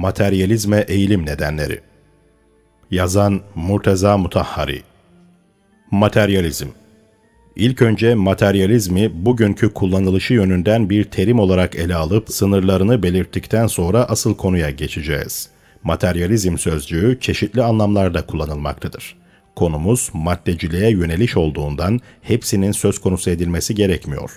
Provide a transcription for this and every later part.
Materyalizme Eğilim Nedenleri Yazan Murteza Mutahhari Materyalizm İlk önce materyalizmi bugünkü kullanılışı yönünden bir terim olarak ele alıp sınırlarını belirttikten sonra asıl konuya geçeceğiz. Materyalizm sözcüğü çeşitli anlamlarda kullanılmaktadır. Konumuz maddeciliğe yöneliş olduğundan hepsinin söz konusu edilmesi gerekmiyor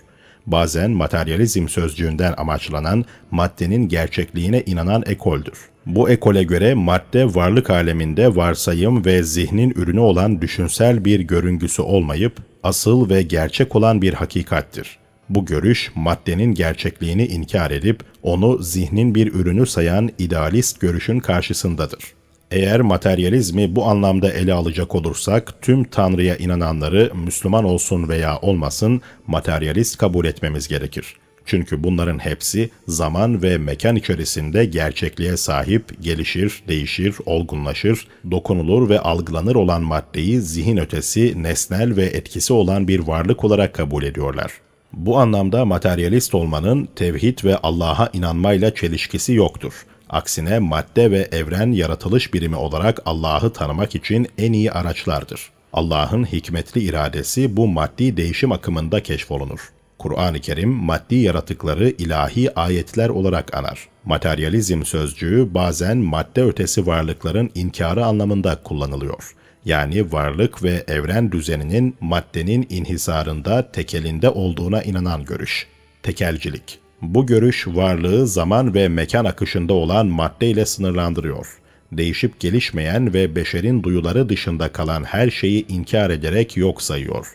bazen materyalizm sözcüğünden amaçlanan maddenin gerçekliğine inanan ekoldür. Bu ekole göre madde varlık aleminde varsayım ve zihnin ürünü olan düşünsel bir görüngüsü olmayıp asıl ve gerçek olan bir hakikattir. Bu görüş maddenin gerçekliğini inkar edip onu zihnin bir ürünü sayan idealist görüşün karşısındadır. Eğer materyalizmi bu anlamda ele alacak olursak tüm Tanrı'ya inananları Müslüman olsun veya olmasın materyalist kabul etmemiz gerekir. Çünkü bunların hepsi zaman ve mekan içerisinde gerçekliğe sahip, gelişir, değişir, olgunlaşır, dokunulur ve algılanır olan maddeyi zihin ötesi, nesnel ve etkisi olan bir varlık olarak kabul ediyorlar. Bu anlamda materyalist olmanın tevhid ve Allah'a inanmayla çelişkisi yoktur. Aksine madde ve evren yaratılış birimi olarak Allah'ı tanımak için en iyi araçlardır. Allah'ın hikmetli iradesi bu maddi değişim akımında keşfolunur. Kur'an-ı Kerim maddi yaratıkları ilahi ayetler olarak anar. Materyalizm sözcüğü bazen madde ötesi varlıkların inkarı anlamında kullanılıyor. Yani varlık ve evren düzeninin maddenin inhisarında, tekelinde olduğuna inanan görüş. Tekelcilik bu görüş varlığı zaman ve mekan akışında olan madde ile sınırlandırıyor. Değişip gelişmeyen ve beşerin duyuları dışında kalan her şeyi inkar ederek yok sayıyor.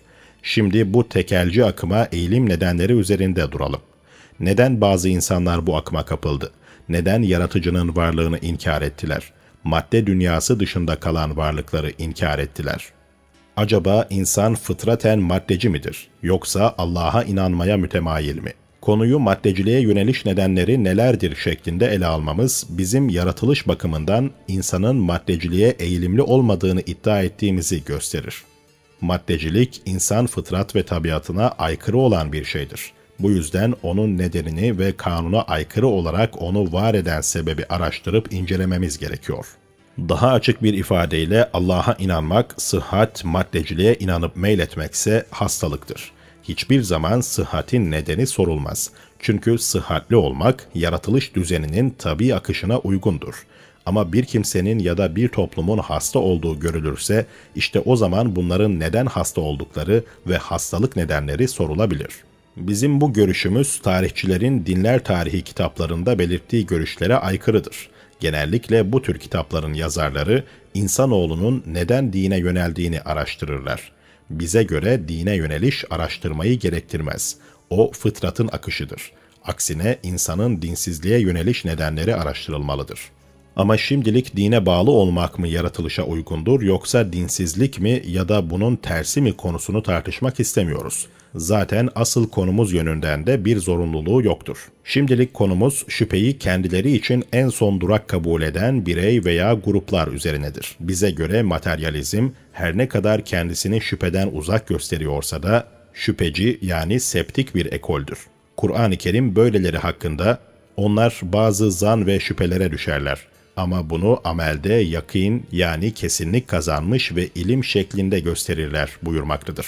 Şimdi bu tekelci akıma eğilim nedenleri üzerinde duralım. Neden bazı insanlar bu akıma kapıldı? Neden yaratıcının varlığını inkar ettiler? Madde dünyası dışında kalan varlıkları inkar ettiler. Acaba insan fıtraten maddeci midir? Yoksa Allah'a inanmaya mütemayil mi?'' konuyu maddeciliğe yöneliş nedenleri nelerdir şeklinde ele almamız bizim yaratılış bakımından insanın maddeciliğe eğilimli olmadığını iddia ettiğimizi gösterir. Maddecilik insan fıtrat ve tabiatına aykırı olan bir şeydir. Bu yüzden onun nedenini ve kanuna aykırı olarak onu var eden sebebi araştırıp incelememiz gerekiyor. Daha açık bir ifadeyle Allah'a inanmak, sıhhat, maddeciliğe inanıp meyletmekse hastalıktır hiçbir zaman sıhhatin nedeni sorulmaz. Çünkü sıhhatli olmak yaratılış düzeninin tabi akışına uygundur. Ama bir kimsenin ya da bir toplumun hasta olduğu görülürse işte o zaman bunların neden hasta oldukları ve hastalık nedenleri sorulabilir.'' Bizim bu görüşümüz tarihçilerin dinler tarihi kitaplarında belirttiği görüşlere aykırıdır. Genellikle bu tür kitapların yazarları insanoğlunun neden dine yöneldiğini araştırırlar bize göre dine yöneliş araştırmayı gerektirmez. O fıtratın akışıdır. Aksine insanın dinsizliğe yöneliş nedenleri araştırılmalıdır.'' Ama şimdilik dine bağlı olmak mı yaratılışa uygundur yoksa dinsizlik mi ya da bunun tersi mi konusunu tartışmak istemiyoruz. Zaten asıl konumuz yönünden de bir zorunluluğu yoktur. Şimdilik konumuz şüpheyi kendileri için en son durak kabul eden birey veya gruplar üzerinedir. Bize göre materyalizm her ne kadar kendisini şüpheden uzak gösteriyorsa da şüpheci yani septik bir ekoldür. Kur'an-ı Kerim böyleleri hakkında onlar bazı zan ve şüphelere düşerler. Ama bunu amelde yakın, yani kesinlik kazanmış ve ilim şeklinde gösterirler buyurmaktadır.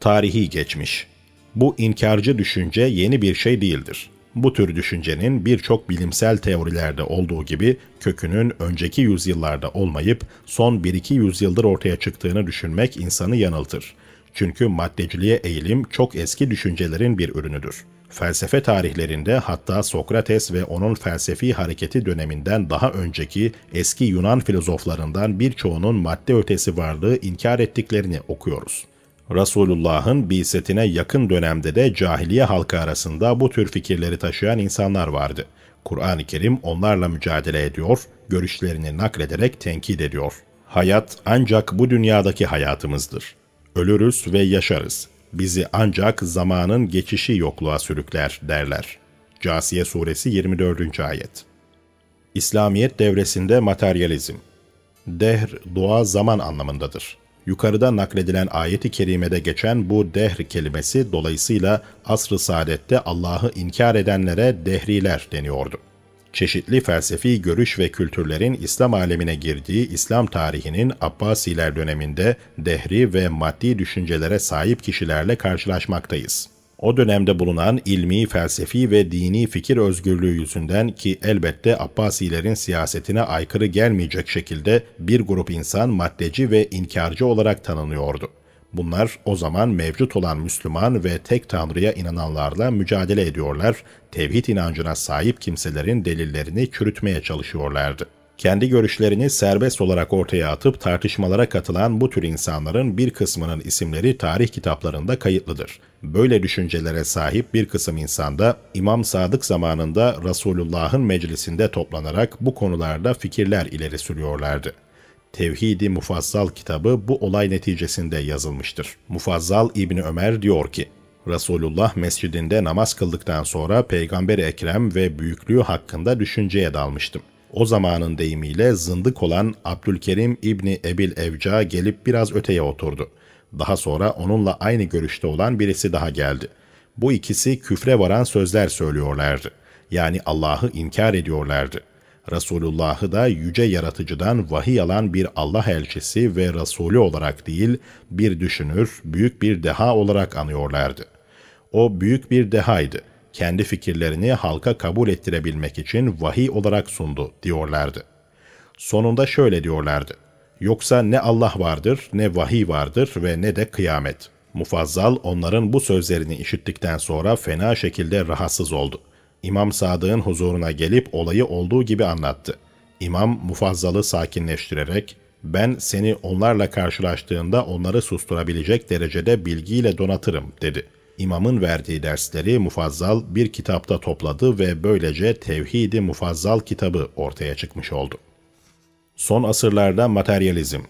Tarihi geçmiş. Bu inkarcı düşünce yeni bir şey değildir. Bu tür düşüncenin birçok bilimsel teorilerde olduğu gibi kökünün önceki yüzyıllarda olmayıp son 1-2 yüzyıldır ortaya çıktığını düşünmek insanı yanıltır. Çünkü maddeciliğe eğilim çok eski düşüncelerin bir ürünüdür. Felsefe tarihlerinde hatta Sokrates ve onun felsefi hareketi döneminden daha önceki eski Yunan filozoflarından birçoğunun madde ötesi varlığı inkar ettiklerini okuyoruz. Resulullah'ın bisetine yakın dönemde de cahiliye halkı arasında bu tür fikirleri taşıyan insanlar vardı. Kur'an-ı Kerim onlarla mücadele ediyor, görüşlerini naklederek tenkit ediyor. Hayat ancak bu dünyadaki hayatımızdır. Ölürüz ve yaşarız. Bizi ancak zamanın geçişi yokluğa sürükler derler. Casiye Suresi 24. Ayet İslamiyet devresinde materyalizm. Dehr, doğa zaman anlamındadır. Yukarıda nakledilen ayeti kerimede geçen bu dehr kelimesi dolayısıyla asr-ı saadette Allah'ı inkar edenlere dehriler deniyordu çeşitli felsefi görüş ve kültürlerin İslam alemine girdiği İslam tarihinin Abbasiler döneminde dehri ve maddi düşüncelere sahip kişilerle karşılaşmaktayız. O dönemde bulunan ilmi, felsefi ve dini fikir özgürlüğü yüzünden ki elbette Abbasilerin siyasetine aykırı gelmeyecek şekilde bir grup insan maddeci ve inkarcı olarak tanınıyordu. Bunlar o zaman mevcut olan Müslüman ve tek Tanrı'ya inananlarla mücadele ediyorlar, tevhid inancına sahip kimselerin delillerini çürütmeye çalışıyorlardı. Kendi görüşlerini serbest olarak ortaya atıp tartışmalara katılan bu tür insanların bir kısmının isimleri tarih kitaplarında kayıtlıdır. Böyle düşüncelere sahip bir kısım insanda İmam Sadık zamanında Resulullah'ın meclisinde toplanarak bu konularda fikirler ileri sürüyorlardı. Tevhidi Mufazzal kitabı bu olay neticesinde yazılmıştır. Mufazzal İbni Ömer diyor ki, Resulullah mescidinde namaz kıldıktan sonra Peygamber Ekrem ve büyüklüğü hakkında düşünceye dalmıştım. O zamanın deyimiyle zındık olan Abdülkerim İbni Ebil Evca gelip biraz öteye oturdu. Daha sonra onunla aynı görüşte olan birisi daha geldi. Bu ikisi küfre varan sözler söylüyorlardı. Yani Allah'ı inkar ediyorlardı.'' Resulullah'ı da yüce yaratıcıdan vahiy alan bir Allah elçisi ve Resulü olarak değil, bir düşünür, büyük bir deha olarak anıyorlardı. O büyük bir dehaydı. Kendi fikirlerini halka kabul ettirebilmek için vahiy olarak sundu diyorlardı. Sonunda şöyle diyorlardı. Yoksa ne Allah vardır, ne vahiy vardır ve ne de kıyamet. Mufazzal onların bu sözlerini işittikten sonra fena şekilde rahatsız oldu.'' İmam Sadık'ın huzuruna gelip olayı olduğu gibi anlattı. İmam Mufazzalı sakinleştirerek, ben seni onlarla karşılaştığında onları susturabilecek derecede bilgiyle donatırım dedi. İmamın verdiği dersleri Mufazzal bir kitapta topladı ve böylece Tevhid-i Mufazzal kitabı ortaya çıkmış oldu. Son asırlarda materyalizm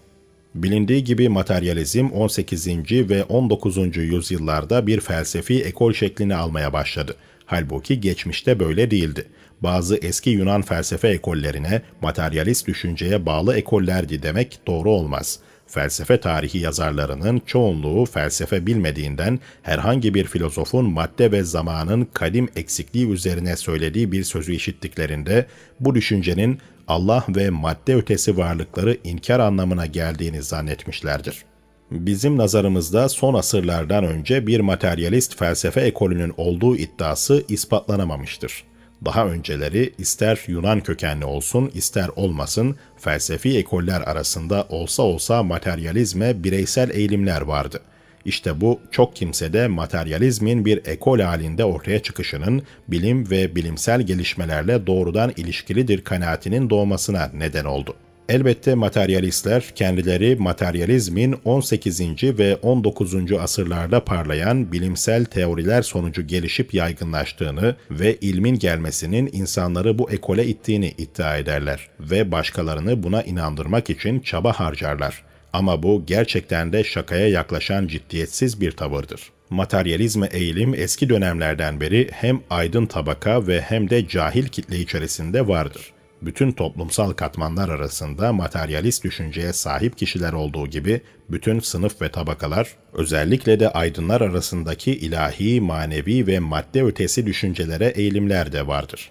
Bilindiği gibi materyalizm 18. ve 19. yüzyıllarda bir felsefi ekol şeklini almaya başladı. Halbuki geçmişte böyle değildi. Bazı eski Yunan felsefe ekollerine, materyalist düşünceye bağlı ekollerdi demek doğru olmaz.'' Felsefe tarihi yazarlarının çoğunluğu felsefe bilmediğinden herhangi bir filozofun madde ve zamanın kadim eksikliği üzerine söylediği bir sözü işittiklerinde bu düşüncenin Allah ve madde ötesi varlıkları inkar anlamına geldiğini zannetmişlerdir. Bizim nazarımızda son asırlardan önce bir materyalist felsefe ekolünün olduğu iddiası ispatlanamamıştır. Daha önceleri ister Yunan kökenli olsun ister olmasın felsefi ekoller arasında olsa olsa materyalizme bireysel eğilimler vardı. İşte bu çok kimsede materyalizmin bir ekol halinde ortaya çıkışının bilim ve bilimsel gelişmelerle doğrudan ilişkilidir kanaatinin doğmasına neden oldu. Elbette materyalistler kendileri materyalizmin 18. ve 19. asırlarda parlayan bilimsel teoriler sonucu gelişip yaygınlaştığını ve ilmin gelmesinin insanları bu ekole ittiğini iddia ederler ve başkalarını buna inandırmak için çaba harcarlar. Ama bu gerçekten de şakaya yaklaşan ciddiyetsiz bir tavırdır. Materyalizme eğilim eski dönemlerden beri hem aydın tabaka ve hem de cahil kitle içerisinde vardır bütün toplumsal katmanlar arasında materyalist düşünceye sahip kişiler olduğu gibi bütün sınıf ve tabakalar, özellikle de aydınlar arasındaki ilahi, manevi ve madde ötesi düşüncelere eğilimler de vardır.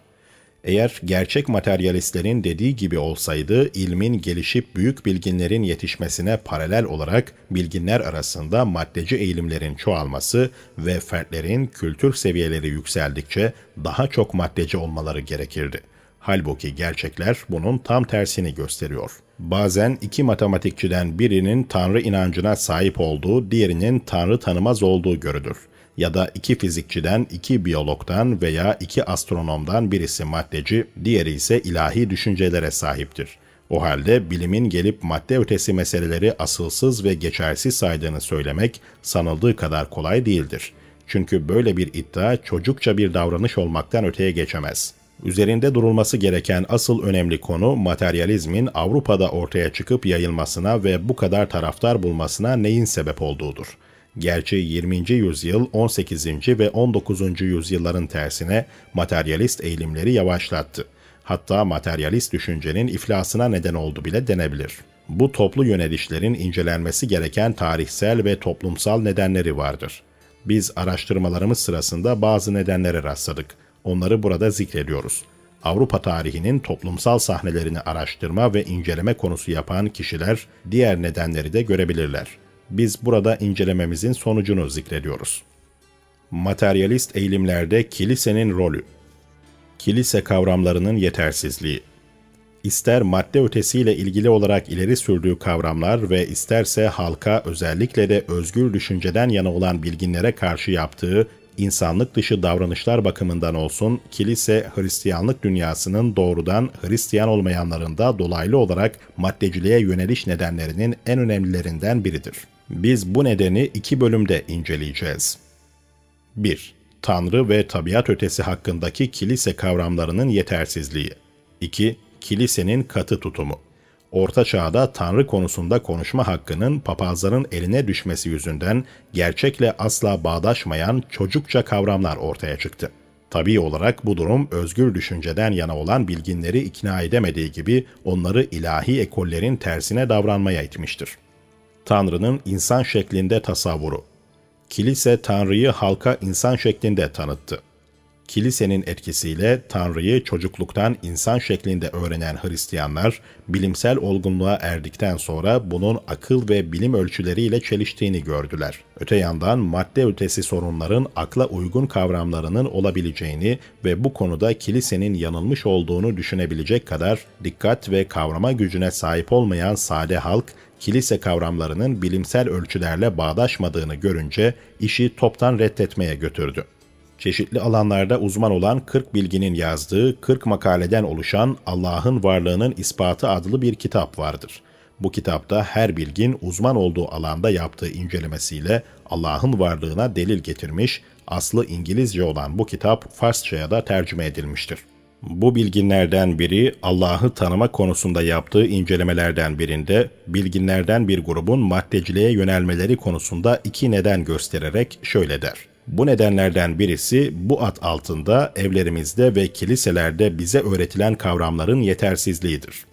Eğer gerçek materyalistlerin dediği gibi olsaydı, ilmin gelişip büyük bilginlerin yetişmesine paralel olarak bilginler arasında maddeci eğilimlerin çoğalması ve fertlerin kültür seviyeleri yükseldikçe daha çok maddeci olmaları gerekirdi.'' Halbuki gerçekler bunun tam tersini gösteriyor. Bazen iki matematikçiden birinin tanrı inancına sahip olduğu, diğerinin tanrı tanımaz olduğu görülür. Ya da iki fizikçiden, iki biyologdan veya iki astronomdan birisi maddeci, diğeri ise ilahi düşüncelere sahiptir. O halde bilimin gelip madde ötesi meseleleri asılsız ve geçersiz saydığını söylemek sanıldığı kadar kolay değildir. Çünkü böyle bir iddia çocukça bir davranış olmaktan öteye geçemez.'' Üzerinde durulması gereken asıl önemli konu materyalizmin Avrupa'da ortaya çıkıp yayılmasına ve bu kadar taraftar bulmasına neyin sebep olduğudur. Gerçi 20. yüzyıl 18. ve 19. yüzyılların tersine materyalist eğilimleri yavaşlattı. Hatta materyalist düşüncenin iflasına neden oldu bile denebilir. Bu toplu yönelişlerin incelenmesi gereken tarihsel ve toplumsal nedenleri vardır. Biz araştırmalarımız sırasında bazı nedenlere rastladık. Onları burada zikrediyoruz. Avrupa tarihinin toplumsal sahnelerini araştırma ve inceleme konusu yapan kişiler diğer nedenleri de görebilirler. Biz burada incelememizin sonucunu zikrediyoruz. Materyalist eğilimlerde kilisenin rolü Kilise kavramlarının yetersizliği İster madde ötesiyle ilgili olarak ileri sürdüğü kavramlar ve isterse halka özellikle de özgür düşünceden yana olan bilginlere karşı yaptığı insanlık dışı davranışlar bakımından olsun kilise Hristiyanlık dünyasının doğrudan Hristiyan olmayanların da dolaylı olarak maddeciliğe yöneliş nedenlerinin en önemlilerinden biridir. Biz bu nedeni iki bölümde inceleyeceğiz. 1. Tanrı ve tabiat ötesi hakkındaki kilise kavramlarının yetersizliği. 2. Kilisenin katı tutumu. Orta Çağ'da Tanrı konusunda konuşma hakkının papazların eline düşmesi yüzünden gerçekle asla bağdaşmayan çocukça kavramlar ortaya çıktı. Tabi olarak bu durum özgür düşünceden yana olan bilginleri ikna edemediği gibi onları ilahi ekollerin tersine davranmaya itmiştir. Tanrı'nın insan şeklinde tasavvuru Kilise Tanrı'yı halka insan şeklinde tanıttı kilisenin etkisiyle Tanrı'yı çocukluktan insan şeklinde öğrenen Hristiyanlar, bilimsel olgunluğa erdikten sonra bunun akıl ve bilim ölçüleriyle çeliştiğini gördüler. Öte yandan madde ötesi sorunların akla uygun kavramlarının olabileceğini ve bu konuda kilisenin yanılmış olduğunu düşünebilecek kadar dikkat ve kavrama gücüne sahip olmayan sade halk, kilise kavramlarının bilimsel ölçülerle bağdaşmadığını görünce işi toptan reddetmeye götürdü çeşitli alanlarda uzman olan 40 bilginin yazdığı 40 makaleden oluşan Allah'ın Varlığının ispatı adlı bir kitap vardır. Bu kitapta her bilgin uzman olduğu alanda yaptığı incelemesiyle Allah'ın varlığına delil getirmiş, aslı İngilizce olan bu kitap Farsça'ya da tercüme edilmiştir. Bu bilginlerden biri Allah'ı tanıma konusunda yaptığı incelemelerden birinde bilginlerden bir grubun maddeciliğe yönelmeleri konusunda iki neden göstererek şöyle der. Bu nedenlerden birisi bu at altında evlerimizde ve kiliselerde bize öğretilen kavramların yetersizliğidir.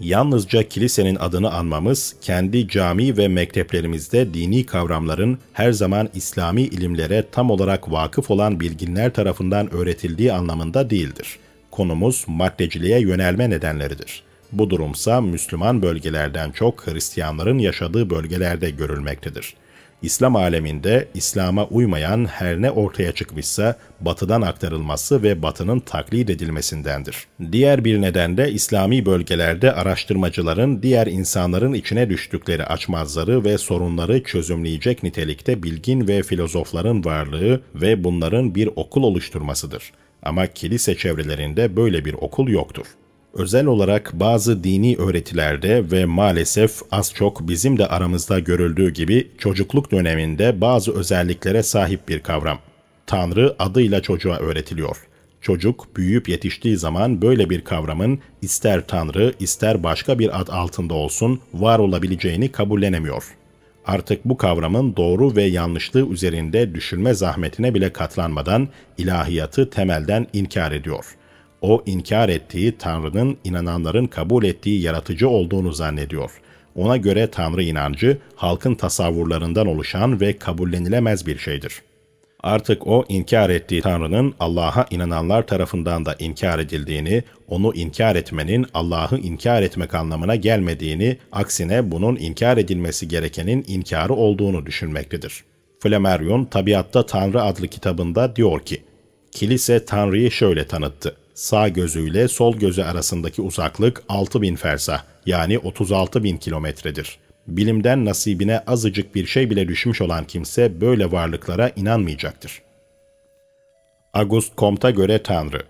Yalnızca kilisenin adını anmamız, kendi cami ve mekteplerimizde dini kavramların her zaman İslami ilimlere tam olarak vakıf olan bilginler tarafından öğretildiği anlamında değildir. Konumuz maddeciliğe yönelme nedenleridir. Bu durumsa Müslüman bölgelerden çok Hristiyanların yaşadığı bölgelerde görülmektedir.'' İslam aleminde İslam'a uymayan her ne ortaya çıkmışsa batıdan aktarılması ve batının taklit edilmesindendir. Diğer bir neden de İslami bölgelerde araştırmacıların diğer insanların içine düştükleri açmazları ve sorunları çözümleyecek nitelikte bilgin ve filozofların varlığı ve bunların bir okul oluşturmasıdır. Ama kilise çevrelerinde böyle bir okul yoktur. Özel olarak bazı dini öğretilerde ve maalesef az çok bizim de aramızda görüldüğü gibi çocukluk döneminde bazı özelliklere sahip bir kavram. Tanrı adıyla çocuğa öğretiliyor. Çocuk büyüyüp yetiştiği zaman böyle bir kavramın ister Tanrı ister başka bir ad altında olsun var olabileceğini kabullenemiyor. Artık bu kavramın doğru ve yanlışlığı üzerinde düşünme zahmetine bile katlanmadan ilahiyatı temelden inkar ediyor.'' O inkar ettiği Tanrı'nın inananların kabul ettiği yaratıcı olduğunu zannediyor. Ona göre Tanrı inancı halkın tasavvurlarından oluşan ve kabullenilemez bir şeydir. Artık o inkar ettiği Tanrı'nın Allah'a inananlar tarafından da inkar edildiğini, onu inkar etmenin Allah'ı inkar etmek anlamına gelmediğini, aksine bunun inkar edilmesi gerekenin inkarı olduğunu düşünmektedir. Flammarion Tabiatta Tanrı adlı kitabında diyor ki, Kilise Tanrı'yı şöyle tanıttı sağ gözüyle sol gözü arasındaki uzaklık 6000 fersa, yani 36000 kilometredir. Bilimden nasibine azıcık bir şey bile düşmüş olan kimse böyle varlıklara inanmayacaktır. Auguste Comte'a göre Tanrı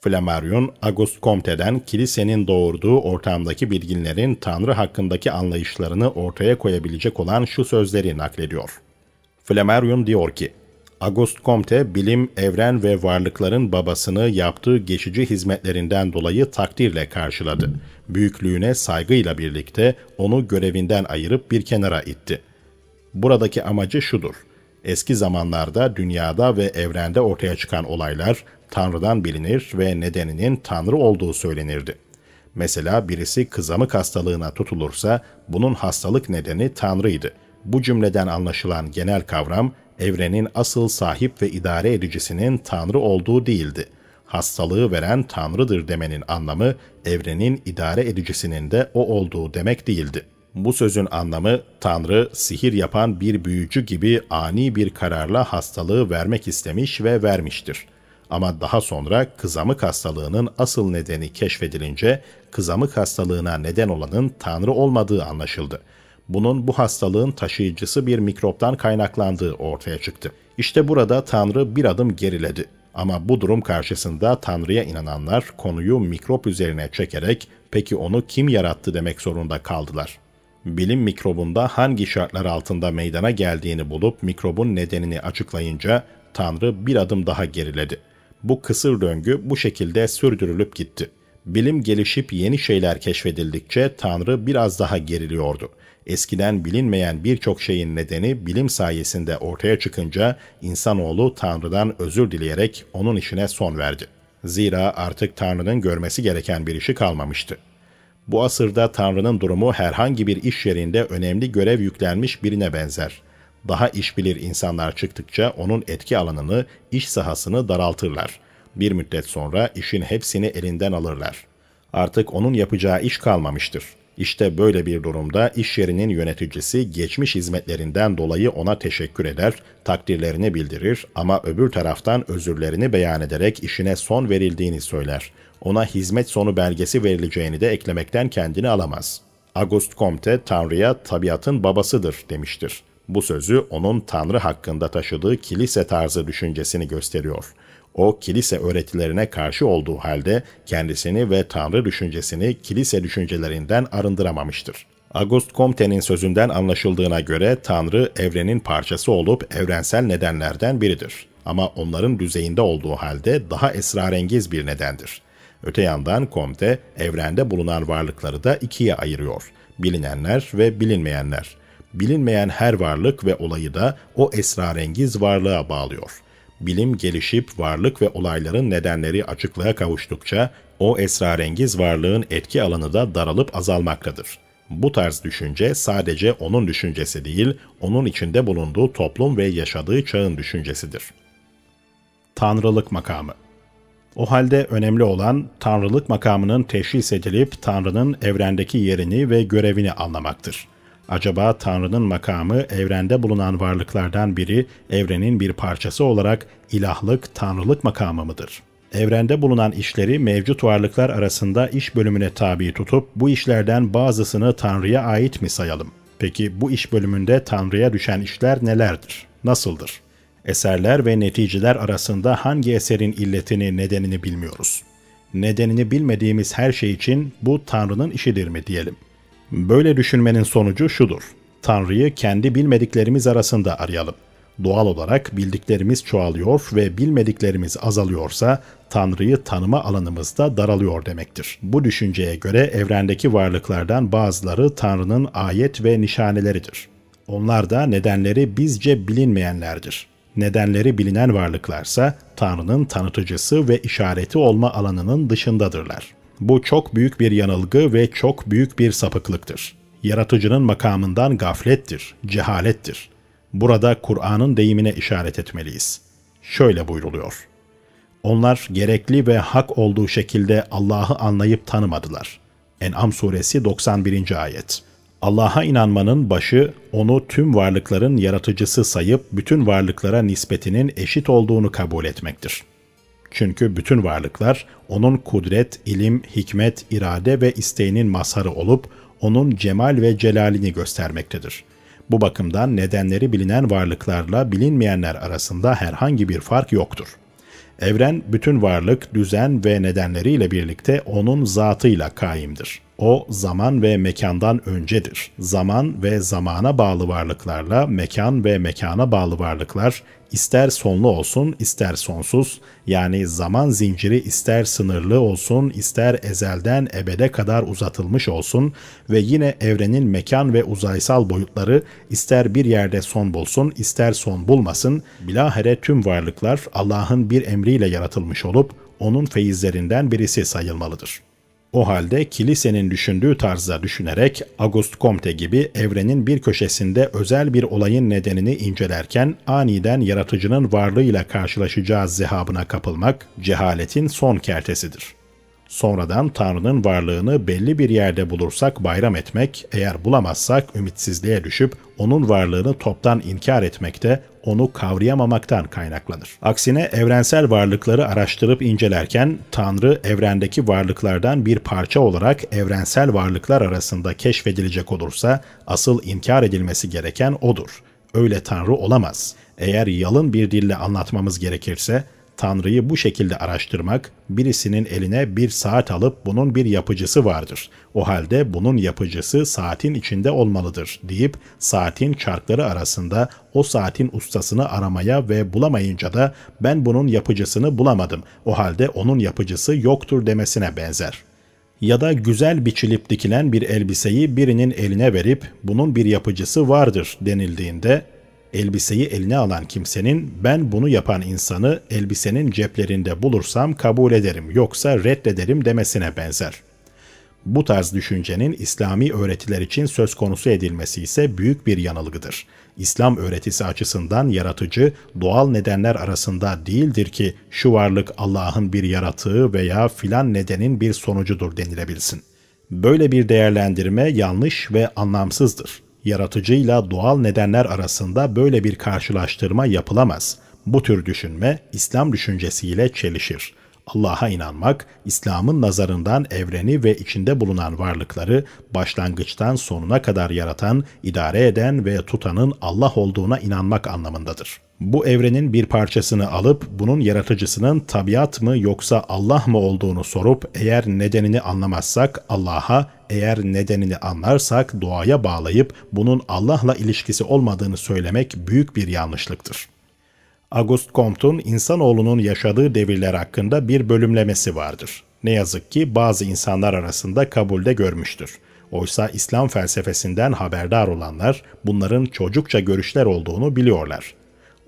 Flammarion, Auguste Comte'den kilisenin doğurduğu ortamdaki bilginlerin Tanrı hakkındaki anlayışlarını ortaya koyabilecek olan şu sözleri naklediyor. Flammarion diyor ki, Auguste Comte, bilim, evren ve varlıkların babasını yaptığı geçici hizmetlerinden dolayı takdirle karşıladı. Büyüklüğüne saygıyla birlikte onu görevinden ayırıp bir kenara itti. Buradaki amacı şudur. Eski zamanlarda dünyada ve evrende ortaya çıkan olaylar Tanrı'dan bilinir ve nedeninin Tanrı olduğu söylenirdi. Mesela birisi kızamık hastalığına tutulursa bunun hastalık nedeni Tanrı'ydı. Bu cümleden anlaşılan genel kavram evrenin asıl sahip ve idare edicisinin Tanrı olduğu değildi. Hastalığı veren Tanrı'dır demenin anlamı, evrenin idare edicisinin de o olduğu demek değildi. Bu sözün anlamı, Tanrı, sihir yapan bir büyücü gibi ani bir kararla hastalığı vermek istemiş ve vermiştir.'' Ama daha sonra kızamık hastalığının asıl nedeni keşfedilince kızamık hastalığına neden olanın Tanrı olmadığı anlaşıldı bunun bu hastalığın taşıyıcısı bir mikroptan kaynaklandığı ortaya çıktı. İşte burada Tanrı bir adım geriledi. Ama bu durum karşısında Tanrı'ya inananlar konuyu mikrop üzerine çekerek peki onu kim yarattı demek zorunda kaldılar. Bilim mikrobunda hangi şartlar altında meydana geldiğini bulup mikrobun nedenini açıklayınca Tanrı bir adım daha geriledi. Bu kısır döngü bu şekilde sürdürülüp gitti. Bilim gelişip yeni şeyler keşfedildikçe Tanrı biraz daha geriliyordu. Eskiden bilinmeyen birçok şeyin nedeni bilim sayesinde ortaya çıkınca insanoğlu Tanrı'dan özür dileyerek onun işine son verdi. Zira artık Tanrı'nın görmesi gereken bir işi kalmamıştı. Bu asırda Tanrı'nın durumu herhangi bir iş yerinde önemli görev yüklenmiş birine benzer. Daha iş bilir insanlar çıktıkça onun etki alanını, iş sahasını daraltırlar. Bir müddet sonra işin hepsini elinden alırlar. Artık onun yapacağı iş kalmamıştır. İşte böyle bir durumda iş yerinin yöneticisi geçmiş hizmetlerinden dolayı ona teşekkür eder, takdirlerini bildirir ama öbür taraftan özürlerini beyan ederek işine son verildiğini söyler. Ona hizmet sonu belgesi verileceğini de eklemekten kendini alamaz. Auguste Comte, Tanrı'ya tabiatın babasıdır demiştir. Bu sözü onun Tanrı hakkında taşıdığı kilise tarzı düşüncesini gösteriyor.'' O kilise öğretilerine karşı olduğu halde kendisini ve Tanrı düşüncesini kilise düşüncelerinden arındıramamıştır. August Comte'nin sözünden anlaşıldığına göre Tanrı evrenin parçası olup evrensel nedenlerden biridir. Ama onların düzeyinde olduğu halde daha esrarengiz bir nedendir. Öte yandan Comte evrende bulunan varlıkları da ikiye ayırıyor. Bilinenler ve bilinmeyenler. Bilinmeyen her varlık ve olayı da o esrarengiz varlığa bağlıyor.'' bilim gelişip varlık ve olayların nedenleri açıklığa kavuştukça o esrarengiz varlığın etki alanı da daralıp azalmaktadır. Bu tarz düşünce sadece onun düşüncesi değil, onun içinde bulunduğu toplum ve yaşadığı çağın düşüncesidir. Tanrılık makamı o halde önemli olan tanrılık makamının teşhis edilip Tanrı'nın evrendeki yerini ve görevini anlamaktır. Acaba Tanrı'nın makamı evrende bulunan varlıklardan biri, evrenin bir parçası olarak ilahlık, tanrılık makamı mıdır?'' Evrende bulunan işleri mevcut varlıklar arasında iş bölümüne tabi tutup bu işlerden bazısını Tanrı'ya ait mi sayalım? Peki bu iş bölümünde Tanrı'ya düşen işler nelerdir? Nasıldır? Eserler ve neticeler arasında hangi eserin illetini, nedenini bilmiyoruz. Nedenini bilmediğimiz her şey için bu Tanrı'nın işidir mi diyelim? Böyle düşünmenin sonucu şudur. Tanrı'yı kendi bilmediklerimiz arasında arayalım. Doğal olarak bildiklerimiz çoğalıyor ve bilmediklerimiz azalıyorsa Tanrı'yı tanıma alanımız da daralıyor demektir. Bu düşünceye göre evrendeki varlıklardan bazıları Tanrı'nın ayet ve nişaneleridir. Onlar da nedenleri bizce bilinmeyenlerdir. Nedenleri bilinen varlıklarsa Tanrı'nın tanıtıcısı ve işareti olma alanının dışındadırlar. Bu çok büyük bir yanılgı ve çok büyük bir sapıklıktır. Yaratıcının makamından gaflettir, cehalettir. Burada Kur'an'ın deyimine işaret etmeliyiz. Şöyle buyruluyor. Onlar gerekli ve hak olduğu şekilde Allah'ı anlayıp tanımadılar. En'am suresi 91. ayet. Allah'a inanmanın başı, onu tüm varlıkların yaratıcısı sayıp bütün varlıklara nispetinin eşit olduğunu kabul etmektir. Çünkü bütün varlıklar onun kudret, ilim, hikmet, irade ve isteğinin mazharı olup onun cemal ve celalini göstermektedir. Bu bakımdan nedenleri bilinen varlıklarla bilinmeyenler arasında herhangi bir fark yoktur. Evren bütün varlık, düzen ve nedenleriyle birlikte onun zatıyla kaimdir.'' O zaman ve mekandan öncedir. Zaman ve zamana bağlı varlıklarla mekan ve mekana bağlı varlıklar ister sonlu olsun ister sonsuz yani zaman zinciri ister sınırlı olsun ister ezelden ebede kadar uzatılmış olsun ve yine evrenin mekan ve uzaysal boyutları ister bir yerde son bulsun ister son bulmasın bilahere tüm varlıklar Allah'ın bir emriyle yaratılmış olup onun feyizlerinden birisi sayılmalıdır.'' O halde kilisenin düşündüğü tarzda düşünerek August Comte gibi evrenin bir köşesinde özel bir olayın nedenini incelerken aniden yaratıcının varlığıyla karşılaşacağı zehabına kapılmak cehaletin son kertesidir. Sonradan Tanrı'nın varlığını belli bir yerde bulursak bayram etmek, eğer bulamazsak ümitsizliğe düşüp onun varlığını toptan inkar etmek de onu kavrayamamaktan kaynaklanır. Aksine evrensel varlıkları araştırıp incelerken Tanrı evrendeki varlıklardan bir parça olarak evrensel varlıklar arasında keşfedilecek olursa asıl inkar edilmesi gereken odur. Öyle Tanrı olamaz. Eğer yalın bir dille anlatmamız gerekirse Tanrı'yı bu şekilde araştırmak, birisinin eline bir saat alıp bunun bir yapıcısı vardır. O halde bunun yapıcısı saatin içinde olmalıdır deyip saatin çarkları arasında o saatin ustasını aramaya ve bulamayınca da ben bunun yapıcısını bulamadım. O halde onun yapıcısı yoktur demesine benzer ya da güzel biçilip dikilen bir elbiseyi birinin eline verip bunun bir yapıcısı vardır denildiğinde Elbiseyi eline alan kimsenin ben bunu yapan insanı elbisenin ceplerinde bulursam kabul ederim yoksa reddederim demesine benzer. Bu tarz düşüncenin İslami öğretiler için söz konusu edilmesi ise büyük bir yanılgıdır. İslam öğretisi açısından yaratıcı, doğal nedenler arasında değildir ki şu varlık Allah'ın bir yaratığı veya filan nedenin bir sonucudur denilebilsin. Böyle bir değerlendirme yanlış ve anlamsızdır. Yaratıcıyla doğal nedenler arasında böyle bir karşılaştırma yapılamaz. Bu tür düşünme İslam düşüncesiyle çelişir. Allah'a inanmak, İslam'ın nazarından evreni ve içinde bulunan varlıkları başlangıçtan sonuna kadar yaratan, idare eden ve tutanın Allah olduğuna inanmak anlamındadır bu evrenin bir parçasını alıp bunun yaratıcısının tabiat mı yoksa Allah mı olduğunu sorup eğer nedenini anlamazsak Allah'a, eğer nedenini anlarsak doğaya bağlayıp bunun Allah'la ilişkisi olmadığını söylemek büyük bir yanlışlıktır. Auguste Comte'un insanoğlunun yaşadığı devirler hakkında bir bölümlemesi vardır. Ne yazık ki bazı insanlar arasında kabulde görmüştür. Oysa İslam felsefesinden haberdar olanlar bunların çocukça görüşler olduğunu biliyorlar.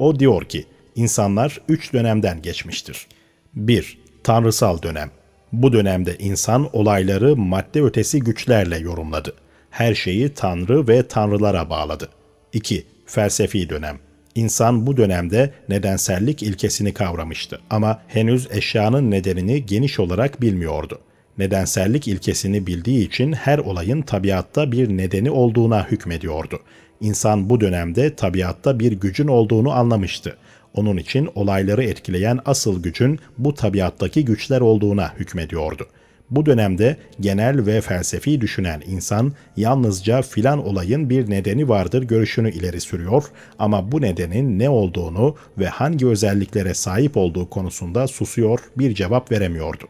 O diyor ki, insanlar üç dönemden geçmiştir. 1. Tanrısal dönem. Bu dönemde insan olayları madde ötesi güçlerle yorumladı. Her şeyi tanrı ve tanrılara bağladı. 2. Felsefi dönem. İnsan bu dönemde nedensellik ilkesini kavramıştı ama henüz eşyanın nedenini geniş olarak bilmiyordu. Nedensellik ilkesini bildiği için her olayın tabiatta bir nedeni olduğuna hükmediyordu. İnsan bu dönemde tabiatta bir gücün olduğunu anlamıştı. Onun için olayları etkileyen asıl gücün bu tabiattaki güçler olduğuna hükmediyordu. Bu dönemde genel ve felsefi düşünen insan yalnızca filan olayın bir nedeni vardır görüşünü ileri sürüyor ama bu nedenin ne olduğunu ve hangi özelliklere sahip olduğu konusunda susuyor, bir cevap veremiyordu.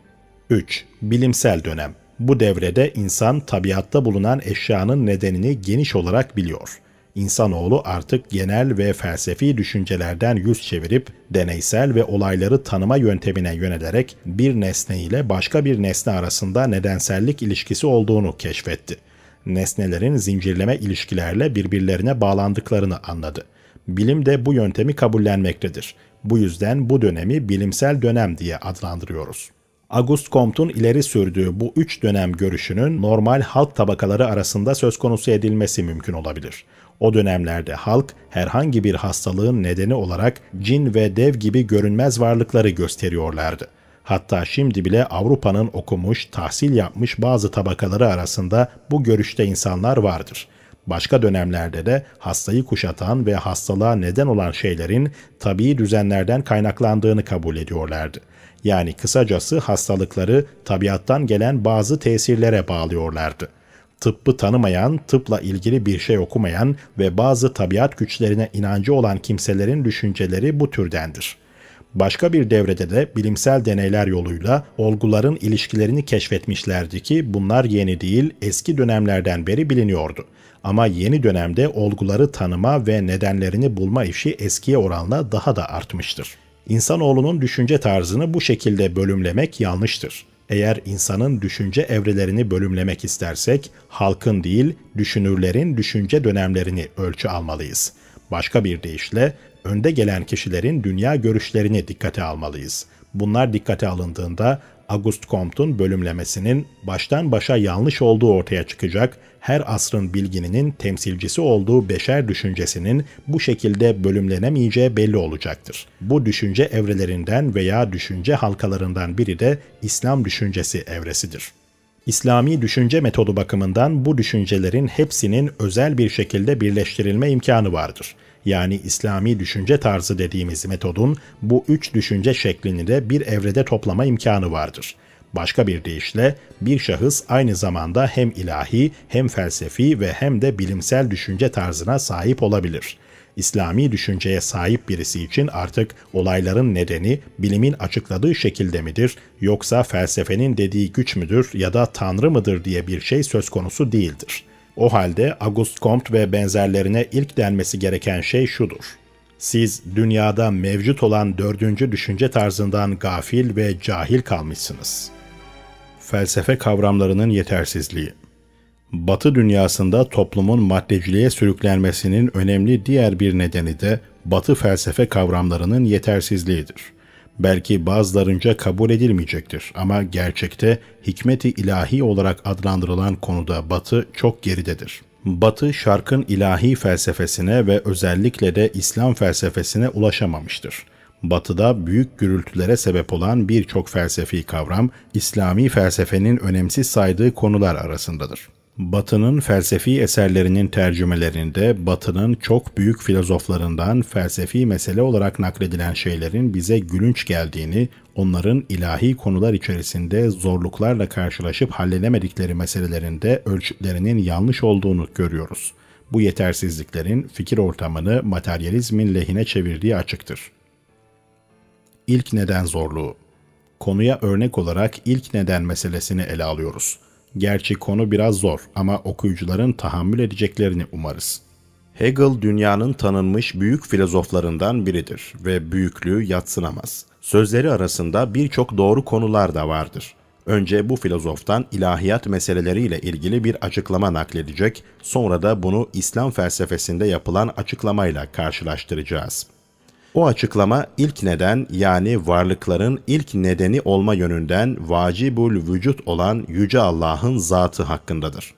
3. Bilimsel dönem bu devrede insan tabiatta bulunan eşyanın nedenini geniş olarak biliyor. İnsanoğlu artık genel ve felsefi düşüncelerden yüz çevirip deneysel ve olayları tanıma yöntemine yönelerek bir nesne ile başka bir nesne arasında nedensellik ilişkisi olduğunu keşfetti. Nesnelerin zincirleme ilişkilerle birbirlerine bağlandıklarını anladı. Bilim de bu yöntemi kabullenmektedir. Bu yüzden bu dönemi bilimsel dönem diye adlandırıyoruz. August Comte'un ileri sürdüğü bu üç dönem görüşünün normal halk tabakaları arasında söz konusu edilmesi mümkün olabilir. O dönemlerde halk herhangi bir hastalığın nedeni olarak cin ve dev gibi görünmez varlıkları gösteriyorlardı. Hatta şimdi bile Avrupa'nın okumuş, tahsil yapmış bazı tabakaları arasında bu görüşte insanlar vardır.'' Başka dönemlerde de hastayı kuşatan ve hastalığa neden olan şeylerin tabii düzenlerden kaynaklandığını kabul ediyorlardı. Yani kısacası hastalıkları tabiattan gelen bazı tesirlere bağlıyorlardı tıbbı tanımayan, tıpla ilgili bir şey okumayan ve bazı tabiat güçlerine inancı olan kimselerin düşünceleri bu türdendir. Başka bir devrede de bilimsel deneyler yoluyla olguların ilişkilerini keşfetmişlerdi ki bunlar yeni değil eski dönemlerden beri biliniyordu. Ama yeni dönemde olguları tanıma ve nedenlerini bulma işi eskiye oranla daha da artmıştır. İnsanoğlunun düşünce tarzını bu şekilde bölümlemek yanlıştır. Eğer insanın düşünce evrelerini bölümlemek istersek, halkın değil, düşünürlerin düşünce dönemlerini ölçü almalıyız. Başka bir deyişle, önde gelen kişilerin dünya görüşlerini dikkate almalıyız. Bunlar dikkate alındığında August Comte'un bölümlemesinin baştan başa yanlış olduğu ortaya çıkacak her asrın bilgininin temsilcisi olduğu beşer düşüncesinin bu şekilde bölümlenemeyeceği belli olacaktır. Bu düşünce evrelerinden veya düşünce halkalarından biri de İslam düşüncesi evresidir. İslami düşünce metodu bakımından bu düşüncelerin hepsinin özel bir şekilde birleştirilme imkanı vardır. Yani İslami düşünce tarzı dediğimiz metodun bu üç düşünce şeklini de bir evrede toplama imkanı vardır. Başka bir deyişle bir şahıs aynı zamanda hem ilahi, hem felsefi ve hem de bilimsel düşünce tarzına sahip olabilir. İslami düşünceye sahip birisi için artık olayların nedeni bilimin açıkladığı şekilde midir yoksa felsefenin dediği güç müdür ya da tanrı mıdır diye bir şey söz konusu değildir. O halde August Comte ve benzerlerine ilk denmesi gereken şey şudur. Siz dünyada mevcut olan dördüncü düşünce tarzından gafil ve cahil kalmışsınız.'' felsefe kavramlarının yetersizliği. Batı dünyasında toplumun maddeciliğe sürüklenmesinin önemli diğer bir nedeni de Batı felsefe kavramlarının yetersizliğidir. Belki bazılarınca kabul edilmeyecektir ama gerçekte hikmeti ilahi olarak adlandırılan konuda Batı çok geridedir. Batı şarkın ilahi felsefesine ve özellikle de İslam felsefesine ulaşamamıştır. Batı'da büyük gürültülere sebep olan birçok felsefi kavram, İslami felsefenin önemsiz saydığı konular arasındadır. Batı'nın felsefi eserlerinin tercümelerinde Batı'nın çok büyük filozoflarından felsefi mesele olarak nakledilen şeylerin bize gülünç geldiğini, onların ilahi konular içerisinde zorluklarla karşılaşıp halledemedikleri meselelerinde ölçütlerinin yanlış olduğunu görüyoruz. Bu yetersizliklerin fikir ortamını materyalizmin lehine çevirdiği açıktır ilk neden zorluğu. Konuya örnek olarak ilk neden meselesini ele alıyoruz. Gerçi konu biraz zor ama okuyucuların tahammül edeceklerini umarız. Hegel dünyanın tanınmış büyük filozoflarından biridir ve büyüklüğü yatsınamaz. Sözleri arasında birçok doğru konular da vardır. Önce bu filozoftan ilahiyat meseleleriyle ilgili bir açıklama nakledecek, sonra da bunu İslam felsefesinde yapılan açıklamayla karşılaştıracağız. O açıklama ilk neden yani varlıkların ilk nedeni olma yönünden vacibul vücut olan Yüce Allah'ın zatı hakkındadır.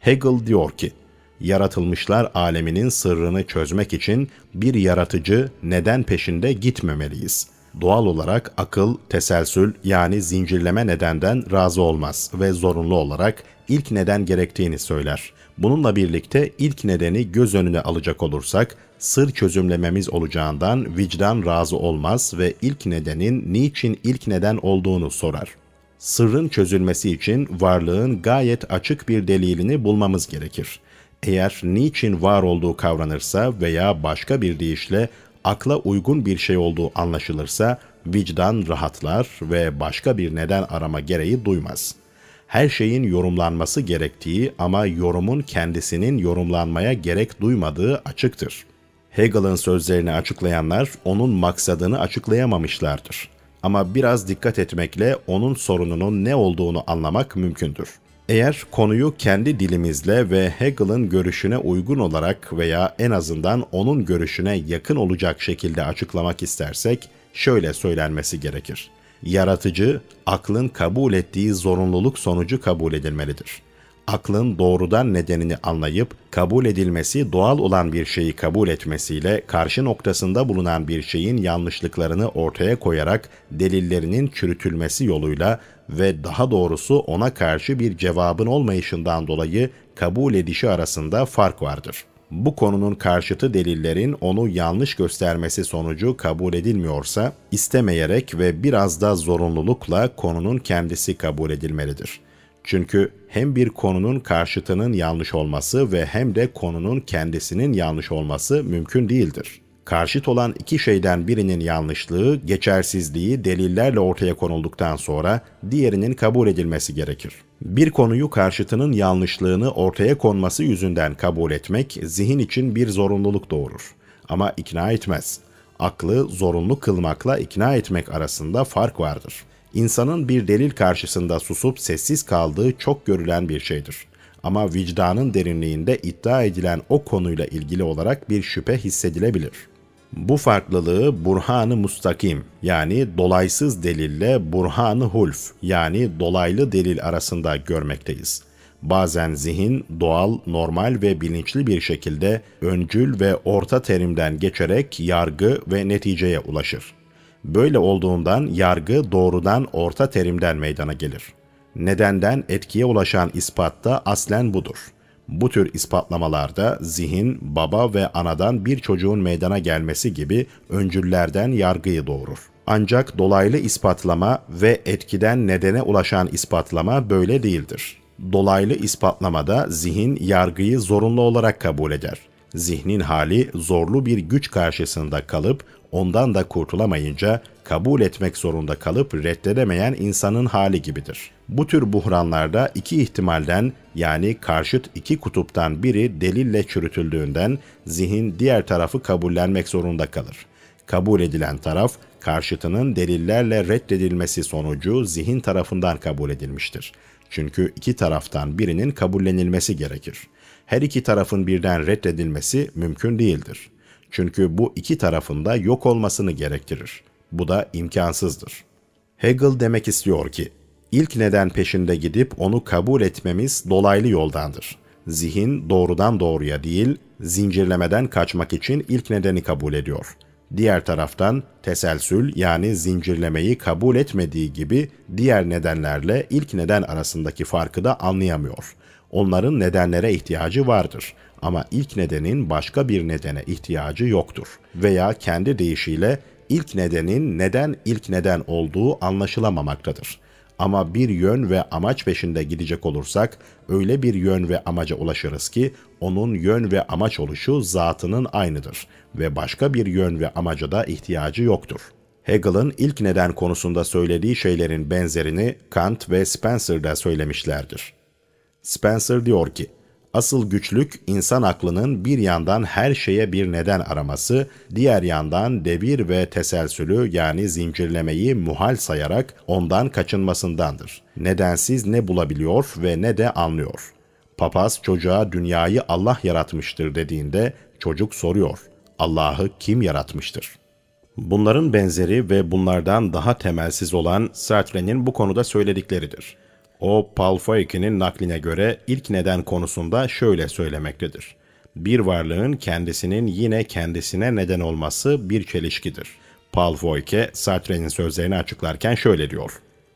Hegel diyor ki, yaratılmışlar aleminin sırrını çözmek için bir yaratıcı neden peşinde gitmemeliyiz. Doğal olarak akıl, teselsül yani zincirleme nedenden razı olmaz ve zorunlu olarak ilk neden gerektiğini söyler. Bununla birlikte ilk nedeni göz önüne alacak olursak sır çözümlememiz olacağından vicdan razı olmaz ve ilk nedenin niçin ilk neden olduğunu sorar. Sırrın çözülmesi için varlığın gayet açık bir delilini bulmamız gerekir. Eğer niçin var olduğu kavranırsa veya başka bir deyişle akla uygun bir şey olduğu anlaşılırsa vicdan rahatlar ve başka bir neden arama gereği duymaz. Her şeyin yorumlanması gerektiği ama yorumun kendisinin yorumlanmaya gerek duymadığı açıktır.'' Hegel'ın sözlerini açıklayanlar onun maksadını açıklayamamışlardır. Ama biraz dikkat etmekle onun sorununun ne olduğunu anlamak mümkündür. Eğer konuyu kendi dilimizle ve Hegel'ın görüşüne uygun olarak veya en azından onun görüşüne yakın olacak şekilde açıklamak istersek şöyle söylenmesi gerekir. Yaratıcı, aklın kabul ettiği zorunluluk sonucu kabul edilmelidir aklın doğrudan nedenini anlayıp kabul edilmesi doğal olan bir şeyi kabul etmesiyle karşı noktasında bulunan bir şeyin yanlışlıklarını ortaya koyarak delillerinin çürütülmesi yoluyla ve daha doğrusu ona karşı bir cevabın olmayışından dolayı kabul edişi arasında fark vardır. Bu konunun karşıtı delillerin onu yanlış göstermesi sonucu kabul edilmiyorsa, istemeyerek ve biraz da zorunlulukla konunun kendisi kabul edilmelidir. Çünkü hem bir konunun karşıtının yanlış olması ve hem de konunun kendisinin yanlış olması mümkün değildir. Karşıt olan iki şeyden birinin yanlışlığı, geçersizliği delillerle ortaya konulduktan sonra diğerinin kabul edilmesi gerekir. Bir konuyu karşıtının yanlışlığını ortaya konması yüzünden kabul etmek zihin için bir zorunluluk doğurur. Ama ikna etmez. Aklı zorunlu kılmakla ikna etmek arasında fark vardır.'' insanın bir delil karşısında susup sessiz kaldığı çok görülen bir şeydir. Ama vicdanın derinliğinde iddia edilen o konuyla ilgili olarak bir şüphe hissedilebilir. Bu farklılığı burhanı mustakim yani dolaysız delille burhanı hulf yani dolaylı delil arasında görmekteyiz. Bazen zihin doğal, normal ve bilinçli bir şekilde öncül ve orta terimden geçerek yargı ve neticeye ulaşır. Böyle olduğundan yargı doğrudan orta terimden meydana gelir. Nedenden etkiye ulaşan ispatta aslen budur. Bu tür ispatlamalarda zihin, baba ve anadan bir çocuğun meydana gelmesi gibi öncüllerden yargıyı doğurur. Ancak dolaylı ispatlama ve etkiden nedene ulaşan ispatlama böyle değildir. Dolaylı ispatlamada zihin yargıyı zorunlu olarak kabul eder. Zihnin hali zorlu bir güç karşısında kalıp ondan da kurtulamayınca kabul etmek zorunda kalıp reddedemeyen insanın hali gibidir. Bu tür buhranlarda iki ihtimalden yani karşıt iki kutuptan biri delille çürütüldüğünden zihin diğer tarafı kabullenmek zorunda kalır. Kabul edilen taraf karşıtının delillerle reddedilmesi sonucu zihin tarafından kabul edilmiştir. Çünkü iki taraftan birinin kabullenilmesi gerekir. Her iki tarafın birden reddedilmesi mümkün değildir. Çünkü bu iki tarafında yok olmasını gerektirir. Bu da imkansızdır. Hegel demek istiyor ki, ilk neden peşinde gidip onu kabul etmemiz dolaylı yoldandır. Zihin doğrudan doğruya değil, zincirlemeden kaçmak için ilk nedeni kabul ediyor. Diğer taraftan teselsül yani zincirlemeyi kabul etmediği gibi diğer nedenlerle ilk neden arasındaki farkı da anlayamıyor. Onların nedenlere ihtiyacı vardır ama ilk nedenin başka bir nedene ihtiyacı yoktur. Veya kendi deyişiyle ilk nedenin neden ilk neden olduğu anlaşılamamaktadır. Ama bir yön ve amaç peşinde gidecek olursak öyle bir yön ve amaca ulaşırız ki onun yön ve amaç oluşu zatının aynıdır ve başka bir yön ve amaca da ihtiyacı yoktur. Hegel'ın ilk neden konusunda söylediği şeylerin benzerini Kant ve Spencer de söylemişlerdir. Spencer diyor ki, Asıl güçlük insan aklının bir yandan her şeye bir neden araması, diğer yandan devir ve teselsülü yani zincirlemeyi muhal sayarak ondan kaçınmasındandır. Nedensiz ne bulabiliyor ve ne de anlıyor. Papaz çocuğa dünyayı Allah yaratmıştır dediğinde çocuk soruyor. Allah'ı kim yaratmıştır? Bunların benzeri ve bunlardan daha temelsiz olan Sartre'nin bu konuda söyledikleridir. O Palfoyke'nin nakline göre ilk neden konusunda şöyle söylemektedir. Bir varlığın kendisinin yine kendisine neden olması bir çelişkidir. Palfoyke Sartre'nin sözlerini açıklarken şöyle diyor.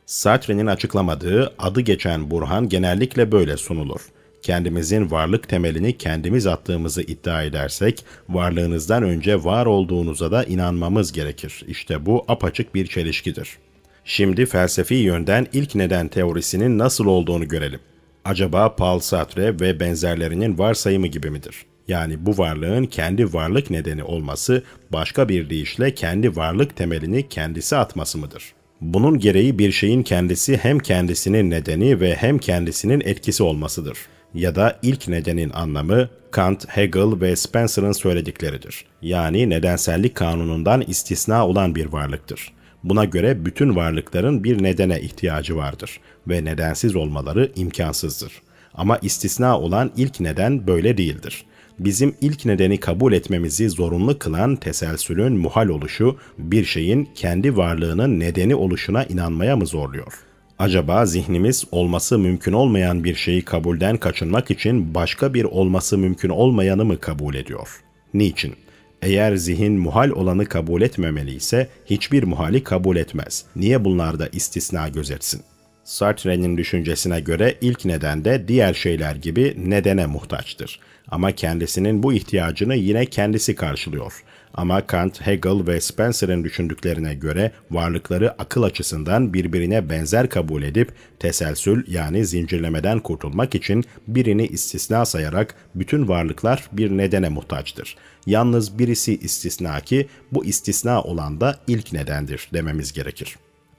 Sartre'nin açıklamadığı adı geçen Burhan genellikle böyle sunulur. Kendimizin varlık temelini kendimiz attığımızı iddia edersek, varlığınızdan önce var olduğunuza da inanmamız gerekir. İşte bu apaçık bir çelişkidir.'' Şimdi felsefi yönden ilk neden teorisinin nasıl olduğunu görelim. Acaba Paul Sartre ve benzerlerinin varsayımı gibi midir? Yani bu varlığın kendi varlık nedeni olması başka bir deyişle kendi varlık temelini kendisi atması mıdır? Bunun gereği bir şeyin kendisi hem kendisinin nedeni ve hem kendisinin etkisi olmasıdır. Ya da ilk nedenin anlamı Kant, Hegel ve Spencer'ın söyledikleridir. Yani nedensellik kanunundan istisna olan bir varlıktır. Buna göre bütün varlıkların bir nedene ihtiyacı vardır ve nedensiz olmaları imkansızdır. Ama istisna olan ilk neden böyle değildir. Bizim ilk nedeni kabul etmemizi zorunlu kılan teselsülün muhal oluşu, bir şeyin kendi varlığının nedeni oluşuna inanmaya mı zorluyor? Acaba zihnimiz olması mümkün olmayan bir şeyi kabulden kaçınmak için başka bir olması mümkün olmayanı mı kabul ediyor? Niçin? Eğer zihin muhal olanı kabul etmemeli ise hiçbir muhali kabul etmez. Niye bunlarda istisna gözetsin? Sartre'nin düşüncesine göre ilk neden de diğer şeyler gibi nedene muhtaçtır. Ama kendisinin bu ihtiyacını yine kendisi karşılıyor. Ama Kant, Hegel ve Spencer'ın düşündüklerine göre varlıkları akıl açısından birbirine benzer kabul edip teselsül yani zincirlemeden kurtulmak için birini istisna sayarak bütün varlıklar bir nedene muhtaçtır. Yalnız birisi istisna ki bu istisna olan da ilk nedendir dememiz gerekir.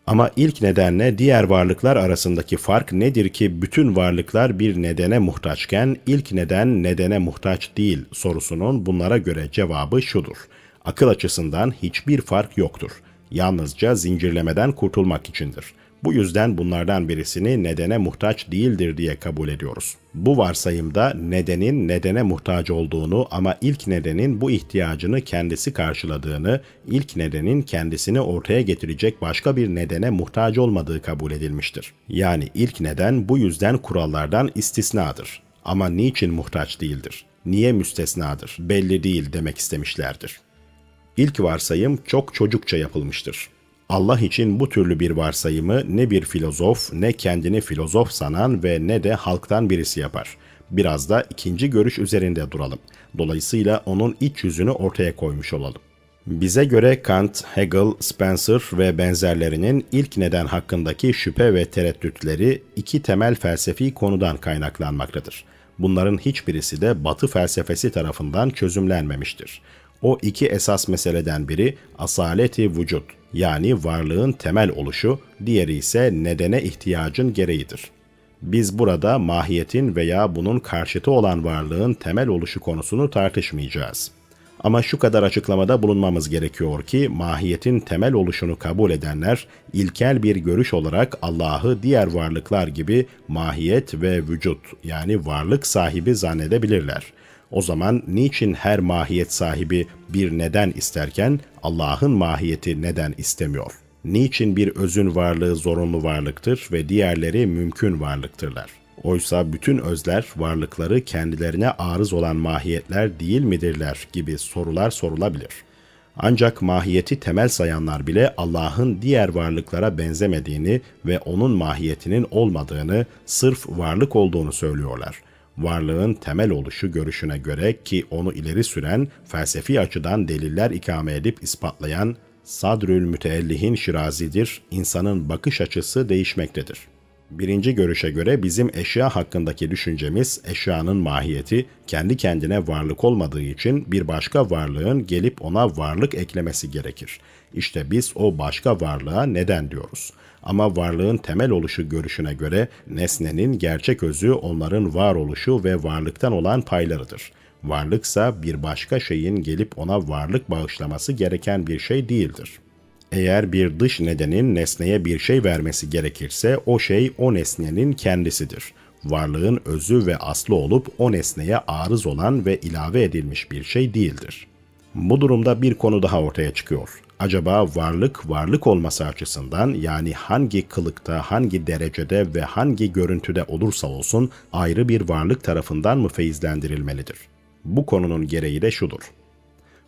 Ama ilk nedenle diğer varlıklar arasındaki fark nedir ki bütün varlıklar bir nedene muhtaçken ilk neden nedene muhtaç değil sorusunun bunlara göre cevabı şudur. Akıl açısından hiçbir fark yoktur. Yalnızca zincirlemeden kurtulmak içindir.'' Bu yüzden bunlardan birisini nedene muhtaç değildir diye kabul ediyoruz. Bu varsayımda nedenin nedene muhtaç olduğunu ama ilk nedenin bu ihtiyacını kendisi karşıladığını, ilk nedenin kendisini ortaya getirecek başka bir nedene muhtaç olmadığı kabul edilmiştir. Yani ilk neden bu yüzden kurallardan istisnadır. Ama niçin muhtaç değildir? Niye müstesnadır? Belli değil demek istemişlerdir. İlk varsayım çok çocukça yapılmıştır. Allah için bu türlü bir varsayımı ne bir filozof ne kendini filozof sanan ve ne de halktan birisi yapar. Biraz da ikinci görüş üzerinde duralım. Dolayısıyla onun iç yüzünü ortaya koymuş olalım. Bize göre Kant, Hegel, Spencer ve benzerlerinin ilk neden hakkındaki şüphe ve tereddütleri iki temel felsefi konudan kaynaklanmaktadır. Bunların hiçbirisi de Batı felsefesi tarafından çözümlenmemiştir. O iki esas meseleden biri asaleti vücut yani varlığın temel oluşu, diğeri ise nedene ihtiyacın gereğidir. Biz burada mahiyetin veya bunun karşıtı olan varlığın temel oluşu konusunu tartışmayacağız. Ama şu kadar açıklamada bulunmamız gerekiyor ki mahiyetin temel oluşunu kabul edenler ilkel bir görüş olarak Allah'ı diğer varlıklar gibi mahiyet ve vücut yani varlık sahibi zannedebilirler. O zaman niçin her mahiyet sahibi bir neden isterken Allah'ın mahiyeti neden istemiyor? Niçin bir özün varlığı zorunlu varlıktır ve diğerleri mümkün varlıktırlar? Oysa bütün özler, varlıkları kendilerine arız olan mahiyetler değil midirler gibi sorular sorulabilir. Ancak mahiyeti temel sayanlar bile Allah'ın diğer varlıklara benzemediğini ve onun mahiyetinin olmadığını, sırf varlık olduğunu söylüyorlar.'' varlığın temel oluşu görüşüne göre ki onu ileri süren felsefi açıdan deliller ikame edip ispatlayan Sadrül Müteellihin Şirazi'dir, insanın bakış açısı değişmektedir. Birinci görüşe göre bizim eşya hakkındaki düşüncemiz eşyanın mahiyeti kendi kendine varlık olmadığı için bir başka varlığın gelip ona varlık eklemesi gerekir. İşte biz o başka varlığa neden diyoruz. Ama varlığın temel oluşu görüşüne göre nesnenin gerçek özü onların varoluşu ve varlıktan olan paylarıdır. Varlıksa bir başka şeyin gelip ona varlık bağışlaması gereken bir şey değildir. Eğer bir dış nedenin nesneye bir şey vermesi gerekirse o şey o nesnenin kendisidir. Varlığın özü ve aslı olup o nesneye arız olan ve ilave edilmiş bir şey değildir. Bu durumda bir konu daha ortaya çıkıyor acaba varlık varlık olması açısından yani hangi kılıkta, hangi derecede ve hangi görüntüde olursa olsun ayrı bir varlık tarafından mı feyizlendirilmelidir? Bu konunun gereği de şudur.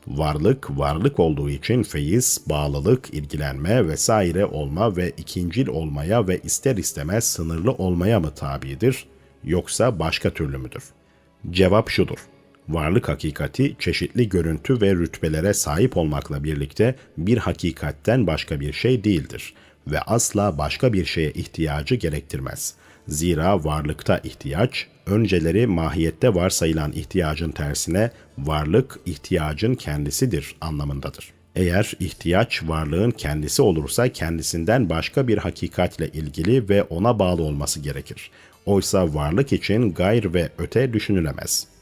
Varlık, varlık olduğu için feyiz, bağlılık, ilgilenme vesaire olma ve ikincil olmaya ve ister istemez sınırlı olmaya mı tabidir, yoksa başka türlü müdür? Cevap şudur. Varlık hakikati çeşitli görüntü ve rütbelere sahip olmakla birlikte bir hakikatten başka bir şey değildir ve asla başka bir şeye ihtiyacı gerektirmez. Zira varlıkta ihtiyaç, önceleri mahiyette varsayılan ihtiyacın tersine varlık ihtiyacın kendisidir anlamındadır. Eğer ihtiyaç varlığın kendisi olursa kendisinden başka bir hakikatle ilgili ve ona bağlı olması gerekir. Oysa varlık için gayr ve öte düşünülemez.''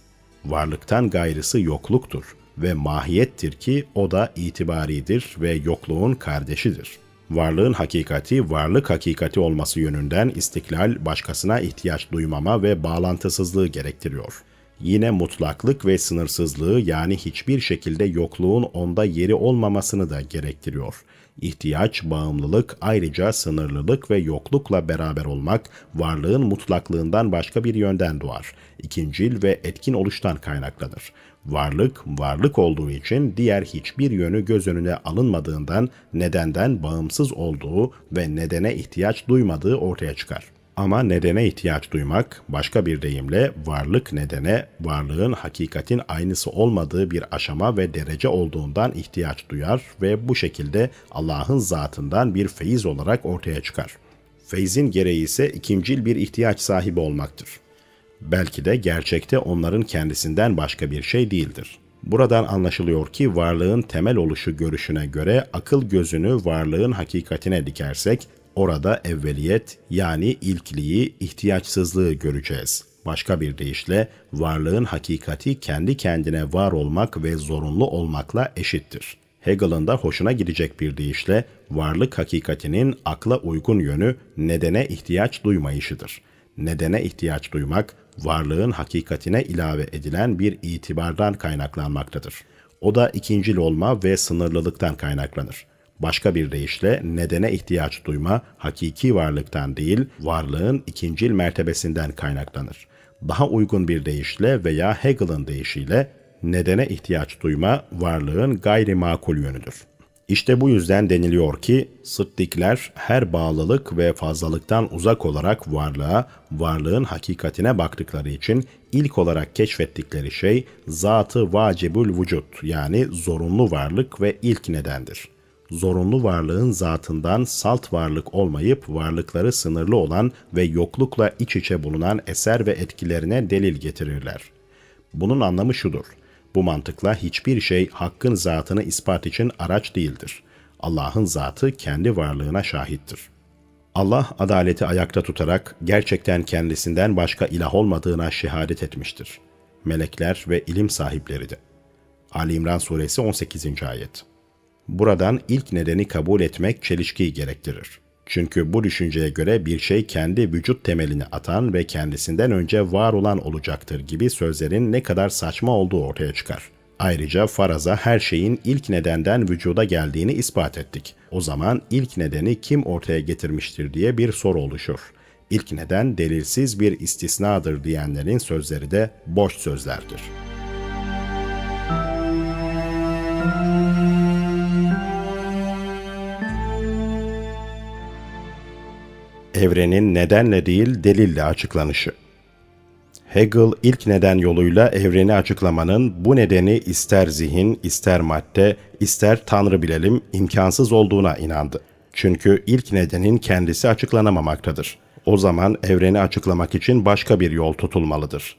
Varlıktan gayrısı yokluktur ve mahiyettir ki o da itibaridir ve yokluğun kardeşidir. Varlığın hakikati, varlık hakikati olması yönünden istiklal başkasına ihtiyaç duymama ve bağlantısızlığı gerektiriyor yine mutlaklık ve sınırsızlığı yani hiçbir şekilde yokluğun onda yeri olmamasını da gerektiriyor. İhtiyaç, bağımlılık, ayrıca sınırlılık ve yoklukla beraber olmak varlığın mutlaklığından başka bir yönden doğar. İkincil ve etkin oluştan kaynaklanır. Varlık, varlık olduğu için diğer hiçbir yönü göz önüne alınmadığından nedenden bağımsız olduğu ve nedene ihtiyaç duymadığı ortaya çıkar.'' ama nedene ihtiyaç duymak, başka bir deyimle varlık nedene, varlığın hakikatin aynısı olmadığı bir aşama ve derece olduğundan ihtiyaç duyar ve bu şekilde Allah'ın zatından bir feyiz olarak ortaya çıkar. Feyzin gereği ise ikincil bir ihtiyaç sahibi olmaktır. Belki de gerçekte onların kendisinden başka bir şey değildir. Buradan anlaşılıyor ki varlığın temel oluşu görüşüne göre akıl gözünü varlığın hakikatine dikersek Orada evveliyet yani ilkliği, ihtiyaçsızlığı göreceğiz. Başka bir deyişle varlığın hakikati kendi kendine var olmak ve zorunlu olmakla eşittir. Hegel'ın da hoşuna gidecek bir deyişle varlık hakikatinin akla uygun yönü nedene ihtiyaç duymayışıdır. Nedene ihtiyaç duymak, varlığın hakikatine ilave edilen bir itibardan kaynaklanmaktadır. O da ikincil olma ve sınırlılıktan kaynaklanır. Başka bir deyişle nedene ihtiyaç duyma hakiki varlıktan değil, varlığın ikincil mertebesinden kaynaklanır. Daha uygun bir deyişle veya Hegel'ın deyişiyle nedene ihtiyaç duyma varlığın gayrimakul yönüdür. İşte bu yüzden deniliyor ki sıddıkler her bağlılık ve fazlalıktan uzak olarak varlığa, varlığın hakikatine baktıkları için ilk olarak keşfettikleri şey zatı vacibül vücut yani zorunlu varlık ve ilk nedendir zorunlu varlığın zatından salt varlık olmayıp varlıkları sınırlı olan ve yoklukla iç içe bulunan eser ve etkilerine delil getirirler. Bunun anlamı şudur. Bu mantıkla hiçbir şey hakkın zatını ispat için araç değildir. Allah'ın zatı kendi varlığına şahittir. Allah adaleti ayakta tutarak gerçekten kendisinden başka ilah olmadığına şehadet etmiştir. Melekler ve ilim sahipleri de. Ali İmran Suresi 18. Ayet Buradan ilk nedeni kabul etmek çelişkiyi gerektirir. Çünkü bu düşünceye göre bir şey kendi vücut temelini atan ve kendisinden önce var olan olacaktır gibi sözlerin ne kadar saçma olduğu ortaya çıkar. Ayrıca faraza her şeyin ilk nedenden vücuda geldiğini ispat ettik. O zaman ilk nedeni kim ortaya getirmiştir diye bir soru oluşur. İlk neden delilsiz bir istisnadır diyenlerin sözleri de boş sözlerdir. evrenin nedenle değil delille açıklanışı. Hegel ilk neden yoluyla evreni açıklamanın bu nedeni ister zihin, ister madde, ister tanrı bilelim imkansız olduğuna inandı. Çünkü ilk nedenin kendisi açıklanamamaktadır. O zaman evreni açıklamak için başka bir yol tutulmalıdır.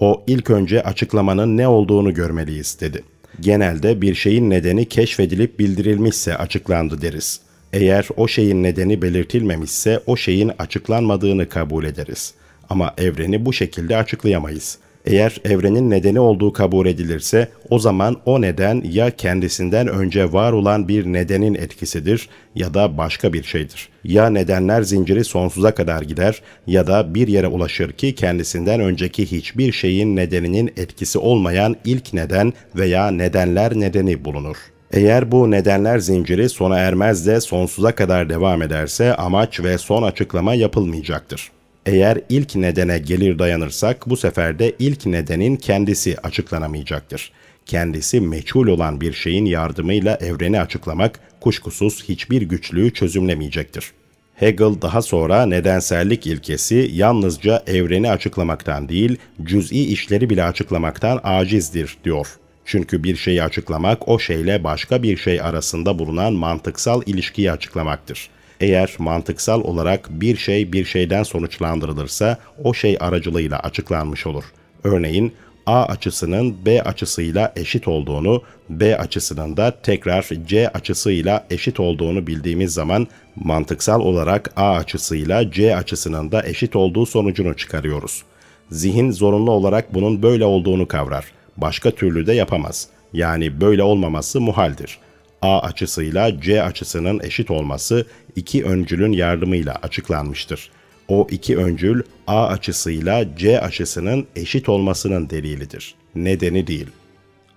O ilk önce açıklamanın ne olduğunu görmeliyiz dedi. Genelde bir şeyin nedeni keşfedilip bildirilmişse açıklandı deriz. Eğer o şeyin nedeni belirtilmemişse o şeyin açıklanmadığını kabul ederiz. Ama evreni bu şekilde açıklayamayız. Eğer evrenin nedeni olduğu kabul edilirse o zaman o neden ya kendisinden önce var olan bir nedenin etkisidir ya da başka bir şeydir. Ya nedenler zinciri sonsuza kadar gider ya da bir yere ulaşır ki kendisinden önceki hiçbir şeyin nedeninin etkisi olmayan ilk neden veya nedenler nedeni bulunur. Eğer bu nedenler zinciri sona ermez de sonsuza kadar devam ederse amaç ve son açıklama yapılmayacaktır. Eğer ilk nedene gelir dayanırsak bu sefer de ilk nedenin kendisi açıklanamayacaktır. Kendisi meçhul olan bir şeyin yardımıyla evreni açıklamak kuşkusuz hiçbir güçlüğü çözümlemeyecektir. Hegel daha sonra nedensellik ilkesi yalnızca evreni açıklamaktan değil, cüz'i işleri bile açıklamaktan acizdir diyor. Çünkü bir şeyi açıklamak o şeyle başka bir şey arasında bulunan mantıksal ilişkiyi açıklamaktır. Eğer mantıksal olarak bir şey bir şeyden sonuçlandırılırsa o şey aracılığıyla açıklanmış olur. Örneğin A açısının B açısıyla eşit olduğunu, B açısının da tekrar C açısıyla eşit olduğunu bildiğimiz zaman mantıksal olarak A açısıyla C açısının da eşit olduğu sonucunu çıkarıyoruz. Zihin zorunlu olarak bunun böyle olduğunu kavrar Başka türlü de yapamaz. Yani böyle olmaması muhaldir. A açısıyla C açısının eşit olması iki öncülün yardımıyla açıklanmıştır. O iki öncül A açısıyla C açısının eşit olmasının delilidir. Nedeni değil.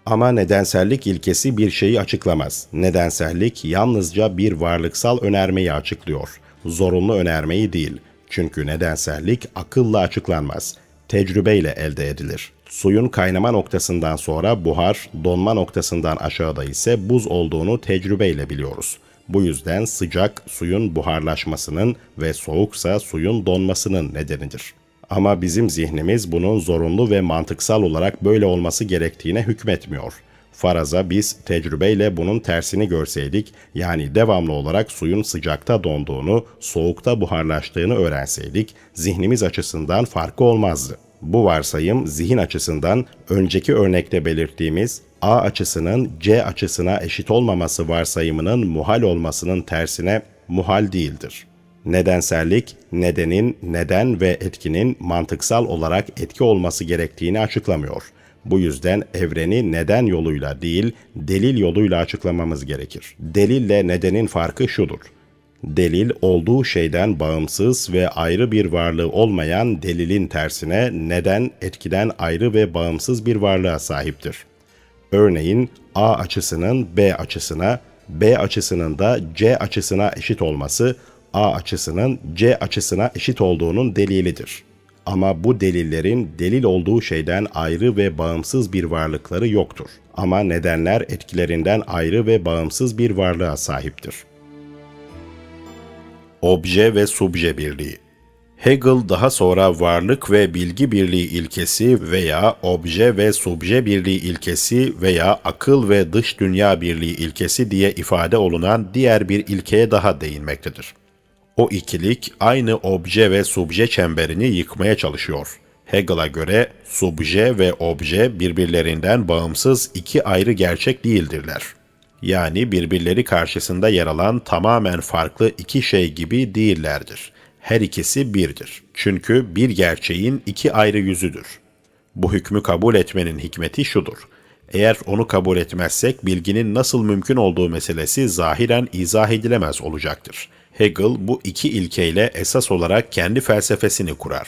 Ama nedensellik ilkesi bir şeyi açıklamaz. Nedensellik yalnızca bir varlıksal önermeyi açıklıyor. Zorunlu önermeyi değil. Çünkü nedensellik akılla açıklanmaz. Tecrübeyle elde edilir.'' Suyun kaynama noktasından sonra buhar, donma noktasından aşağıda ise buz olduğunu tecrübeyle biliyoruz. Bu yüzden sıcak suyun buharlaşmasının ve soğuksa suyun donmasının nedenidir. Ama bizim zihnimiz bunun zorunlu ve mantıksal olarak böyle olması gerektiğine hükmetmiyor. Faraza biz tecrübeyle bunun tersini görseydik, yani devamlı olarak suyun sıcakta donduğunu, soğukta buharlaştığını öğrenseydik, zihnimiz açısından farkı olmazdı. Bu varsayım zihin açısından önceki örnekte belirttiğimiz A açısının C açısına eşit olmaması varsayımının muhal olmasının tersine muhal değildir. Nedensellik, nedenin, neden ve etkinin mantıksal olarak etki olması gerektiğini açıklamıyor. Bu yüzden evreni neden yoluyla değil, delil yoluyla açıklamamız gerekir. Delille nedenin farkı şudur delil olduğu şeyden bağımsız ve ayrı bir varlığı olmayan delilin tersine neden etkiden ayrı ve bağımsız bir varlığa sahiptir. Örneğin A açısının B açısına, B açısının da C açısına eşit olması A açısının C açısına eşit olduğunun delilidir. Ama bu delillerin delil olduğu şeyden ayrı ve bağımsız bir varlıkları yoktur. Ama nedenler etkilerinden ayrı ve bağımsız bir varlığa sahiptir obje ve subje birliği. Hegel daha sonra varlık ve bilgi birliği ilkesi veya obje ve subje birliği ilkesi veya akıl ve dış dünya birliği ilkesi diye ifade olunan diğer bir ilkeye daha değinmektedir. O ikilik aynı obje ve subje çemberini yıkmaya çalışıyor. Hegel'a göre subje ve obje birbirlerinden bağımsız iki ayrı gerçek değildirler. Yani birbirleri karşısında yer alan tamamen farklı iki şey gibi değillerdir. Her ikisi birdir. Çünkü bir gerçeğin iki ayrı yüzüdür. Bu hükmü kabul etmenin hikmeti şudur. Eğer onu kabul etmezsek bilginin nasıl mümkün olduğu meselesi zahiren izah edilemez olacaktır. Hegel bu iki ilkeyle esas olarak kendi felsefesini kurar.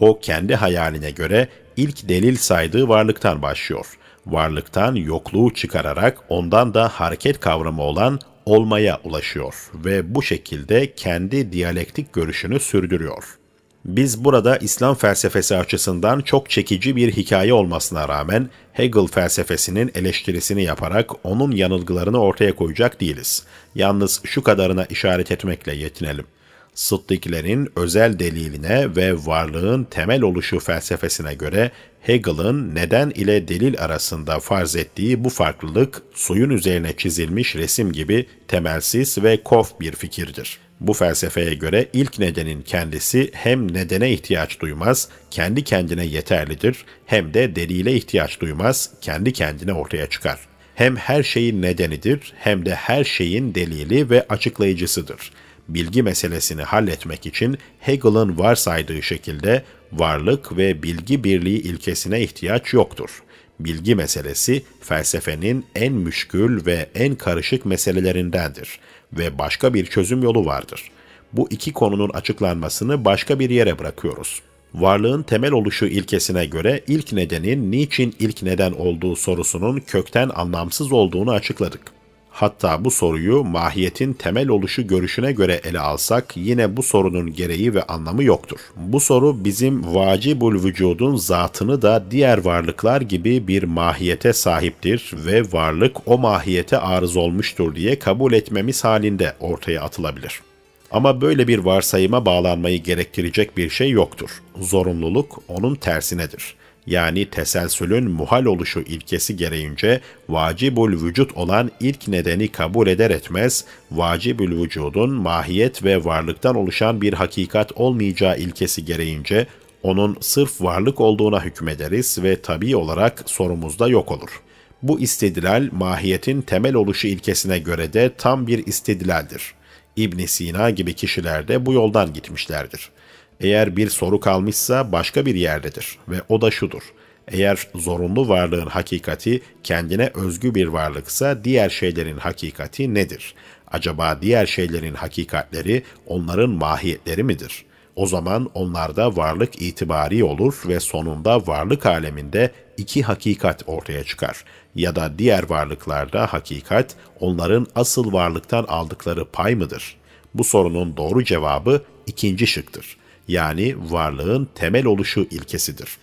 O kendi hayaline göre ilk delil saydığı varlıktan başlıyor varlıktan yokluğu çıkararak ondan da hareket kavramı olan olmaya ulaşıyor ve bu şekilde kendi diyalektik görüşünü sürdürüyor. Biz burada İslam felsefesi açısından çok çekici bir hikaye olmasına rağmen Hegel felsefesinin eleştirisini yaparak onun yanılgılarını ortaya koyacak değiliz. Yalnız şu kadarına işaret etmekle yetinelim. Sıddıklerin özel deliline ve varlığın temel oluşu felsefesine göre Hegel'ın neden ile delil arasında farz ettiği bu farklılık, suyun üzerine çizilmiş resim gibi temelsiz ve kof bir fikirdir. Bu felsefeye göre ilk nedenin kendisi hem nedene ihtiyaç duymaz, kendi kendine yeterlidir, hem de delile ihtiyaç duymaz, kendi kendine ortaya çıkar. Hem her şeyin nedenidir, hem de her şeyin delili ve açıklayıcısıdır.'' bilgi meselesini halletmek için Hegel'ın varsaydığı şekilde varlık ve bilgi birliği ilkesine ihtiyaç yoktur. Bilgi meselesi felsefenin en müşkül ve en karışık meselelerindendir ve başka bir çözüm yolu vardır. Bu iki konunun açıklanmasını başka bir yere bırakıyoruz. Varlığın temel oluşu ilkesine göre ilk nedenin niçin ilk neden olduğu sorusunun kökten anlamsız olduğunu açıkladık. Hatta bu soruyu mahiyetin temel oluşu görüşüne göre ele alsak yine bu sorunun gereği ve anlamı yoktur. Bu soru bizim vacibul vücudun zatını da diğer varlıklar gibi bir mahiyete sahiptir ve varlık o mahiyete arız olmuştur diye kabul etmemiz halinde ortaya atılabilir. Ama böyle bir varsayıma bağlanmayı gerektirecek bir şey yoktur. Zorunluluk onun tersinedir yani teselsülün muhal oluşu ilkesi gereğince vacibül vücut olan ilk nedeni kabul eder etmez, vacibül vücudun mahiyet ve varlıktan oluşan bir hakikat olmayacağı ilkesi gereğince onun sırf varlık olduğuna hükmederiz ve tabi olarak sorumuzda yok olur. Bu istidlal mahiyetin temel oluşu ilkesine göre de tam bir istidlaldir. İbn Sina gibi kişiler de bu yoldan gitmişlerdir. Eğer bir soru kalmışsa başka bir yerdedir ve o da şudur. Eğer zorunlu varlığın hakikati kendine özgü bir varlıksa diğer şeylerin hakikati nedir? Acaba diğer şeylerin hakikatleri onların mahiyetleri midir? O zaman onlarda varlık itibari olur ve sonunda varlık aleminde iki hakikat ortaya çıkar. Ya da diğer varlıklarda hakikat onların asıl varlıktan aldıkları pay mıdır? Bu sorunun doğru cevabı ikinci şıktır.'' yani varlığın temel oluşu ilkesidir.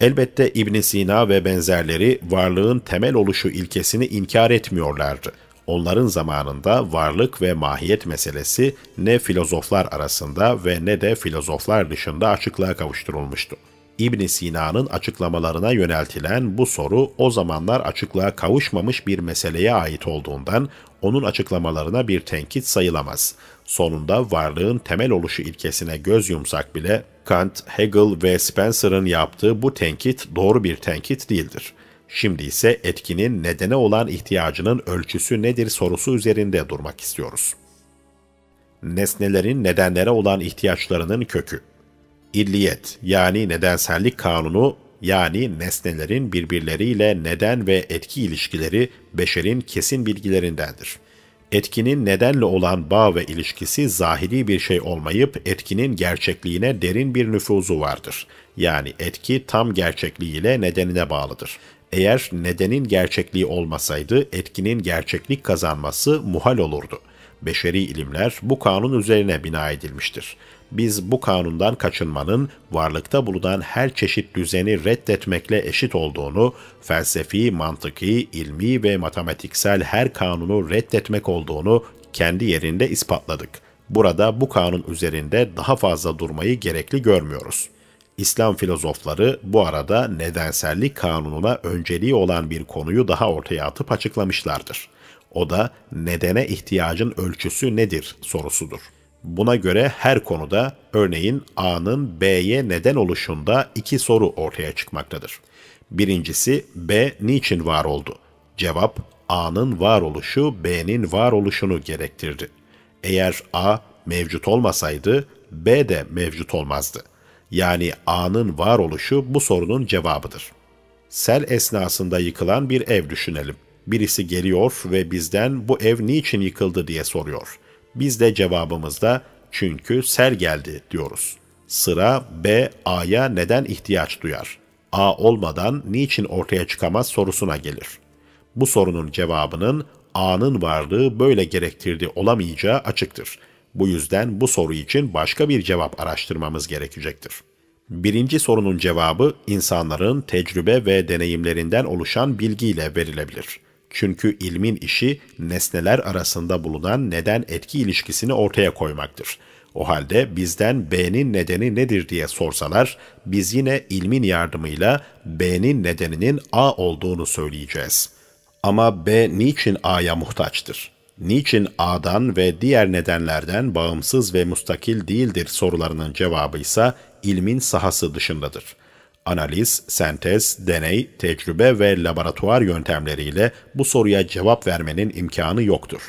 Elbette İbn Sina ve benzerleri varlığın temel oluşu ilkesini inkar etmiyorlardı. Onların zamanında varlık ve mahiyet meselesi ne filozoflar arasında ve ne de filozoflar dışında açıklığa kavuşturulmuştu. İbn Sina'nın açıklamalarına yöneltilen bu soru o zamanlar açıklığa kavuşmamış bir meseleye ait olduğundan onun açıklamalarına bir tenkit sayılamaz. Sonunda varlığın temel oluşu ilkesine göz yumsak bile Kant, Hegel ve Spencer'ın yaptığı bu tenkit doğru bir tenkit değildir. Şimdi ise etkinin nedene olan ihtiyacının ölçüsü nedir sorusu üzerinde durmak istiyoruz. Nesnelerin nedenlere olan ihtiyaçlarının kökü. İlliyet yani nedensellik kanunu yani nesnelerin birbirleriyle neden ve etki ilişkileri beşerin kesin bilgilerindendir etkinin nedenle olan bağ ve ilişkisi zahiri bir şey olmayıp etkinin gerçekliğine derin bir nüfuzu vardır. Yani etki tam gerçekliğiyle nedenine bağlıdır. Eğer nedenin gerçekliği olmasaydı etkinin gerçeklik kazanması muhal olurdu. Beşeri ilimler bu kanun üzerine bina edilmiştir biz bu kanundan kaçınmanın varlıkta bulunan her çeşit düzeni reddetmekle eşit olduğunu, felsefi, mantıki, ilmi ve matematiksel her kanunu reddetmek olduğunu kendi yerinde ispatladık. Burada bu kanun üzerinde daha fazla durmayı gerekli görmüyoruz. İslam filozofları bu arada nedensellik kanununa önceliği olan bir konuyu daha ortaya atıp açıklamışlardır. O da nedene ihtiyacın ölçüsü nedir sorusudur. Buna göre her konuda örneğin A'nın B'ye neden oluşunda iki soru ortaya çıkmaktadır. Birincisi B niçin var oldu? Cevap A'nın varoluşu B'nin varoluşunu gerektirdi. Eğer A mevcut olmasaydı B de mevcut olmazdı. Yani A'nın varoluşu bu sorunun cevabıdır. Sel esnasında yıkılan bir ev düşünelim. Birisi geliyor ve bizden bu ev niçin yıkıldı diye soruyor. Biz de cevabımızda çünkü sel geldi diyoruz. Sıra B, A'ya neden ihtiyaç duyar? A olmadan niçin ortaya çıkamaz sorusuna gelir. Bu sorunun cevabının A'nın varlığı böyle gerektirdi olamayacağı açıktır. Bu yüzden bu soru için başka bir cevap araştırmamız gerekecektir. Birinci sorunun cevabı insanların tecrübe ve deneyimlerinden oluşan bilgiyle verilebilir. Çünkü ilmin işi nesneler arasında bulunan neden-etki ilişkisini ortaya koymaktır. O halde bizden B'nin nedeni nedir diye sorsalar, biz yine ilmin yardımıyla B'nin nedeninin A olduğunu söyleyeceğiz. Ama B niçin A'ya muhtaçtır? Niçin A'dan ve diğer nedenlerden bağımsız ve mustakil değildir sorularının cevabı ise ilmin sahası dışındadır.'' Analiz, sentez, deney, tecrübe ve laboratuvar yöntemleriyle bu soruya cevap vermenin imkanı yoktur.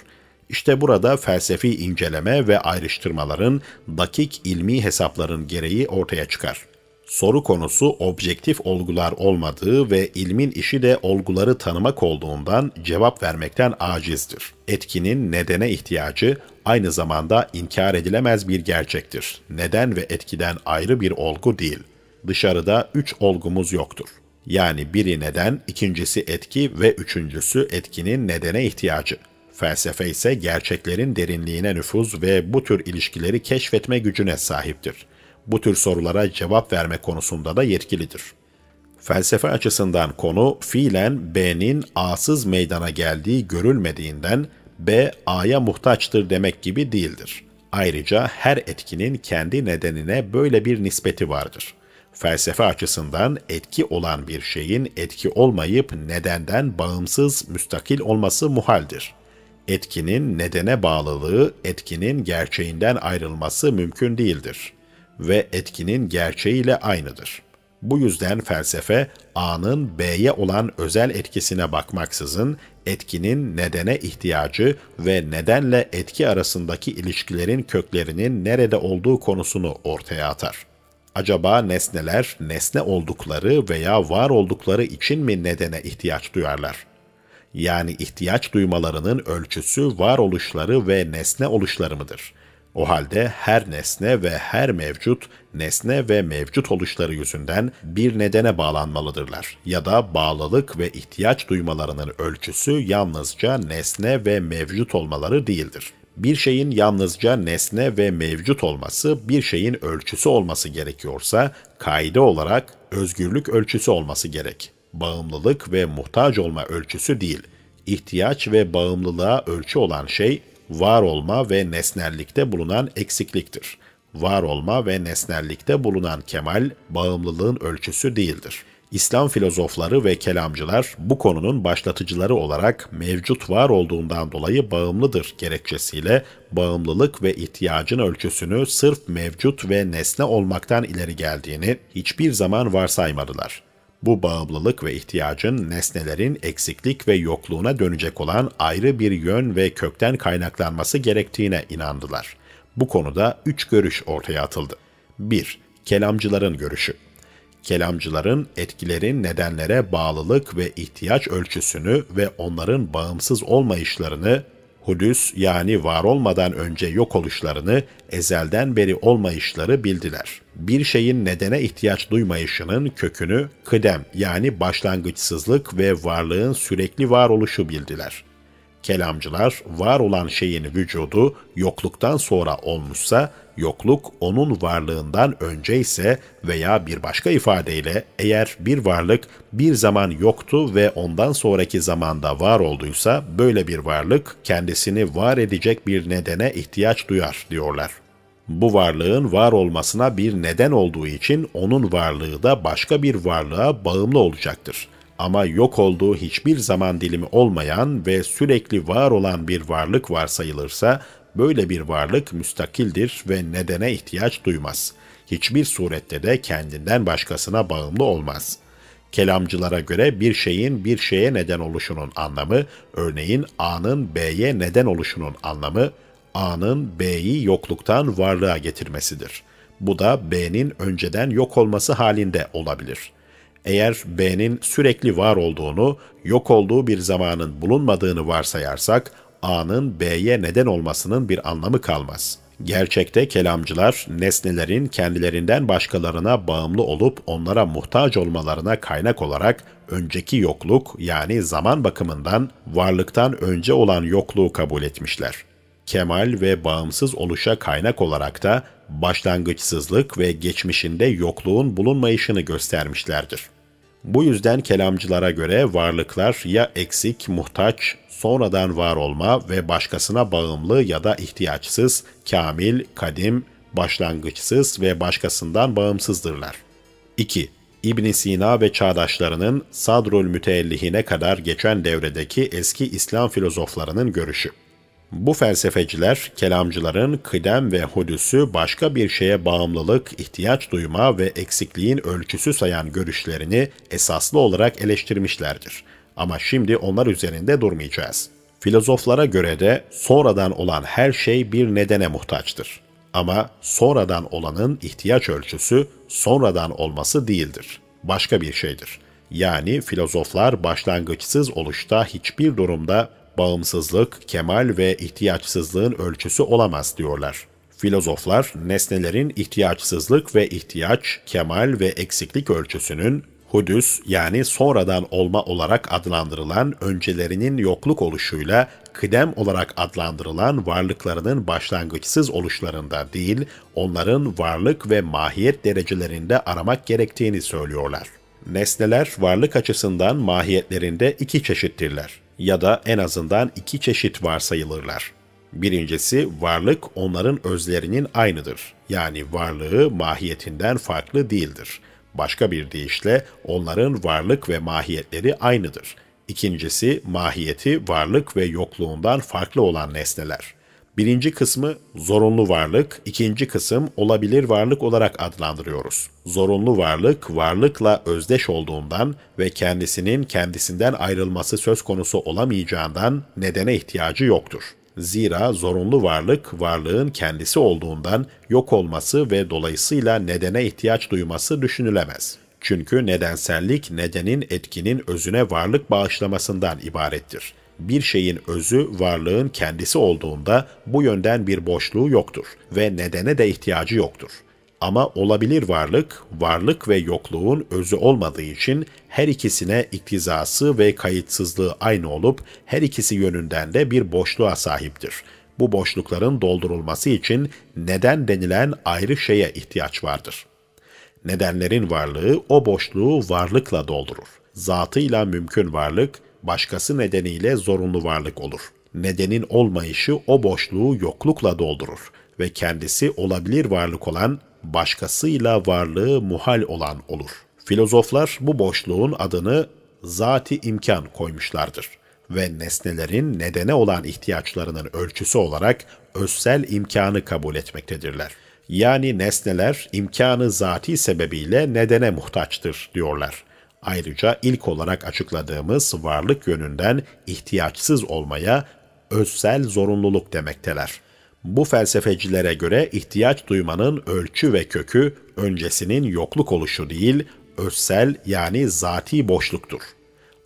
İşte burada felsefi inceleme ve ayrıştırmaların dakik ilmi hesapların gereği ortaya çıkar. Soru konusu objektif olgular olmadığı ve ilmin işi de olguları tanımak olduğundan cevap vermekten acizdir. Etkinin nedene ihtiyacı aynı zamanda inkar edilemez bir gerçektir. Neden ve etkiden ayrı bir olgu değil dışarıda üç olgumuz yoktur. Yani biri neden, ikincisi etki ve üçüncüsü etkinin nedene ihtiyacı. Felsefe ise gerçeklerin derinliğine nüfuz ve bu tür ilişkileri keşfetme gücüne sahiptir. Bu tür sorulara cevap verme konusunda da yetkilidir. Felsefe açısından konu fiilen B'nin A'sız meydana geldiği görülmediğinden B A'ya muhtaçtır demek gibi değildir. Ayrıca her etkinin kendi nedenine böyle bir nispeti vardır.'' felsefe açısından etki olan bir şeyin etki olmayıp nedenden bağımsız, müstakil olması muhaldir. Etkinin nedene bağlılığı, etkinin gerçeğinden ayrılması mümkün değildir ve etkinin gerçeğiyle aynıdır. Bu yüzden felsefe, A'nın B'ye olan özel etkisine bakmaksızın, etkinin nedene ihtiyacı ve nedenle etki arasındaki ilişkilerin köklerinin nerede olduğu konusunu ortaya atar.'' Acaba nesneler nesne oldukları veya var oldukları için mi nedene ihtiyaç duyarlar? Yani ihtiyaç duymalarının ölçüsü var oluşları ve nesne oluşları mıdır? O halde her nesne ve her mevcut, nesne ve mevcut oluşları yüzünden bir nedene bağlanmalıdırlar. Ya da bağlılık ve ihtiyaç duymalarının ölçüsü yalnızca nesne ve mevcut olmaları değildir. Bir şeyin yalnızca nesne ve mevcut olması, bir şeyin ölçüsü olması gerekiyorsa, kaide olarak özgürlük ölçüsü olması gerek. Bağımlılık ve muhtaç olma ölçüsü değil. İhtiyaç ve bağımlılığa ölçü olan şey, var olma ve nesnellikte bulunan eksikliktir. Var olma ve nesnellikte bulunan kemal, bağımlılığın ölçüsü değildir.'' İslam filozofları ve kelamcılar bu konunun başlatıcıları olarak mevcut var olduğundan dolayı bağımlıdır gerekçesiyle bağımlılık ve ihtiyacın ölçüsünü sırf mevcut ve nesne olmaktan ileri geldiğini hiçbir zaman varsaymadılar. Bu bağımlılık ve ihtiyacın nesnelerin eksiklik ve yokluğuna dönecek olan ayrı bir yön ve kökten kaynaklanması gerektiğine inandılar. Bu konuda üç görüş ortaya atıldı. 1. Kelamcıların görüşü kelamcıların etkilerin nedenlere bağlılık ve ihtiyaç ölçüsünü ve onların bağımsız olmayışlarını, hudüs yani var olmadan önce yok oluşlarını, ezelden beri olmayışları bildiler. Bir şeyin nedene ihtiyaç duymayışının kökünü kıdem yani başlangıçsızlık ve varlığın sürekli varoluşu bildiler.'' Kelamcılar var olan şeyin vücudu yokluktan sonra olmuşsa, yokluk onun varlığından önce ise veya bir başka ifadeyle eğer bir varlık bir zaman yoktu ve ondan sonraki zamanda var olduysa böyle bir varlık kendisini var edecek bir nedene ihtiyaç duyar diyorlar. Bu varlığın var olmasına bir neden olduğu için onun varlığı da başka bir varlığa bağımlı olacaktır ama yok olduğu hiçbir zaman dilimi olmayan ve sürekli var olan bir varlık varsayılırsa, böyle bir varlık müstakildir ve nedene ihtiyaç duymaz. Hiçbir surette de kendinden başkasına bağımlı olmaz. Kelamcılara göre bir şeyin bir şeye neden oluşunun anlamı, örneğin A'nın B'ye neden oluşunun anlamı, A'nın B'yi yokluktan varlığa getirmesidir. Bu da B'nin önceden yok olması halinde olabilir.'' Eğer B'nin sürekli var olduğunu, yok olduğu bir zamanın bulunmadığını varsayarsak, A'nın B'ye neden olmasının bir anlamı kalmaz. Gerçekte kelamcılar nesnelerin kendilerinden başkalarına bağımlı olup onlara muhtaç olmalarına kaynak olarak önceki yokluk yani zaman bakımından varlıktan önce olan yokluğu kabul etmişler. Kemal ve bağımsız oluşa kaynak olarak da başlangıçsızlık ve geçmişinde yokluğun bulunmayışını göstermişlerdir. Bu yüzden kelamcılara göre varlıklar ya eksik, muhtaç, sonradan var olma ve başkasına bağımlı ya da ihtiyaçsız, kamil, kadim, başlangıçsız ve başkasından bağımsızdırlar. 2. İbn Sina ve çağdaşlarının Sadrul Müteellihine kadar geçen devredeki eski İslam filozoflarının görüşü. Bu felsefeciler, kelamcıların kıdem ve hudüsü başka bir şeye bağımlılık, ihtiyaç duyma ve eksikliğin ölçüsü sayan görüşlerini esaslı olarak eleştirmişlerdir. Ama şimdi onlar üzerinde durmayacağız. Filozoflara göre de sonradan olan her şey bir nedene muhtaçtır. Ama sonradan olanın ihtiyaç ölçüsü sonradan olması değildir. Başka bir şeydir. Yani filozoflar başlangıçsız oluşta hiçbir durumda bağımsızlık, kemal ve ihtiyaçsızlığın ölçüsü olamaz diyorlar. Filozoflar, nesnelerin ihtiyaçsızlık ve ihtiyaç, kemal ve eksiklik ölçüsünün hudüs yani sonradan olma olarak adlandırılan öncelerinin yokluk oluşuyla kıdem olarak adlandırılan varlıklarının başlangıçsız oluşlarında değil, onların varlık ve mahiyet derecelerinde aramak gerektiğini söylüyorlar. Nesneler varlık açısından mahiyetlerinde iki çeşittirler ya da en azından iki çeşit varsayılırlar. Birincisi varlık onların özlerinin aynıdır. Yani varlığı mahiyetinden farklı değildir. Başka bir deyişle onların varlık ve mahiyetleri aynıdır. İkincisi mahiyeti varlık ve yokluğundan farklı olan nesneler. Birinci kısmı zorunlu varlık, ikinci kısım olabilir varlık olarak adlandırıyoruz. Zorunlu varlık, varlıkla özdeş olduğundan ve kendisinin kendisinden ayrılması söz konusu olamayacağından nedene ihtiyacı yoktur. Zira zorunlu varlık, varlığın kendisi olduğundan yok olması ve dolayısıyla nedene ihtiyaç duyması düşünülemez. Çünkü nedensellik, nedenin etkinin özüne varlık bağışlamasından ibarettir bir şeyin özü varlığın kendisi olduğunda bu yönden bir boşluğu yoktur ve nedene de ihtiyacı yoktur. Ama olabilir varlık, varlık ve yokluğun özü olmadığı için her ikisine iktizası ve kayıtsızlığı aynı olup her ikisi yönünden de bir boşluğa sahiptir. Bu boşlukların doldurulması için neden denilen ayrı şeye ihtiyaç vardır. Nedenlerin varlığı o boşluğu varlıkla doldurur. Zatıyla mümkün varlık, başkası nedeniyle zorunlu varlık olur. Nedenin olmayışı o boşluğu yoklukla doldurur ve kendisi olabilir varlık olan, başkasıyla varlığı muhal olan olur. Filozoflar bu boşluğun adını zati imkan koymuşlardır ve nesnelerin nedene olan ihtiyaçlarının ölçüsü olarak özsel imkanı kabul etmektedirler. Yani nesneler imkanı zati sebebiyle nedene muhtaçtır diyorlar. Ayrıca ilk olarak açıkladığımız varlık yönünden ihtiyaçsız olmaya özsel zorunluluk demekteler. Bu felsefecilere göre ihtiyaç duymanın ölçü ve kökü öncesinin yokluk oluşu değil, özsel yani zati boşluktur.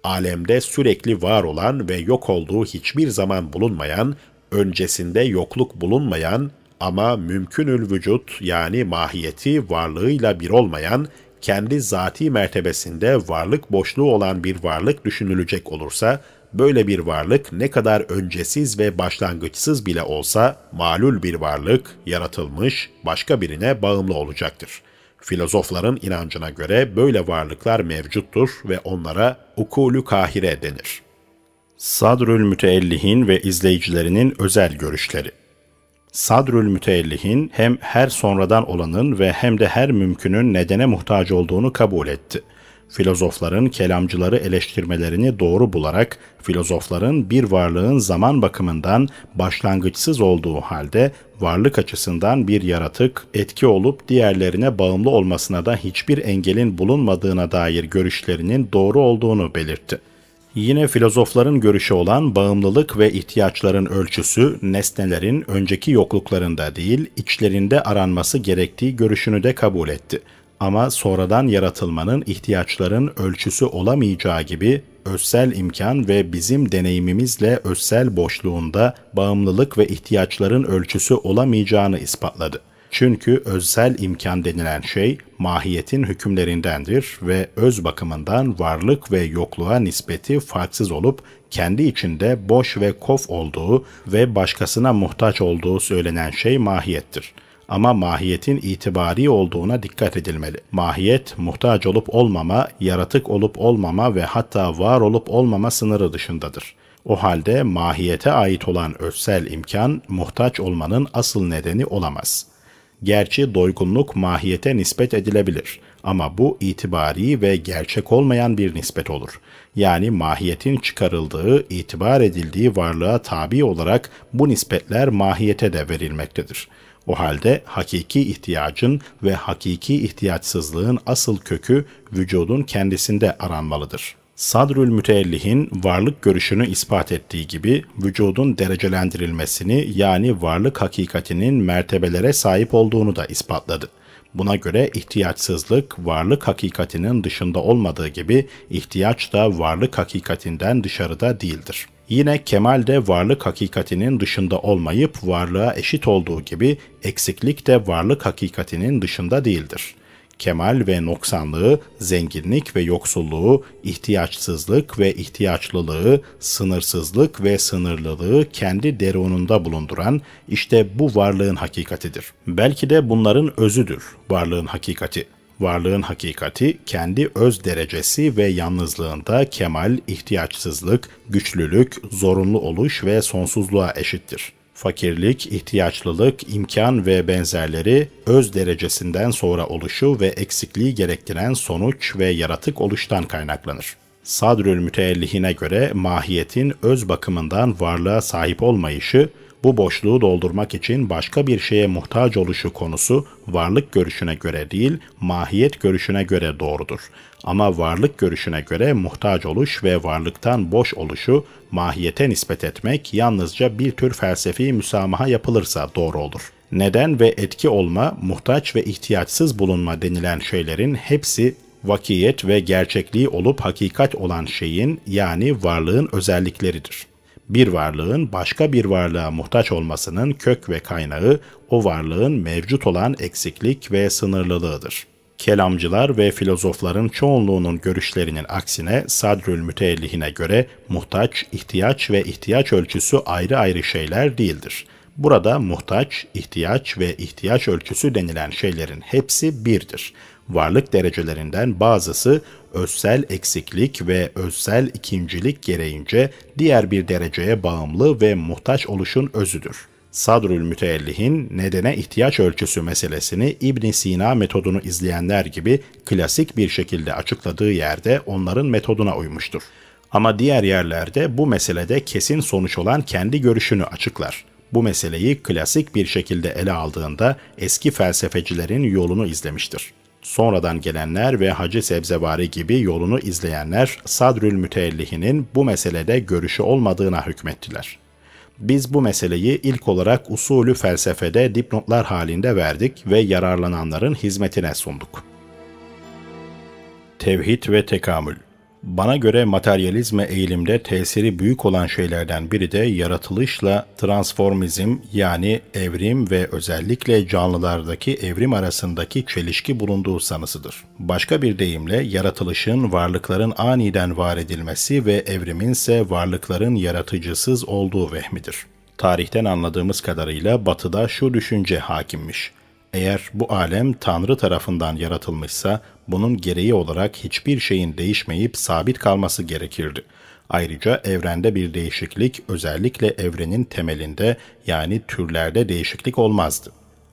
Alemde sürekli var olan ve yok olduğu hiçbir zaman bulunmayan, öncesinde yokluk bulunmayan ama mümkünül vücut yani mahiyeti varlığıyla bir olmayan kendi zati mertebesinde varlık boşluğu olan bir varlık düşünülecek olursa, böyle bir varlık ne kadar öncesiz ve başlangıçsız bile olsa malul bir varlık, yaratılmış, başka birine bağımlı olacaktır. Filozofların inancına göre böyle varlıklar mevcuttur ve onlara ukulü kahire denir. Sadrül Müteellih'in ve izleyicilerinin özel görüşleri sadrül müteellihin hem her sonradan olanın ve hem de her mümkünün nedene muhtaç olduğunu kabul etti. Filozofların kelamcıları eleştirmelerini doğru bularak filozofların bir varlığın zaman bakımından başlangıçsız olduğu halde varlık açısından bir yaratık, etki olup diğerlerine bağımlı olmasına da hiçbir engelin bulunmadığına dair görüşlerinin doğru olduğunu belirtti. Yine filozofların görüşü olan bağımlılık ve ihtiyaçların ölçüsü nesnelerin önceki yokluklarında değil, içlerinde aranması gerektiği görüşünü de kabul etti. Ama sonradan yaratılmanın ihtiyaçların ölçüsü olamayacağı gibi özsel imkan ve bizim deneyimimizle özsel boşluğunda bağımlılık ve ihtiyaçların ölçüsü olamayacağını ispatladı. Çünkü özel imkan denilen şey mahiyetin hükümlerindendir ve öz bakımından varlık ve yokluğa nispeti farksız olup kendi içinde boş ve kof olduğu ve başkasına muhtaç olduğu söylenen şey mahiyettir.'' ama mahiyetin itibari olduğuna dikkat edilmeli. Mahiyet, muhtaç olup olmama, yaratık olup olmama ve hatta var olup olmama sınırı dışındadır. O halde mahiyete ait olan özsel imkan, muhtaç olmanın asıl nedeni olamaz. Gerçi doygunluk mahiyete nispet edilebilir ama bu itibari ve gerçek olmayan bir nispet olur. Yani mahiyetin çıkarıldığı, itibar edildiği varlığa tabi olarak bu nispetler mahiyete de verilmektedir. O halde hakiki ihtiyacın ve hakiki ihtiyaçsızlığın asıl kökü vücudun kendisinde aranmalıdır. Sadrül müteellihin varlık görüşünü ispat ettiği gibi vücudun derecelendirilmesini yani varlık hakikatinin mertebelere sahip olduğunu da ispatladı. Buna göre ihtiyaçsızlık varlık hakikatinin dışında olmadığı gibi ihtiyaç da varlık hakikatinden dışarıda değildir. Yine kemal de varlık hakikatinin dışında olmayıp varlığa eşit olduğu gibi eksiklik de varlık hakikatinin dışında değildir kemal ve noksanlığı, zenginlik ve yoksulluğu, ihtiyaçsızlık ve ihtiyaçlılığı, sınırsızlık ve sınırlılığı kendi deronunda bulunduran işte bu varlığın hakikatidir. Belki de bunların özüdür varlığın hakikati. Varlığın hakikati kendi öz derecesi ve yalnızlığında kemal, ihtiyaçsızlık, güçlülük, zorunlu oluş ve sonsuzluğa eşittir fakirlik, ihtiyaçlılık, imkan ve benzerleri öz derecesinden sonra oluşu ve eksikliği gerektiren sonuç ve yaratık oluştan kaynaklanır. Sadrül müteellihine göre mahiyetin öz bakımından varlığa sahip olmayışı, bu boşluğu doldurmak için başka bir şeye muhtaç oluşu konusu varlık görüşüne göre değil, mahiyet görüşüne göre doğrudur. Ama varlık görüşüne göre muhtaç oluş ve varlıktan boş oluşu mahiyete nispet etmek yalnızca bir tür felsefi müsamaha yapılırsa doğru olur. Neden ve etki olma, muhtaç ve ihtiyaçsız bulunma denilen şeylerin hepsi vakiyet ve gerçekliği olup hakikat olan şeyin yani varlığın özellikleridir. Bir varlığın başka bir varlığa muhtaç olmasının kök ve kaynağı o varlığın mevcut olan eksiklik ve sınırlılığıdır. Kelamcılar ve filozofların çoğunluğunun görüşlerinin aksine Sadrül Müteellihine göre muhtaç, ihtiyaç ve ihtiyaç ölçüsü ayrı ayrı şeyler değildir. Burada muhtaç, ihtiyaç ve ihtiyaç ölçüsü denilen şeylerin hepsi birdir. Varlık derecelerinden bazısı özsel eksiklik ve özsel ikincilik gereğince diğer bir dereceye bağımlı ve muhtaç oluşun özüdür. Sadrül Müteellihin nedene ihtiyaç ölçüsü meselesini İbn Sina metodunu izleyenler gibi klasik bir şekilde açıkladığı yerde onların metoduna uymuştur. Ama diğer yerlerde bu meselede kesin sonuç olan kendi görüşünü açıklar. Bu meseleyi klasik bir şekilde ele aldığında eski felsefecilerin yolunu izlemiştir. Sonradan gelenler ve Hacı Sebzevari gibi yolunu izleyenler Sadrül Müteellihinin bu meselede görüşü olmadığına hükmettiler.'' Biz bu meseleyi ilk olarak usulü felsefede dipnotlar halinde verdik ve yararlananların hizmetine sunduk. Tevhid ve Tekamül bana göre materyalizme eğilimde tesiri büyük olan şeylerden biri de yaratılışla transformizm yani evrim ve özellikle canlılardaki evrim arasındaki çelişki bulunduğu sanısıdır. Başka bir deyimle yaratılışın varlıkların aniden var edilmesi ve evrimin ise varlıkların yaratıcısız olduğu vehmidir. Tarihten anladığımız kadarıyla batıda şu düşünce hakimmiş. Eğer bu alem Tanrı tarafından yaratılmışsa bunun gereği olarak hiçbir şeyin değişmeyip sabit kalması gerekirdi. Ayrıca evrende bir değişiklik özellikle evrenin temelinde yani türlerde değişiklik olmazdı.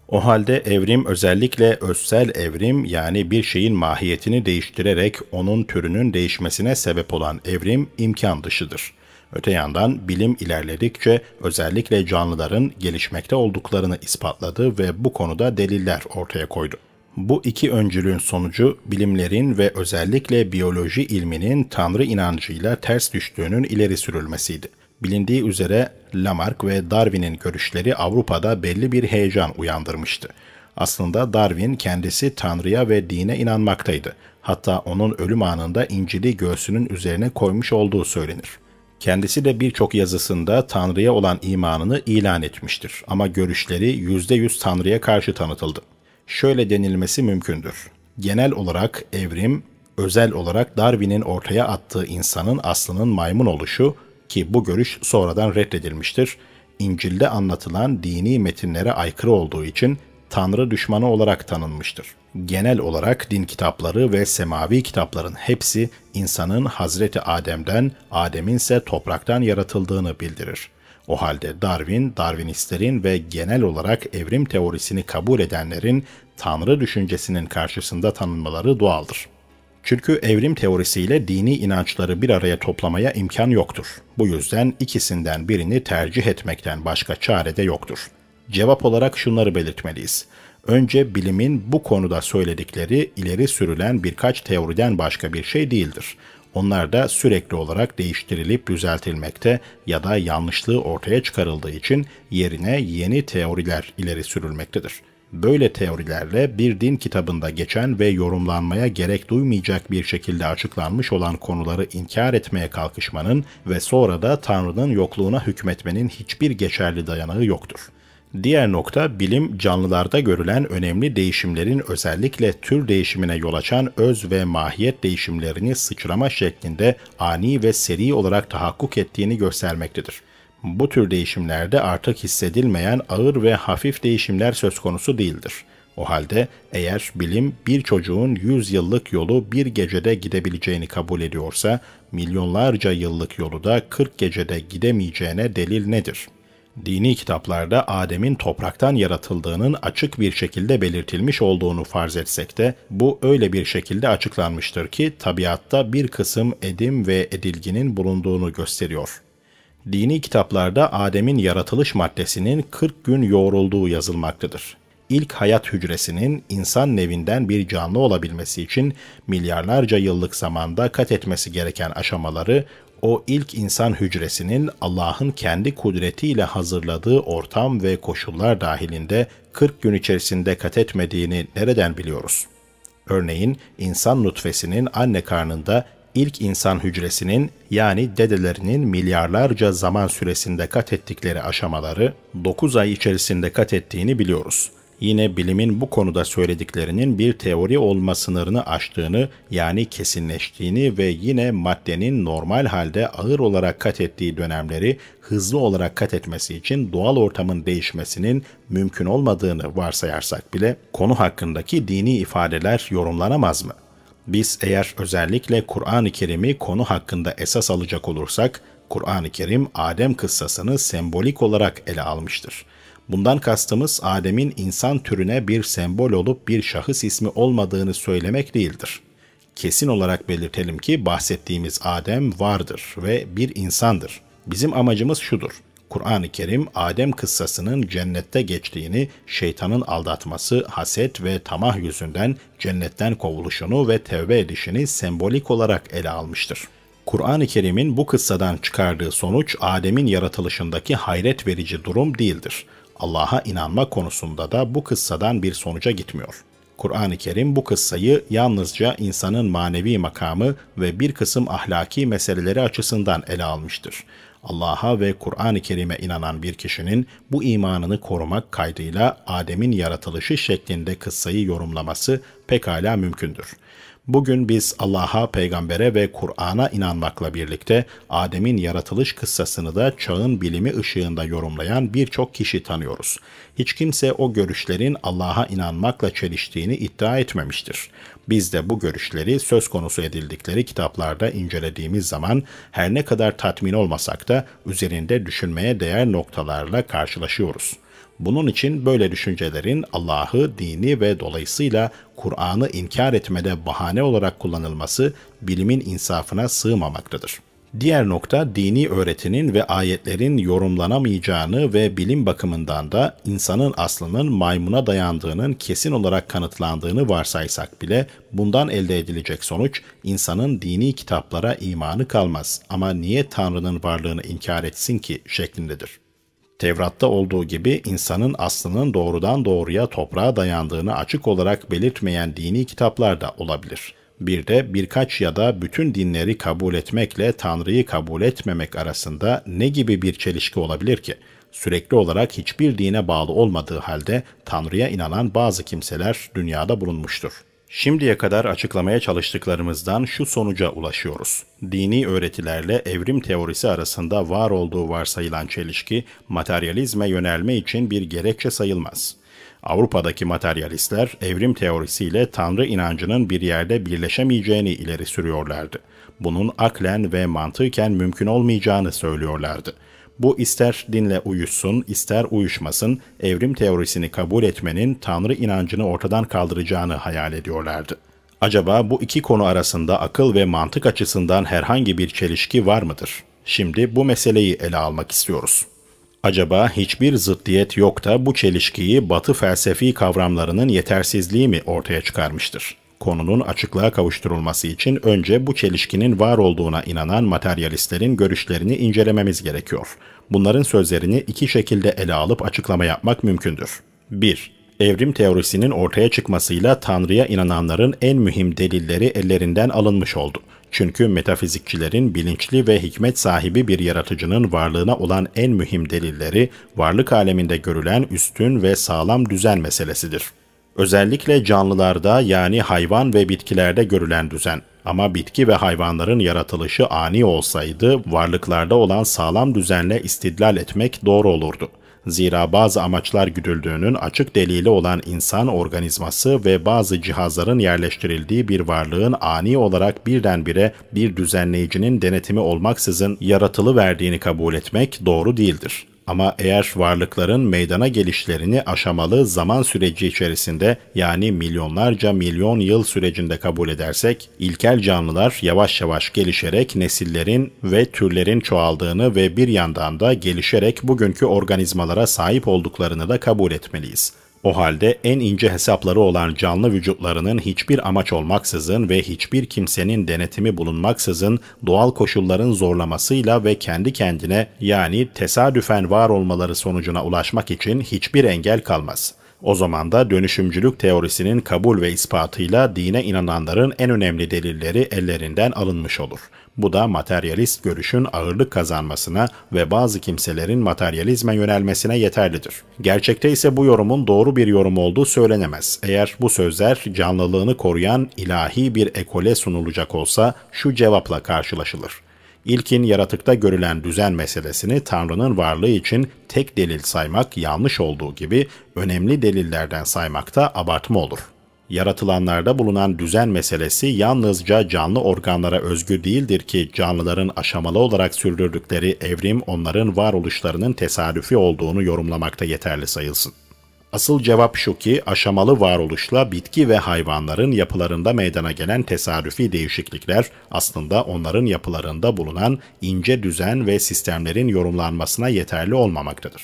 O halde evrim özellikle özsel evrim yani bir şeyin mahiyetini değiştirerek onun türünün değişmesine sebep olan evrim imkan dışıdır.'' Öte yandan bilim ilerledikçe özellikle canlıların gelişmekte olduklarını ispatladı ve bu konuda deliller ortaya koydu. Bu iki öncülüğün sonucu bilimlerin ve özellikle biyoloji ilminin tanrı inancıyla ters düştüğünün ileri sürülmesiydi. Bilindiği üzere Lamarck ve Darwin'in görüşleri Avrupa'da belli bir heyecan uyandırmıştı. Aslında Darwin kendisi Tanrı'ya ve dine inanmaktaydı. Hatta onun ölüm anında İncil'i göğsünün üzerine koymuş olduğu söylenir. Kendisi de birçok yazısında Tanrı'ya olan imanını ilan etmiştir ama görüşleri %100 Tanrı'ya karşı tanıtıldı. Şöyle denilmesi mümkündür. Genel olarak evrim, özel olarak Darwin'in ortaya attığı insanın aslının maymun oluşu ki bu görüş sonradan reddedilmiştir. İncil'de anlatılan dini metinlere aykırı olduğu için Tanrı düşmanı olarak tanınmıştır. Genel olarak din kitapları ve semavi kitapların hepsi insanın Hazreti Adem'den, Adem'in ise topraktan yaratıldığını bildirir. O halde Darwin, Darwinistlerin ve genel olarak evrim teorisini kabul edenlerin tanrı düşüncesinin karşısında tanınmaları doğaldır. Çünkü evrim teorisiyle dini inançları bir araya toplamaya imkan yoktur. Bu yüzden ikisinden birini tercih etmekten başka çare de yoktur. Cevap olarak şunları belirtmeliyiz önce bilimin bu konuda söyledikleri ileri sürülen birkaç teoriden başka bir şey değildir. Onlar da sürekli olarak değiştirilip düzeltilmekte ya da yanlışlığı ortaya çıkarıldığı için yerine yeni teoriler ileri sürülmektedir. Böyle teorilerle bir din kitabında geçen ve yorumlanmaya gerek duymayacak bir şekilde açıklanmış olan konuları inkar etmeye kalkışmanın ve sonra da Tanrı'nın yokluğuna hükmetmenin hiçbir geçerli dayanağı yoktur. Diğer nokta bilim canlılarda görülen önemli değişimlerin özellikle tür değişimine yol açan öz ve mahiyet değişimlerini sıçrama şeklinde ani ve seri olarak tahakkuk ettiğini göstermektedir. Bu tür değişimlerde artık hissedilmeyen ağır ve hafif değişimler söz konusu değildir. O halde eğer bilim bir çocuğun 100 yıllık yolu bir gecede gidebileceğini kabul ediyorsa, milyonlarca yıllık yolu da 40 gecede gidemeyeceğine delil nedir?'' dini kitaplarda Adem'in topraktan yaratıldığının açık bir şekilde belirtilmiş olduğunu farz etsek de bu öyle bir şekilde açıklanmıştır ki tabiatta bir kısım edim ve edilginin bulunduğunu gösteriyor. Dini kitaplarda Adem'in yaratılış maddesinin 40 gün yoğrulduğu yazılmaktadır. İlk hayat hücresinin insan nevinden bir canlı olabilmesi için milyarlarca yıllık zamanda kat etmesi gereken aşamaları o ilk insan hücresinin Allah'ın kendi kudretiyle hazırladığı ortam ve koşullar dahilinde 40 gün içerisinde kat etmediğini nereden biliyoruz? Örneğin insan nutfesinin anne karnında ilk insan hücresinin yani dedelerinin milyarlarca zaman süresinde kat ettikleri aşamaları 9 ay içerisinde kat ettiğini biliyoruz.'' yine bilimin bu konuda söylediklerinin bir teori olma sınırını aştığını yani kesinleştiğini ve yine maddenin normal halde ağır olarak kat ettiği dönemleri hızlı olarak kat etmesi için doğal ortamın değişmesinin mümkün olmadığını varsayarsak bile konu hakkındaki dini ifadeler yorumlanamaz mı? Biz eğer özellikle Kur'an-ı Kerim'i konu hakkında esas alacak olursak, Kur'an-ı Kerim Adem kıssasını sembolik olarak ele almıştır. Bundan kastımız Adem'in insan türüne bir sembol olup bir şahıs ismi olmadığını söylemek değildir. Kesin olarak belirtelim ki bahsettiğimiz Adem vardır ve bir insandır. Bizim amacımız şudur. Kur'an-ı Kerim Adem kıssasının cennette geçtiğini, şeytanın aldatması, haset ve tamah yüzünden cennetten kovuluşunu ve tevbe edişini sembolik olarak ele almıştır. Kur'an-ı Kerim'in bu kıssadan çıkardığı sonuç Adem'in yaratılışındaki hayret verici durum değildir. Allah'a inanma konusunda da bu kıssadan bir sonuca gitmiyor. Kur'an-ı Kerim bu kıssayı yalnızca insanın manevi makamı ve bir kısım ahlaki meseleleri açısından ele almıştır. Allah'a ve Kur'an-ı Kerim'e inanan bir kişinin bu imanını korumak kaydıyla Adem'in yaratılışı şeklinde kıssayı yorumlaması pekala mümkündür. Bugün biz Allah'a, peygambere ve Kur'an'a inanmakla birlikte Adem'in yaratılış kıssasını da çağın bilimi ışığında yorumlayan birçok kişi tanıyoruz. Hiç kimse o görüşlerin Allah'a inanmakla çeliştiğini iddia etmemiştir. Biz de bu görüşleri söz konusu edildikleri kitaplarda incelediğimiz zaman her ne kadar tatmin olmasak da üzerinde düşünmeye değer noktalarla karşılaşıyoruz. Bunun için böyle düşüncelerin Allah'ı, dini ve dolayısıyla Kur'an'ı inkar etmede bahane olarak kullanılması bilimin insafına sığmamaktadır. Diğer nokta dini öğretinin ve ayetlerin yorumlanamayacağını ve bilim bakımından da insanın aslının maymuna dayandığının kesin olarak kanıtlandığını varsaysak bile bundan elde edilecek sonuç insanın dini kitaplara imanı kalmaz ama niye Tanrı'nın varlığını inkar etsin ki şeklindedir. Tevrat'ta olduğu gibi insanın aslının doğrudan doğruya toprağa dayandığını açık olarak belirtmeyen dini kitaplar da olabilir. Bir de birkaç ya da bütün dinleri kabul etmekle Tanrı'yı kabul etmemek arasında ne gibi bir çelişki olabilir ki? Sürekli olarak hiçbir dine bağlı olmadığı halde Tanrı'ya inanan bazı kimseler dünyada bulunmuştur. Şimdiye kadar açıklamaya çalıştıklarımızdan şu sonuca ulaşıyoruz. Dini öğretilerle evrim teorisi arasında var olduğu varsayılan çelişki, materyalizme yönelme için bir gerekçe sayılmaz. Avrupa'daki materyalistler evrim teorisiyle tanrı inancının bir yerde birleşemeyeceğini ileri sürüyorlardı. Bunun aklen ve mantıken mümkün olmayacağını söylüyorlardı. Bu ister dinle uyuşsun, ister uyuşmasın, evrim teorisini kabul etmenin Tanrı inancını ortadan kaldıracağını hayal ediyorlardı. Acaba bu iki konu arasında akıl ve mantık açısından herhangi bir çelişki var mıdır? Şimdi bu meseleyi ele almak istiyoruz. Acaba hiçbir zıddiyet yok da bu çelişkiyi batı felsefi kavramlarının yetersizliği mi ortaya çıkarmıştır? konunun açıklığa kavuşturulması için önce bu çelişkinin var olduğuna inanan materyalistlerin görüşlerini incelememiz gerekiyor. Bunların sözlerini iki şekilde ele alıp açıklama yapmak mümkündür. 1. Evrim teorisinin ortaya çıkmasıyla Tanrı'ya inananların en mühim delilleri ellerinden alınmış oldu. Çünkü metafizikçilerin bilinçli ve hikmet sahibi bir yaratıcının varlığına olan en mühim delilleri varlık aleminde görülen üstün ve sağlam düzen meselesidir. Özellikle canlılarda yani hayvan ve bitkilerde görülen düzen. Ama bitki ve hayvanların yaratılışı ani olsaydı varlıklarda olan sağlam düzenle istidlal etmek doğru olurdu. Zira bazı amaçlar güdüldüğünün açık delili olan insan organizması ve bazı cihazların yerleştirildiği bir varlığın ani olarak birdenbire bir düzenleyicinin denetimi olmaksızın yaratılı verdiğini kabul etmek doğru değildir. Ama eğer varlıkların meydana gelişlerini aşamalı zaman süreci içerisinde yani milyonlarca milyon yıl sürecinde kabul edersek, ilkel canlılar yavaş yavaş gelişerek nesillerin ve türlerin çoğaldığını ve bir yandan da gelişerek bugünkü organizmalara sahip olduklarını da kabul etmeliyiz. O halde en ince hesapları olan canlı vücutlarının hiçbir amaç olmaksızın ve hiçbir kimsenin denetimi bulunmaksızın doğal koşulların zorlamasıyla ve kendi kendine yani tesadüfen var olmaları sonucuna ulaşmak için hiçbir engel kalmaz.'' O zaman da dönüşümcülük teorisinin kabul ve ispatıyla dine inananların en önemli delilleri ellerinden alınmış olur. Bu da materyalist görüşün ağırlık kazanmasına ve bazı kimselerin materyalizme yönelmesine yeterlidir. Gerçekte ise bu yorumun doğru bir yorum olduğu söylenemez. Eğer bu sözler canlılığını koruyan ilahi bir ekole sunulacak olsa şu cevapla karşılaşılır. İlkin yaratıkta görülen düzen meselesini Tanrı'nın varlığı için tek delil saymak yanlış olduğu gibi önemli delillerden saymakta abartma olur. Yaratılanlarda bulunan düzen meselesi yalnızca canlı organlara özgü değildir ki canlıların aşamalı olarak sürdürdükleri evrim onların varoluşlarının tesadüfi olduğunu yorumlamakta yeterli sayılsın. Asıl cevap şu ki aşamalı varoluşla bitki ve hayvanların yapılarında meydana gelen tesadüfi değişiklikler aslında onların yapılarında bulunan ince düzen ve sistemlerin yorumlanmasına yeterli olmamaktadır.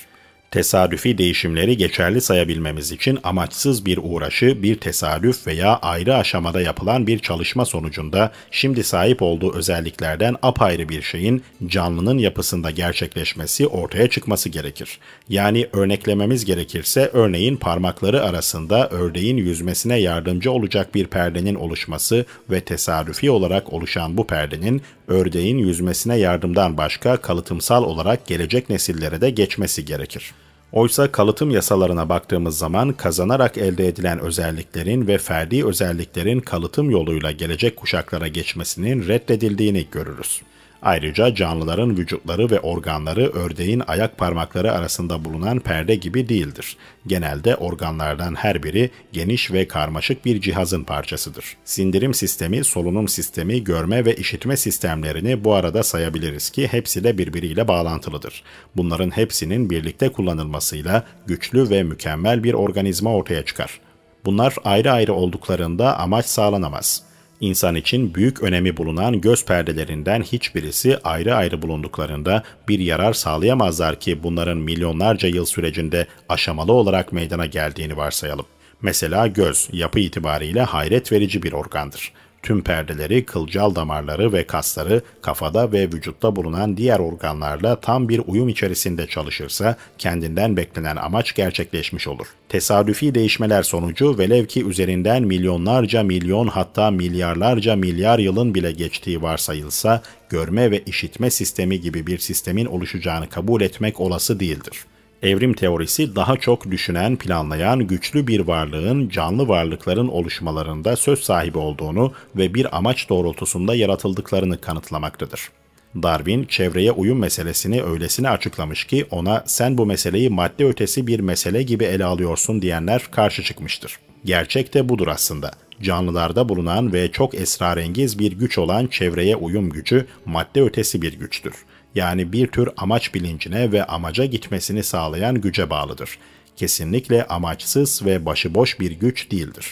Tesadüfi değişimleri geçerli sayabilmemiz için amaçsız bir uğraşı, bir tesadüf veya ayrı aşamada yapılan bir çalışma sonucunda şimdi sahip olduğu özelliklerden apayrı bir şeyin canlının yapısında gerçekleşmesi, ortaya çıkması gerekir. Yani örneklememiz gerekirse örneğin parmakları arasında ördeğin yüzmesine yardımcı olacak bir perdenin oluşması ve tesadüfi olarak oluşan bu perdenin ördeğin yüzmesine yardımdan başka kalıtımsal olarak gelecek nesillere de geçmesi gerekir. Oysa kalıtım yasalarına baktığımız zaman kazanarak elde edilen özelliklerin ve ferdi özelliklerin kalıtım yoluyla gelecek kuşaklara geçmesinin reddedildiğini görürüz. Ayrıca canlıların vücutları ve organları ördeğin ayak parmakları arasında bulunan perde gibi değildir. Genelde organlardan her biri geniş ve karmaşık bir cihazın parçasıdır. Sindirim sistemi, solunum sistemi, görme ve işitme sistemlerini bu arada sayabiliriz ki hepsi de birbiriyle bağlantılıdır. Bunların hepsinin birlikte kullanılmasıyla güçlü ve mükemmel bir organizma ortaya çıkar. Bunlar ayrı ayrı olduklarında amaç sağlanamaz. İnsan için büyük önemi bulunan göz perdelerinden hiçbirisi ayrı ayrı bulunduklarında bir yarar sağlayamazlar ki bunların milyonlarca yıl sürecinde aşamalı olarak meydana geldiğini varsayalım. Mesela göz, yapı itibariyle hayret verici bir organdır. Tüm perdeleri, kılcal damarları ve kasları kafada ve vücutta bulunan diğer organlarla tam bir uyum içerisinde çalışırsa kendinden beklenen amaç gerçekleşmiş olur. Tesadüfi değişmeler sonucu velev ki üzerinden milyonlarca milyon hatta milyarlarca milyar yılın bile geçtiği varsayılsa görme ve işitme sistemi gibi bir sistemin oluşacağını kabul etmek olası değildir. Evrim teorisi daha çok düşünen, planlayan, güçlü bir varlığın canlı varlıkların oluşmalarında söz sahibi olduğunu ve bir amaç doğrultusunda yaratıldıklarını kanıtlamaktadır. Darwin çevreye uyum meselesini öylesine açıklamış ki ona sen bu meseleyi madde ötesi bir mesele gibi ele alıyorsun diyenler karşı çıkmıştır. Gerçek de budur aslında. Canlılarda bulunan ve çok esrarengiz bir güç olan çevreye uyum gücü madde ötesi bir güçtür yani bir tür amaç bilincine ve amaca gitmesini sağlayan güce bağlıdır. Kesinlikle amaçsız ve başıboş bir güç değildir.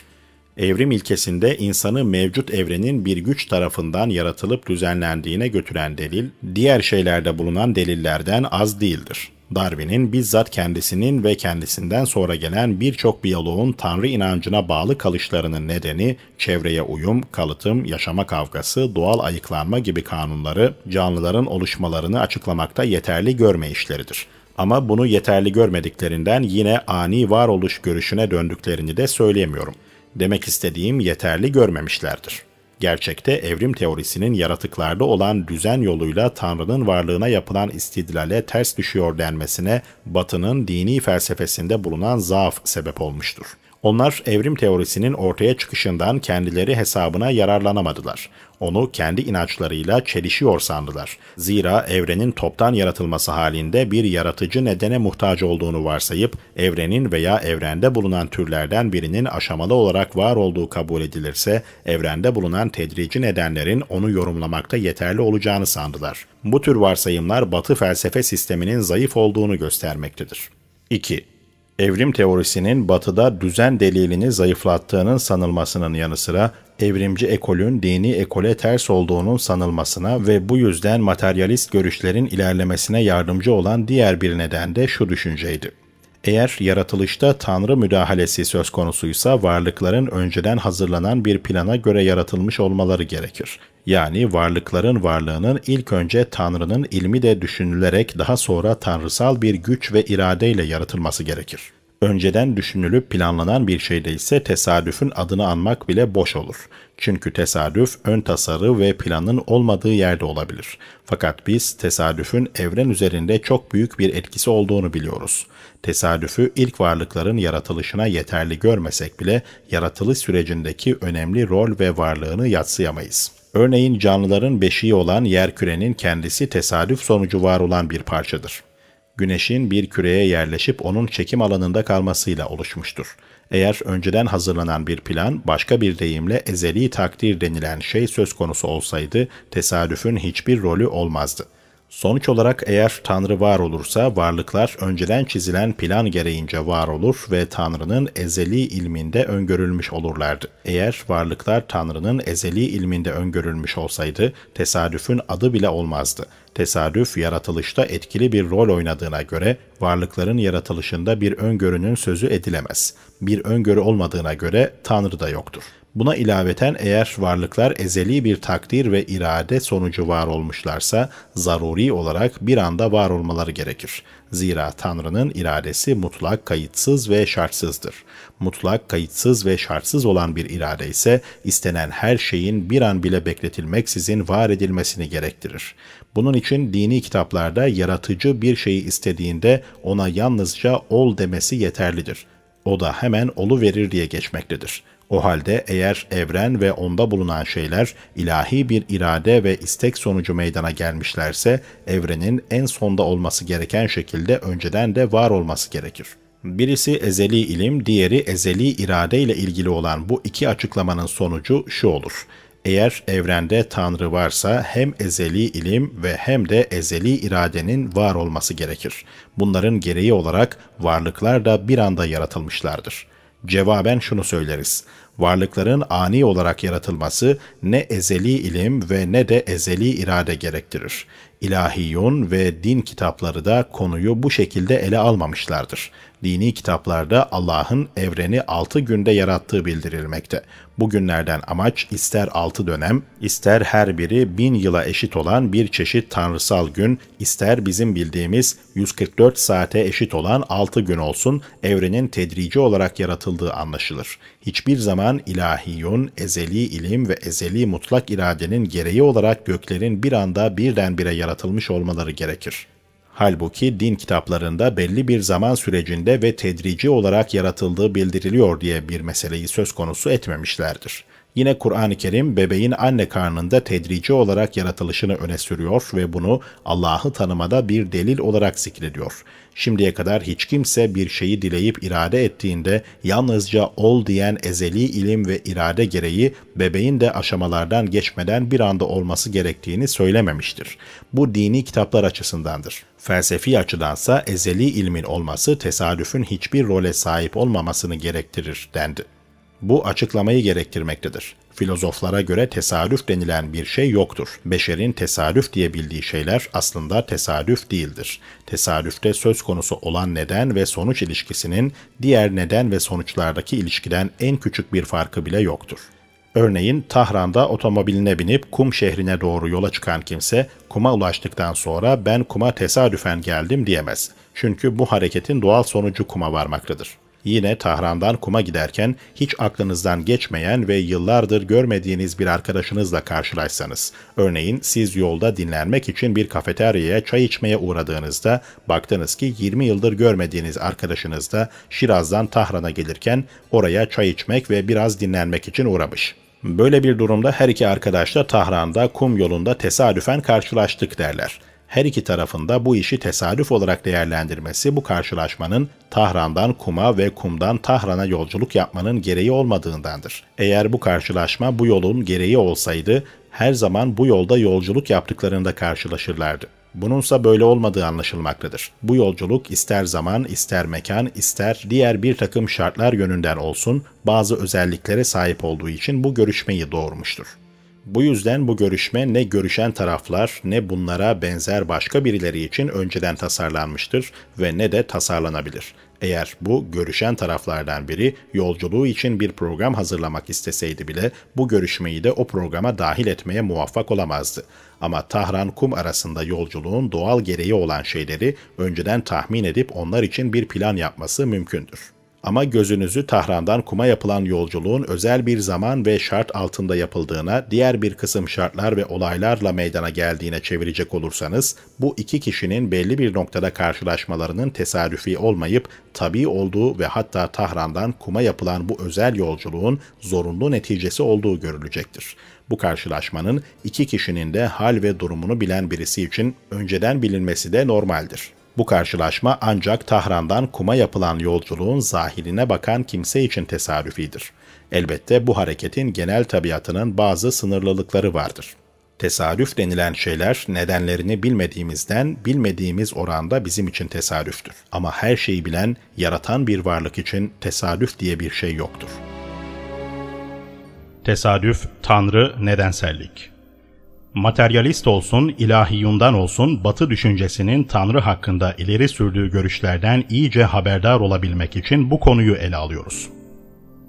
Evrim ilkesinde insanı mevcut evrenin bir güç tarafından yaratılıp düzenlendiğine götüren delil, diğer şeylerde bulunan delillerden az değildir. Darwin'in bizzat kendisinin ve kendisinden sonra gelen birçok biyoloğun tanrı inancına bağlı kalışlarının nedeni çevreye uyum, kalıtım, yaşama kavgası, doğal ayıklanma gibi kanunları canlıların oluşmalarını açıklamakta yeterli görme işleridir. Ama bunu yeterli görmediklerinden yine ani varoluş görüşüne döndüklerini de söyleyemiyorum. Demek istediğim yeterli görmemişlerdir. Gerçekte evrim teorisinin yaratıklarda olan düzen yoluyla Tanrı'nın varlığına yapılan istidlale ters düşüyor denmesine Batı'nın dini felsefesinde bulunan zaaf sebep olmuştur. Onlar evrim teorisinin ortaya çıkışından kendileri hesabına yararlanamadılar. Onu kendi inançlarıyla çelişiyor sandılar. Zira evrenin toptan yaratılması halinde bir yaratıcı nedene muhtaç olduğunu varsayıp evrenin veya evrende bulunan türlerden birinin aşamalı olarak var olduğu kabul edilirse evrende bulunan tedrici nedenlerin onu yorumlamakta yeterli olacağını sandılar. Bu tür varsayımlar Batı felsefe sisteminin zayıf olduğunu göstermektedir. 2 evrim teorisinin batıda düzen delilini zayıflattığının sanılmasının yanı sıra evrimci ekolün dini ekole ters olduğunun sanılmasına ve bu yüzden materyalist görüşlerin ilerlemesine yardımcı olan diğer bir neden de şu düşünceydi. Eğer yaratılışta Tanrı müdahalesi söz konusuysa varlıkların önceden hazırlanan bir plana göre yaratılmış olmaları gerekir. Yani varlıkların varlığının ilk önce Tanrı'nın ilmi de düşünülerek daha sonra tanrısal bir güç ve iradeyle yaratılması gerekir. Önceden düşünülüp planlanan bir şeyde ise tesadüfün adını anmak bile boş olur. Çünkü tesadüf ön tasarı ve planın olmadığı yerde olabilir. Fakat biz tesadüfün evren üzerinde çok büyük bir etkisi olduğunu biliyoruz. Tesadüfü ilk varlıkların yaratılışına yeterli görmesek bile yaratılış sürecindeki önemli rol ve varlığını yatsıyamayız. Örneğin canlıların beşiği olan yer kürenin kendisi tesadüf sonucu var olan bir parçadır. Güneş'in bir küreye yerleşip onun çekim alanında kalmasıyla oluşmuştur. Eğer önceden hazırlanan bir plan, başka bir deyimle ezeli takdir denilen şey söz konusu olsaydı, tesadüfün hiçbir rolü olmazdı. Sonuç olarak eğer Tanrı var olursa varlıklar önceden çizilen plan gereğince var olur ve Tanrı'nın ezeli ilminde öngörülmüş olurlardı. Eğer varlıklar Tanrı'nın ezeli ilminde öngörülmüş olsaydı tesadüfün adı bile olmazdı. Tesadüf yaratılışta etkili bir rol oynadığına göre varlıkların yaratılışında bir öngörünün sözü edilemez. Bir öngörü olmadığına göre Tanrı da yoktur. Buna ilaveten eğer varlıklar ezeli bir takdir ve irade sonucu var olmuşlarsa zaruri olarak bir anda var olmaları gerekir. Zira Tanrı'nın iradesi mutlak, kayıtsız ve şartsızdır. Mutlak, kayıtsız ve şartsız olan bir irade ise istenen her şeyin bir an bile bekletilmeksizin var edilmesini gerektirir. Bunun için dini kitaplarda yaratıcı bir şeyi istediğinde ona yalnızca ol demesi yeterlidir. O da hemen olu verir diye geçmektedir. O halde eğer evren ve onda bulunan şeyler ilahi bir irade ve istek sonucu meydana gelmişlerse evrenin en sonda olması gereken şekilde önceden de var olması gerekir. Birisi ezeli ilim, diğeri ezeli irade ile ilgili olan bu iki açıklamanın sonucu şu olur. Eğer evrende Tanrı varsa hem ezeli ilim ve hem de ezeli iradenin var olması gerekir. Bunların gereği olarak varlıklar da bir anda yaratılmışlardır. Cevaben şunu söyleriz varlıkların ani olarak yaratılması ne ezeli ilim ve ne de ezeli irade gerektirir. İlahiyun ve din kitapları da konuyu bu şekilde ele almamışlardır. Dini kitaplarda Allah'ın evreni 6 günde yarattığı bildirilmekte. Bu günlerden amaç ister 6 dönem, ister her biri bin yıla eşit olan bir çeşit tanrısal gün, ister bizim bildiğimiz 144 saate eşit olan 6 gün olsun evrenin tedrici olarak yaratıldığı anlaşılır hiçbir zaman ilahiyun, ezeli ilim ve ezeli mutlak iradenin gereği olarak göklerin bir anda birdenbire yaratılmış olmaları gerekir. Halbuki din kitaplarında belli bir zaman sürecinde ve tedrici olarak yaratıldığı bildiriliyor diye bir meseleyi söz konusu etmemişlerdir.'' Yine Kur'an-ı Kerim bebeğin anne karnında tedrici olarak yaratılışını öne sürüyor ve bunu Allah'ı tanımada bir delil olarak zikrediyor. Şimdiye kadar hiç kimse bir şeyi dileyip irade ettiğinde yalnızca ol diyen ezeli ilim ve irade gereği bebeğin de aşamalardan geçmeden bir anda olması gerektiğini söylememiştir. Bu dini kitaplar açısındandır. Felsefi açıdansa ezeli ilmin olması tesadüfün hiçbir role sahip olmamasını gerektirir dendi. Bu açıklamayı gerektirmektedir. Filozoflara göre tesadüf denilen bir şey yoktur. Beşerin tesadüf diye bildiği şeyler aslında tesadüf değildir. Tesadüfte söz konusu olan neden ve sonuç ilişkisinin diğer neden ve sonuçlardaki ilişkiden en küçük bir farkı bile yoktur. Örneğin Tahran'da otomobiline binip Kum şehrine doğru yola çıkan kimse Kum'a ulaştıktan sonra ben Kum'a tesadüfen geldim diyemez. Çünkü bu hareketin doğal sonucu Kum'a varmaktadır. Yine Tahran'dan Kum'a giderken hiç aklınızdan geçmeyen ve yıllardır görmediğiniz bir arkadaşınızla karşılaşsanız, örneğin siz yolda dinlenmek için bir kafeteryaya çay içmeye uğradığınızda baktınız ki 20 yıldır görmediğiniz arkadaşınız da Şiraz'dan Tahran'a gelirken oraya çay içmek ve biraz dinlenmek için uğramış. Böyle bir durumda her iki arkadaş da Tahran'da kum yolunda tesadüfen karşılaştık derler her iki tarafında bu işi tesadüf olarak değerlendirmesi bu karşılaşmanın Tahran'dan Kum'a ve Kum'dan Tahran'a yolculuk yapmanın gereği olmadığındandır. Eğer bu karşılaşma bu yolun gereği olsaydı her zaman bu yolda yolculuk yaptıklarında karşılaşırlardı. Bununsa böyle olmadığı anlaşılmaktadır. Bu yolculuk ister zaman, ister mekan, ister diğer bir takım şartlar yönünden olsun bazı özelliklere sahip olduğu için bu görüşmeyi doğurmuştur. Bu yüzden bu görüşme ne görüşen taraflar ne bunlara benzer başka birileri için önceden tasarlanmıştır ve ne de tasarlanabilir. Eğer bu görüşen taraflardan biri yolculuğu için bir program hazırlamak isteseydi bile bu görüşmeyi de o programa dahil etmeye muvaffak olamazdı. Ama Tahran Kum arasında yolculuğun doğal gereği olan şeyleri önceden tahmin edip onlar için bir plan yapması mümkündür. Ama gözünüzü Tahran'dan Kum'a yapılan yolculuğun özel bir zaman ve şart altında yapıldığına, diğer bir kısım şartlar ve olaylarla meydana geldiğine çevirecek olursanız, bu iki kişinin belli bir noktada karşılaşmalarının tesadüfi olmayıp tabi olduğu ve hatta Tahran'dan Kum'a yapılan bu özel yolculuğun zorunlu neticesi olduğu görülecektir. Bu karşılaşmanın iki kişinin de hal ve durumunu bilen birisi için önceden bilinmesi de normaldir. Bu karşılaşma ancak Tahran'dan Kum'a yapılan yolculuğun zahiline bakan kimse için tesadüfidir. Elbette bu hareketin genel tabiatının bazı sınırlılıkları vardır. Tesadüf denilen şeyler nedenlerini bilmediğimizden bilmediğimiz oranda bizim için tesadüftür. Ama her şeyi bilen, yaratan bir varlık için tesadüf diye bir şey yoktur. Tesadüf, Tanrı, Nedensellik materyalist olsun, ilahiyundan olsun batı düşüncesinin Tanrı hakkında ileri sürdüğü görüşlerden iyice haberdar olabilmek için bu konuyu ele alıyoruz.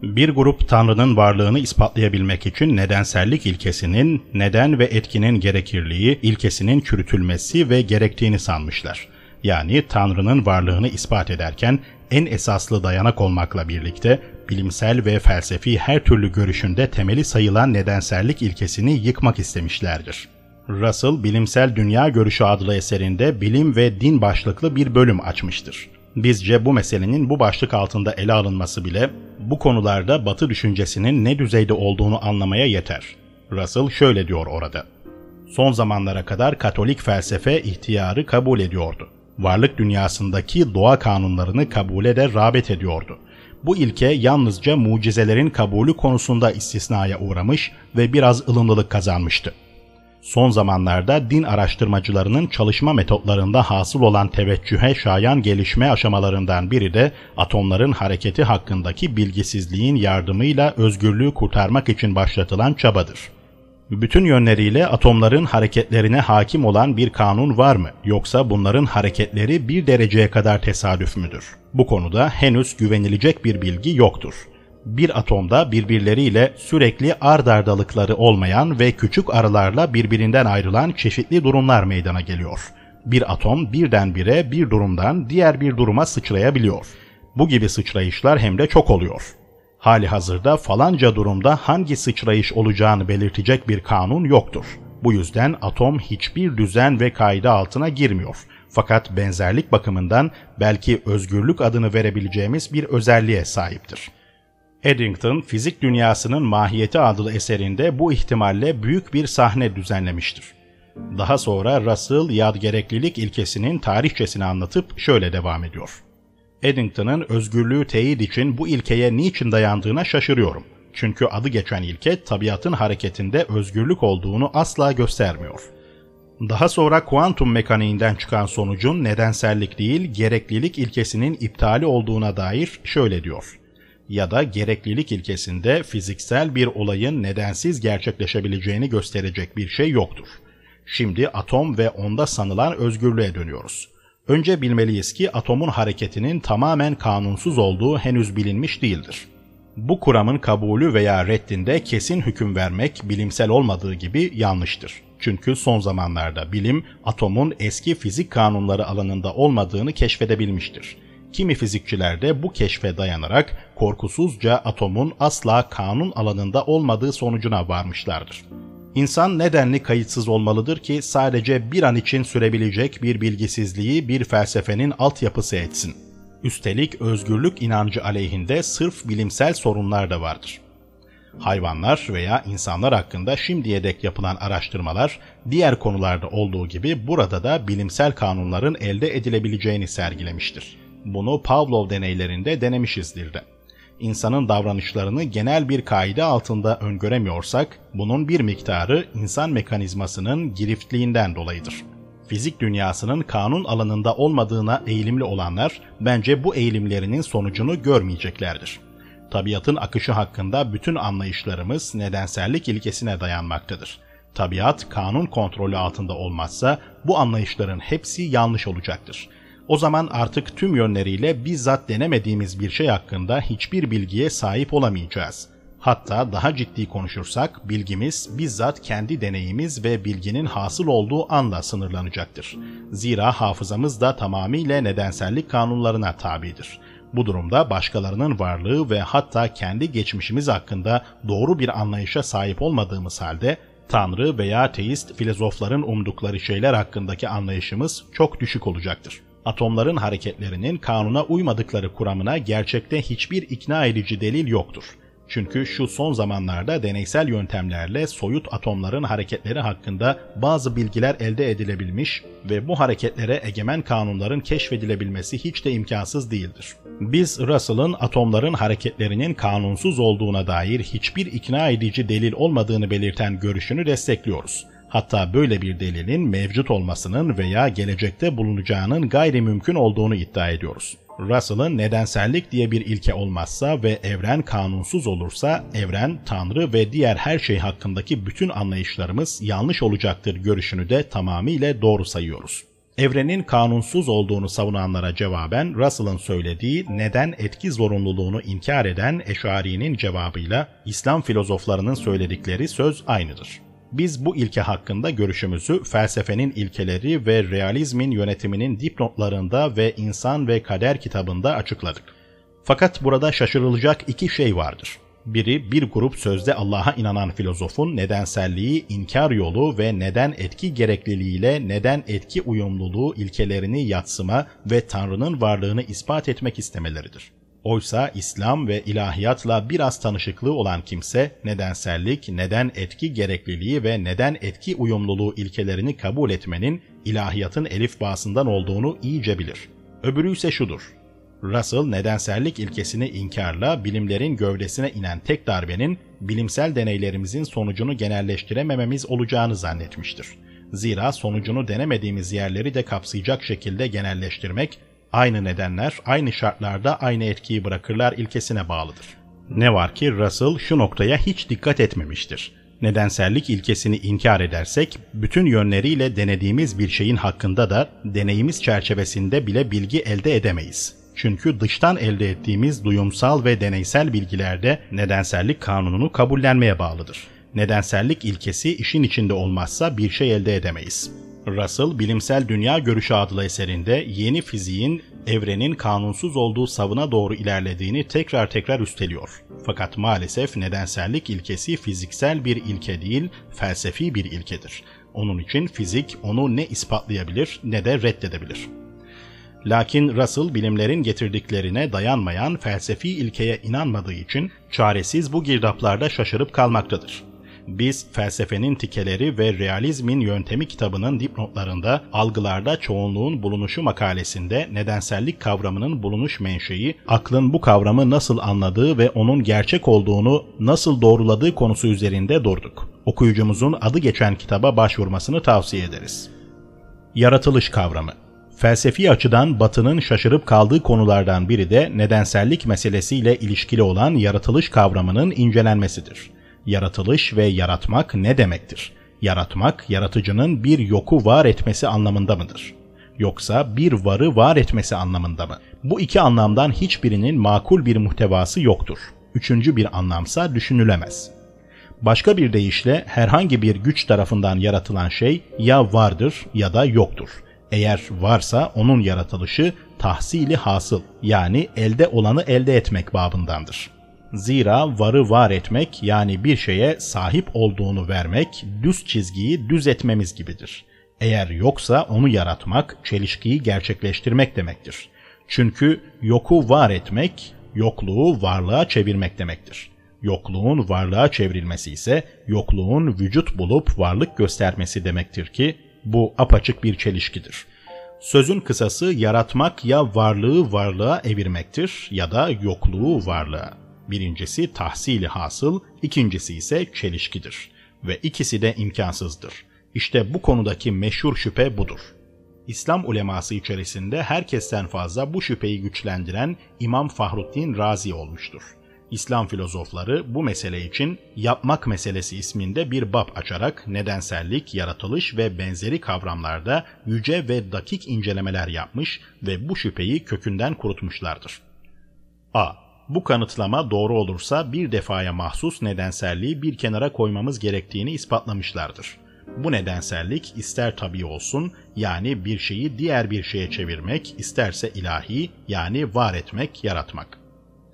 Bir grup Tanrı'nın varlığını ispatlayabilmek için nedensellik ilkesinin, neden ve etkinin gerekirliği, ilkesinin çürütülmesi ve gerektiğini sanmışlar. Yani Tanrı'nın varlığını ispat ederken en esaslı dayanak olmakla birlikte bilimsel ve felsefi her türlü görüşünde temeli sayılan nedensellik ilkesini yıkmak istemişlerdir. Russell, Bilimsel Dünya Görüşü adlı eserinde bilim ve din başlıklı bir bölüm açmıştır. Bizce bu meselenin bu başlık altında ele alınması bile bu konularda Batı düşüncesinin ne düzeyde olduğunu anlamaya yeter. Russell şöyle diyor orada. Son zamanlara kadar Katolik felsefe ihtiyarı kabul ediyordu. Varlık dünyasındaki doğa kanunlarını kabule de rağbet ediyordu. Bu ilke yalnızca mucizelerin kabulü konusunda istisnaya uğramış ve biraz ılımlılık kazanmıştı. Son zamanlarda din araştırmacılarının çalışma metotlarında hasıl olan teveccühe şayan gelişme aşamalarından biri de atomların hareketi hakkındaki bilgisizliğin yardımıyla özgürlüğü kurtarmak için başlatılan çabadır bütün yönleriyle atomların hareketlerine hakim olan bir kanun var mı yoksa bunların hareketleri bir dereceye kadar tesadüf müdür? Bu konuda henüz güvenilecek bir bilgi yoktur. Bir atomda birbirleriyle sürekli ardardalıkları olmayan ve küçük aralarla birbirinden ayrılan çeşitli durumlar meydana geliyor. Bir atom birdenbire bir durumdan diğer bir duruma sıçrayabiliyor. Bu gibi sıçrayışlar hem de çok oluyor. Hali hazırda falanca durumda hangi sıçrayış olacağını belirtecek bir kanun yoktur. Bu yüzden atom hiçbir düzen ve kaide altına girmiyor. Fakat benzerlik bakımından belki özgürlük adını verebileceğimiz bir özelliğe sahiptir. Eddington, Fizik Dünyasının Mahiyeti adlı eserinde bu ihtimalle büyük bir sahne düzenlemiştir. Daha sonra Russell gereklilik ilkesinin tarihçesini anlatıp şöyle devam ediyor. Eddington'ın özgürlüğü teyit için bu ilkeye niçin dayandığına şaşırıyorum. Çünkü adı geçen ilke tabiatın hareketinde özgürlük olduğunu asla göstermiyor. Daha sonra kuantum mekaniğinden çıkan sonucun nedensellik değil gereklilik ilkesinin iptali olduğuna dair şöyle diyor. Ya da gereklilik ilkesinde fiziksel bir olayın nedensiz gerçekleşebileceğini gösterecek bir şey yoktur. Şimdi atom ve onda sanılan özgürlüğe dönüyoruz. Önce bilmeliyiz ki atomun hareketinin tamamen kanunsuz olduğu henüz bilinmiş değildir. Bu kuramın kabulü veya reddinde kesin hüküm vermek bilimsel olmadığı gibi yanlıştır. Çünkü son zamanlarda bilim atomun eski fizik kanunları alanında olmadığını keşfedebilmiştir. Kimi fizikçiler de bu keşfe dayanarak korkusuzca atomun asla kanun alanında olmadığı sonucuna varmışlardır. İnsan nedenli kayıtsız olmalıdır ki sadece bir an için sürebilecek bir bilgisizliği bir felsefenin altyapısı etsin. Üstelik özgürlük inancı aleyhinde sırf bilimsel sorunlar da vardır. Hayvanlar veya insanlar hakkında şimdiye dek yapılan araştırmalar diğer konularda olduğu gibi burada da bilimsel kanunların elde edilebileceğini sergilemiştir. Bunu Pavlov deneylerinde denemişizdir de insanın davranışlarını genel bir kaide altında öngöremiyorsak, bunun bir miktarı insan mekanizmasının giriftliğinden dolayıdır. Fizik dünyasının kanun alanında olmadığına eğilimli olanlar bence bu eğilimlerinin sonucunu görmeyeceklerdir. Tabiatın akışı hakkında bütün anlayışlarımız nedensellik ilkesine dayanmaktadır. Tabiat kanun kontrolü altında olmazsa bu anlayışların hepsi yanlış olacaktır o zaman artık tüm yönleriyle bizzat denemediğimiz bir şey hakkında hiçbir bilgiye sahip olamayacağız. Hatta daha ciddi konuşursak bilgimiz bizzat kendi deneyimiz ve bilginin hasıl olduğu anla sınırlanacaktır. Zira hafızamız da tamamıyla nedensellik kanunlarına tabidir. Bu durumda başkalarının varlığı ve hatta kendi geçmişimiz hakkında doğru bir anlayışa sahip olmadığımız halde Tanrı veya teist filozofların umdukları şeyler hakkındaki anlayışımız çok düşük olacaktır atomların hareketlerinin kanuna uymadıkları kuramına gerçekte hiçbir ikna edici delil yoktur. Çünkü şu son zamanlarda deneysel yöntemlerle soyut atomların hareketleri hakkında bazı bilgiler elde edilebilmiş ve bu hareketlere egemen kanunların keşfedilebilmesi hiç de imkansız değildir. Biz Russell'ın atomların hareketlerinin kanunsuz olduğuna dair hiçbir ikna edici delil olmadığını belirten görüşünü destekliyoruz hatta böyle bir delilin mevcut olmasının veya gelecekte bulunacağının gayri mümkün olduğunu iddia ediyoruz. Russell'ın nedensellik diye bir ilke olmazsa ve evren kanunsuz olursa evren, tanrı ve diğer her şey hakkındaki bütün anlayışlarımız yanlış olacaktır görüşünü de tamamıyla doğru sayıyoruz. Evrenin kanunsuz olduğunu savunanlara cevaben Russell'ın söylediği neden etki zorunluluğunu inkar eden Eşari'nin cevabıyla İslam filozoflarının söyledikleri söz aynıdır. Biz bu ilke hakkında görüşümüzü felsefenin ilkeleri ve realizmin yönetiminin dipnotlarında ve insan ve kader kitabında açıkladık. Fakat burada şaşırılacak iki şey vardır. Biri bir grup sözde Allah'a inanan filozofun nedenselliği, inkar yolu ve neden etki gerekliliğiyle neden etki uyumluluğu ilkelerini yatsıma ve Tanrı'nın varlığını ispat etmek istemeleridir. Oysa İslam ve ilahiyatla biraz tanışıklığı olan kimse nedensellik, neden etki gerekliliği ve neden etki uyumluluğu ilkelerini kabul etmenin ilahiyatın elif bağısından olduğunu iyice bilir. Öbürü ise şudur. Russell nedensellik ilkesini inkarla bilimlerin gövdesine inen tek darbenin bilimsel deneylerimizin sonucunu genelleştiremememiz olacağını zannetmiştir. Zira sonucunu denemediğimiz yerleri de kapsayacak şekilde genelleştirmek aynı nedenler aynı şartlarda aynı etkiyi bırakırlar ilkesine bağlıdır. Ne var ki Russell şu noktaya hiç dikkat etmemiştir. Nedensellik ilkesini inkar edersek bütün yönleriyle denediğimiz bir şeyin hakkında da deneyimiz çerçevesinde bile bilgi elde edemeyiz. Çünkü dıştan elde ettiğimiz duyumsal ve deneysel bilgilerde nedensellik kanununu kabullenmeye bağlıdır. Nedensellik ilkesi işin içinde olmazsa bir şey elde edemeyiz. Russell, Bilimsel Dünya Görüşü adlı eserinde yeni fiziğin evrenin kanunsuz olduğu savına doğru ilerlediğini tekrar tekrar üsteliyor. Fakat maalesef nedensellik ilkesi fiziksel bir ilke değil, felsefi bir ilkedir. Onun için fizik onu ne ispatlayabilir ne de reddedebilir. Lakin Russell bilimlerin getirdiklerine dayanmayan felsefi ilkeye inanmadığı için çaresiz bu girdaplarda şaşırıp kalmaktadır. Biz Felsefenin Tikeleri ve Realizmin Yöntemi kitabının dipnotlarında algılarda çoğunluğun bulunuşu makalesinde nedensellik kavramının bulunuş menşei, aklın bu kavramı nasıl anladığı ve onun gerçek olduğunu nasıl doğruladığı konusu üzerinde durduk. Okuyucumuzun adı geçen kitaba başvurmasını tavsiye ederiz. Yaratılış kavramı Felsefi açıdan Batı'nın şaşırıp kaldığı konulardan biri de nedensellik meselesiyle ilişkili olan yaratılış kavramının incelenmesidir. Yaratılış ve yaratmak ne demektir? Yaratmak, yaratıcının bir yoku var etmesi anlamında mıdır? Yoksa bir varı var etmesi anlamında mı? Bu iki anlamdan hiçbirinin makul bir muhtevası yoktur. Üçüncü bir anlamsa düşünülemez. Başka bir deyişle herhangi bir güç tarafından yaratılan şey ya vardır ya da yoktur. Eğer varsa onun yaratılışı tahsili hasıl yani elde olanı elde etmek babındandır.'' Zira varı var etmek yani bir şeye sahip olduğunu vermek düz çizgiyi düz etmemiz gibidir. Eğer yoksa onu yaratmak, çelişkiyi gerçekleştirmek demektir. Çünkü yoku var etmek, yokluğu varlığa çevirmek demektir. Yokluğun varlığa çevrilmesi ise yokluğun vücut bulup varlık göstermesi demektir ki bu apaçık bir çelişkidir. Sözün kısası yaratmak ya varlığı varlığa evirmektir ya da yokluğu varlığa. Birincisi tahsili hasıl, ikincisi ise çelişkidir ve ikisi de imkansızdır. İşte bu konudaki meşhur şüphe budur. İslam uleması içerisinde herkesten fazla bu şüpheyi güçlendiren İmam Fahruddin Razi olmuştur. İslam filozofları bu mesele için yapmak meselesi isminde bir bab açarak nedensellik, yaratılış ve benzeri kavramlarda yüce ve dakik incelemeler yapmış ve bu şüpheyi kökünden kurutmuşlardır. A bu kanıtlama doğru olursa bir defaya mahsus nedenselliği bir kenara koymamız gerektiğini ispatlamışlardır. Bu nedensellik ister tabi olsun yani bir şeyi diğer bir şeye çevirmek, isterse ilahi yani var etmek, yaratmak.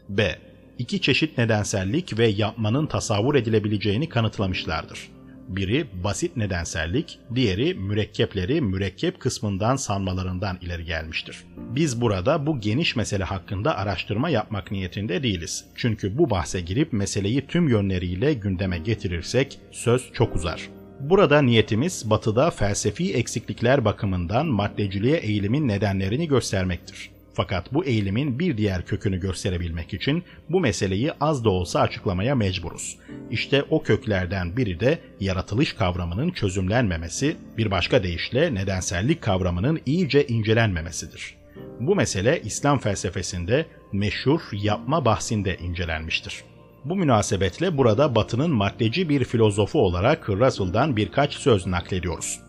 B. İki çeşit nedensellik ve yapmanın tasavvur edilebileceğini kanıtlamışlardır. Biri basit nedensellik, diğeri mürekkepleri mürekkep kısmından sanmalarından ileri gelmiştir. Biz burada bu geniş mesele hakkında araştırma yapmak niyetinde değiliz. Çünkü bu bahse girip meseleyi tüm yönleriyle gündeme getirirsek söz çok uzar. Burada niyetimiz batıda felsefi eksiklikler bakımından maddeciliğe eğilimin nedenlerini göstermektir. Fakat bu eğilimin bir diğer kökünü gösterebilmek için bu meseleyi az da olsa açıklamaya mecburuz. İşte o köklerden biri de yaratılış kavramının çözümlenmemesi, bir başka deyişle nedensellik kavramının iyice incelenmemesidir. Bu mesele İslam felsefesinde meşhur yapma bahsinde incelenmiştir. Bu münasebetle burada Batı'nın maddeci bir filozofu olarak Russell'dan birkaç söz naklediyoruz.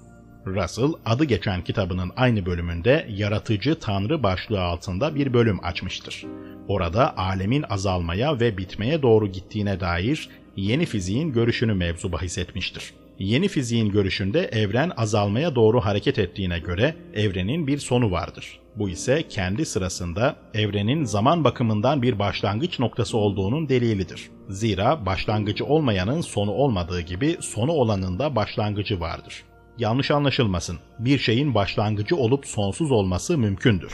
Russell adı geçen kitabının aynı bölümünde Yaratıcı Tanrı başlığı altında bir bölüm açmıştır. Orada alemin azalmaya ve bitmeye doğru gittiğine dair yeni fiziğin görüşünü mevzu bahis etmiştir. Yeni fiziğin görüşünde evren azalmaya doğru hareket ettiğine göre evrenin bir sonu vardır. Bu ise kendi sırasında evrenin zaman bakımından bir başlangıç noktası olduğunun delilidir. Zira başlangıcı olmayanın sonu olmadığı gibi sonu olanın da başlangıcı vardır. Yanlış anlaşılmasın. Bir şeyin başlangıcı olup sonsuz olması mümkündür.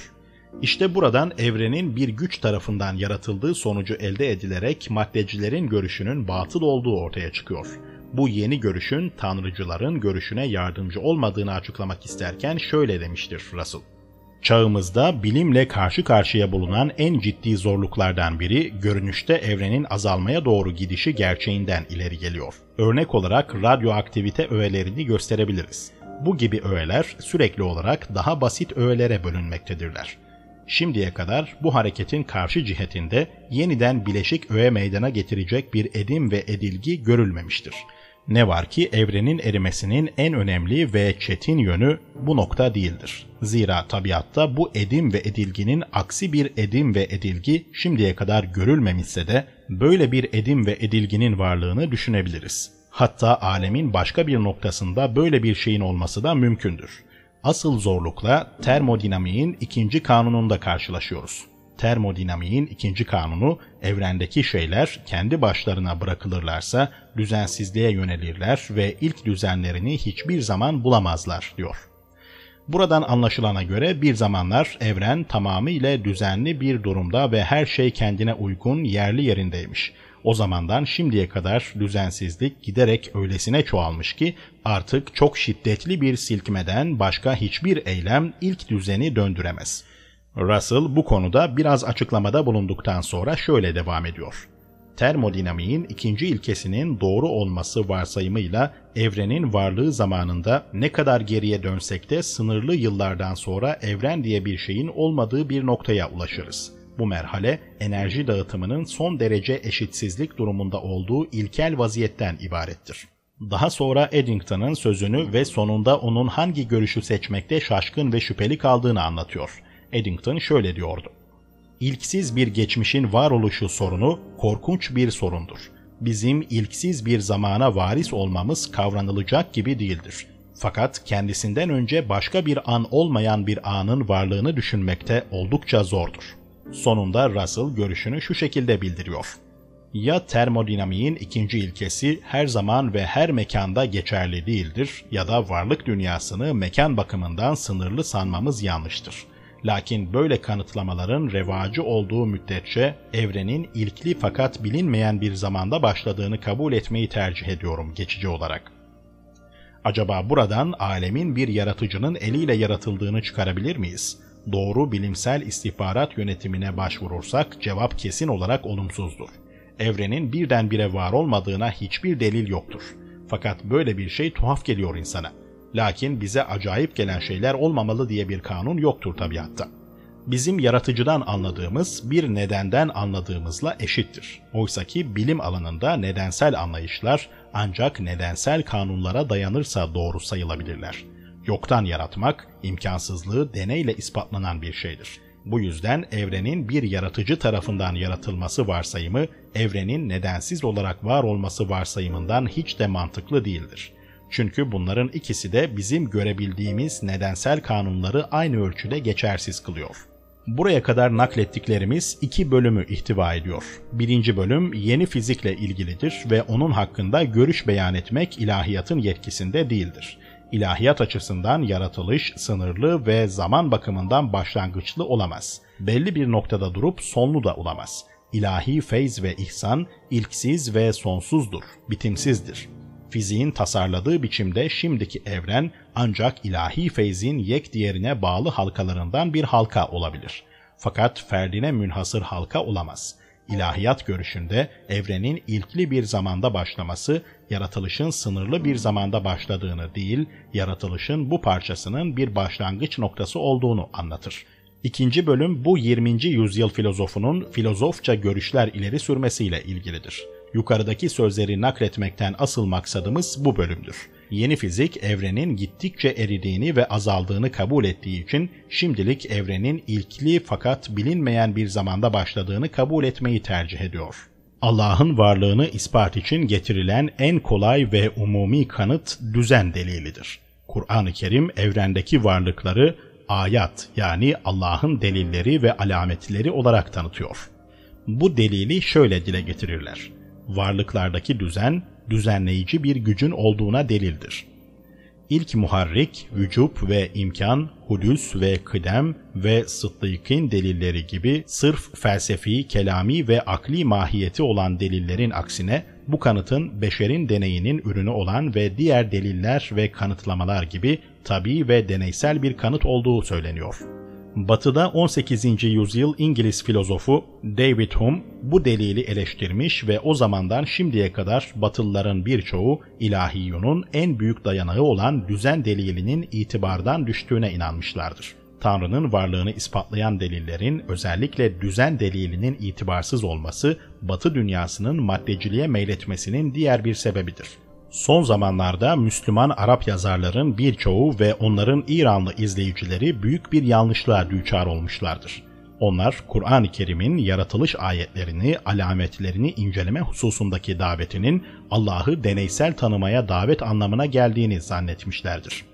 İşte buradan evrenin bir güç tarafından yaratıldığı sonucu elde edilerek maddecilerin görüşünün batıl olduğu ortaya çıkıyor. Bu yeni görüşün tanrıcıların görüşüne yardımcı olmadığını açıklamak isterken şöyle demiştir Russell. Çağımızda bilimle karşı karşıya bulunan en ciddi zorluklardan biri görünüşte evrenin azalmaya doğru gidişi gerçeğinden ileri geliyor. Örnek olarak radyoaktivite öğelerini gösterebiliriz. Bu gibi öğeler sürekli olarak daha basit öğelere bölünmektedirler. Şimdiye kadar bu hareketin karşı cihetinde yeniden bileşik öğe meydana getirecek bir edim ve edilgi görülmemiştir. Ne var ki evrenin erimesinin en önemli ve çetin yönü bu nokta değildir. Zira tabiatta bu edim ve edilginin aksi bir edim ve edilgi şimdiye kadar görülmemişse de böyle bir edim ve edilginin varlığını düşünebiliriz. Hatta alemin başka bir noktasında böyle bir şeyin olması da mümkündür. Asıl zorlukla termodinamiğin ikinci kanununda karşılaşıyoruz termodinamiğin ikinci kanunu evrendeki şeyler kendi başlarına bırakılırlarsa düzensizliğe yönelirler ve ilk düzenlerini hiçbir zaman bulamazlar diyor. Buradan anlaşılana göre bir zamanlar evren tamamıyla düzenli bir durumda ve her şey kendine uygun yerli yerindeymiş. O zamandan şimdiye kadar düzensizlik giderek öylesine çoğalmış ki artık çok şiddetli bir silkmeden başka hiçbir eylem ilk düzeni döndüremez.'' Russell bu konuda biraz açıklamada bulunduktan sonra şöyle devam ediyor. Termodinamiğin ikinci ilkesinin doğru olması varsayımıyla evrenin varlığı zamanında ne kadar geriye dönsek de sınırlı yıllardan sonra evren diye bir şeyin olmadığı bir noktaya ulaşırız. Bu merhale enerji dağıtımının son derece eşitsizlik durumunda olduğu ilkel vaziyetten ibarettir. Daha sonra Eddington'ın sözünü ve sonunda onun hangi görüşü seçmekte şaşkın ve şüpheli kaldığını anlatıyor. Eddington şöyle diyordu. İlksiz bir geçmişin varoluşu sorunu korkunç bir sorundur. Bizim ilksiz bir zamana varis olmamız kavranılacak gibi değildir. Fakat kendisinden önce başka bir an olmayan bir anın varlığını düşünmekte oldukça zordur. Sonunda Russell görüşünü şu şekilde bildiriyor. Ya termodinamiğin ikinci ilkesi her zaman ve her mekanda geçerli değildir ya da varlık dünyasını mekan bakımından sınırlı sanmamız yanlıştır. Lakin böyle kanıtlamaların revacı olduğu müddetçe evrenin ilkli fakat bilinmeyen bir zamanda başladığını kabul etmeyi tercih ediyorum geçici olarak. Acaba buradan alemin bir yaratıcının eliyle yaratıldığını çıkarabilir miyiz? Doğru bilimsel istihbarat yönetimine başvurursak cevap kesin olarak olumsuzdur. Evrenin birdenbire var olmadığına hiçbir delil yoktur. Fakat böyle bir şey tuhaf geliyor insana. Lakin bize acayip gelen şeyler olmamalı diye bir kanun yoktur tabiatta. Bizim yaratıcıdan anladığımız bir nedenden anladığımızla eşittir. Oysaki bilim alanında nedensel anlayışlar ancak nedensel kanunlara dayanırsa doğru sayılabilirler. Yoktan yaratmak imkansızlığı deneyle ispatlanan bir şeydir. Bu yüzden evrenin bir yaratıcı tarafından yaratılması varsayımı, evrenin nedensiz olarak var olması varsayımından hiç de mantıklı değildir. Çünkü bunların ikisi de bizim görebildiğimiz nedensel kanunları aynı ölçüde geçersiz kılıyor. Buraya kadar naklettiklerimiz iki bölümü ihtiva ediyor. Birinci bölüm yeni fizikle ilgilidir ve onun hakkında görüş beyan etmek ilahiyatın yetkisinde değildir. İlahiyat açısından yaratılış sınırlı ve zaman bakımından başlangıçlı olamaz. Belli bir noktada durup sonlu da olamaz. İlahi feyz ve ihsan ilksiz ve sonsuzdur, bitimsizdir fiziğin tasarladığı biçimde şimdiki evren ancak ilahi feyzin yek diğerine bağlı halkalarından bir halka olabilir. Fakat ferdine münhasır halka olamaz. İlahiyat görüşünde evrenin ilkli bir zamanda başlaması, yaratılışın sınırlı bir zamanda başladığını değil, yaratılışın bu parçasının bir başlangıç noktası olduğunu anlatır. İkinci bölüm bu 20. yüzyıl filozofunun filozofça görüşler ileri sürmesiyle ilgilidir. Yukarıdaki sözleri nakretmekten asıl maksadımız bu bölümdür. Yeni fizik evrenin gittikçe eridiğini ve azaldığını kabul ettiği için şimdilik evrenin ilkli fakat bilinmeyen bir zamanda başladığını kabul etmeyi tercih ediyor. Allah'ın varlığını ispat için getirilen en kolay ve umumi kanıt düzen delilidir. Kur'an-ı Kerim evrendeki varlıkları ayat yani Allah'ın delilleri ve alametleri olarak tanıtıyor. Bu delili şöyle dile getirirler varlıklardaki düzen, düzenleyici bir gücün olduğuna delildir. İlk muharrik, vücub ve imkan, hudüs ve kıdem ve sıddıkın delilleri gibi sırf felsefi, kelami ve akli mahiyeti olan delillerin aksine bu kanıtın beşerin deneyinin ürünü olan ve diğer deliller ve kanıtlamalar gibi tabi ve deneysel bir kanıt olduğu söyleniyor. Batı'da 18. yüzyıl İngiliz filozofu David Hume bu delili eleştirmiş ve o zamandan şimdiye kadar Batılıların birçoğu ilahiyunun en büyük dayanağı olan düzen delilinin itibardan düştüğüne inanmışlardır. Tanrı'nın varlığını ispatlayan delillerin özellikle düzen delilinin itibarsız olması Batı dünyasının maddeciliğe meyletmesinin diğer bir sebebidir. Son zamanlarda Müslüman Arap yazarların birçoğu ve onların İranlı izleyicileri büyük bir yanlışlığa düçar olmuşlardır. Onlar Kur'an-ı Kerim'in yaratılış ayetlerini, alametlerini inceleme hususundaki davetinin Allah'ı deneysel tanımaya davet anlamına geldiğini zannetmişlerdir.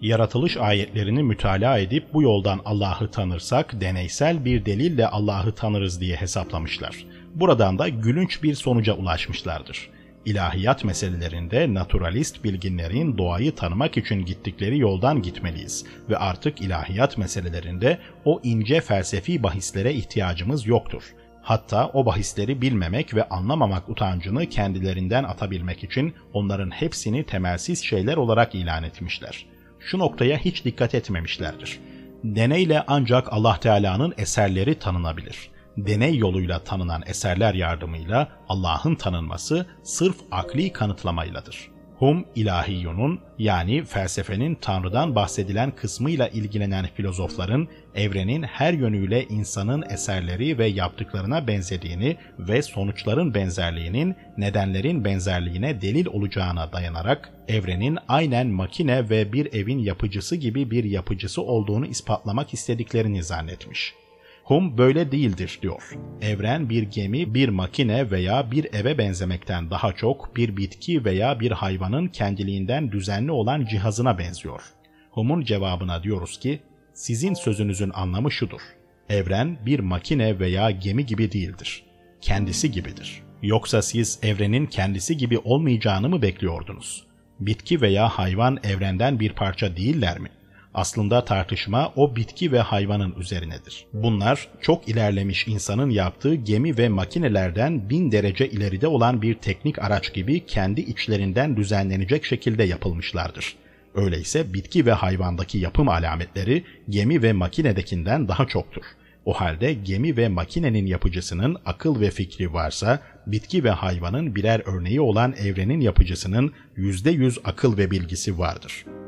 Yaratılış ayetlerini mütalaa edip bu yoldan Allah'ı tanırsak deneysel bir delille Allah'ı tanırız diye hesaplamışlar. Buradan da gülünç bir sonuca ulaşmışlardır.'' ilahiyat meselelerinde naturalist bilginlerin doğayı tanımak için gittikleri yoldan gitmeliyiz ve artık ilahiyat meselelerinde o ince felsefi bahislere ihtiyacımız yoktur. Hatta o bahisleri bilmemek ve anlamamak utancını kendilerinden atabilmek için onların hepsini temelsiz şeyler olarak ilan etmişler. Şu noktaya hiç dikkat etmemişlerdir. Deneyle ancak Allah Teala'nın eserleri tanınabilir.'' deney yoluyla tanınan eserler yardımıyla Allah'ın tanınması sırf akli kanıtlamayladır. Hum ilahiyunun yani felsefenin Tanrı'dan bahsedilen kısmıyla ilgilenen filozofların evrenin her yönüyle insanın eserleri ve yaptıklarına benzediğini ve sonuçların benzerliğinin nedenlerin benzerliğine delil olacağına dayanarak evrenin aynen makine ve bir evin yapıcısı gibi bir yapıcısı olduğunu ispatlamak istediklerini zannetmiş. Hum böyle değildir diyor. Evren bir gemi, bir makine veya bir eve benzemekten daha çok bir bitki veya bir hayvanın kendiliğinden düzenli olan cihazına benziyor. Hum'un cevabına diyoruz ki, sizin sözünüzün anlamı şudur. Evren bir makine veya gemi gibi değildir. Kendisi gibidir. Yoksa siz evrenin kendisi gibi olmayacağını mı bekliyordunuz? Bitki veya hayvan evrenden bir parça değiller mi? Aslında tartışma o bitki ve hayvanın üzerinedir. Bunlar çok ilerlemiş insanın yaptığı gemi ve makinelerden bin derece ileride olan bir teknik araç gibi kendi içlerinden düzenlenecek şekilde yapılmışlardır. Öyleyse bitki ve hayvandaki yapım alametleri gemi ve makinedekinden daha çoktur. O halde gemi ve makinenin yapıcısının akıl ve fikri varsa, bitki ve hayvanın birer örneği olan evrenin yapıcısının %100 akıl ve bilgisi vardır.''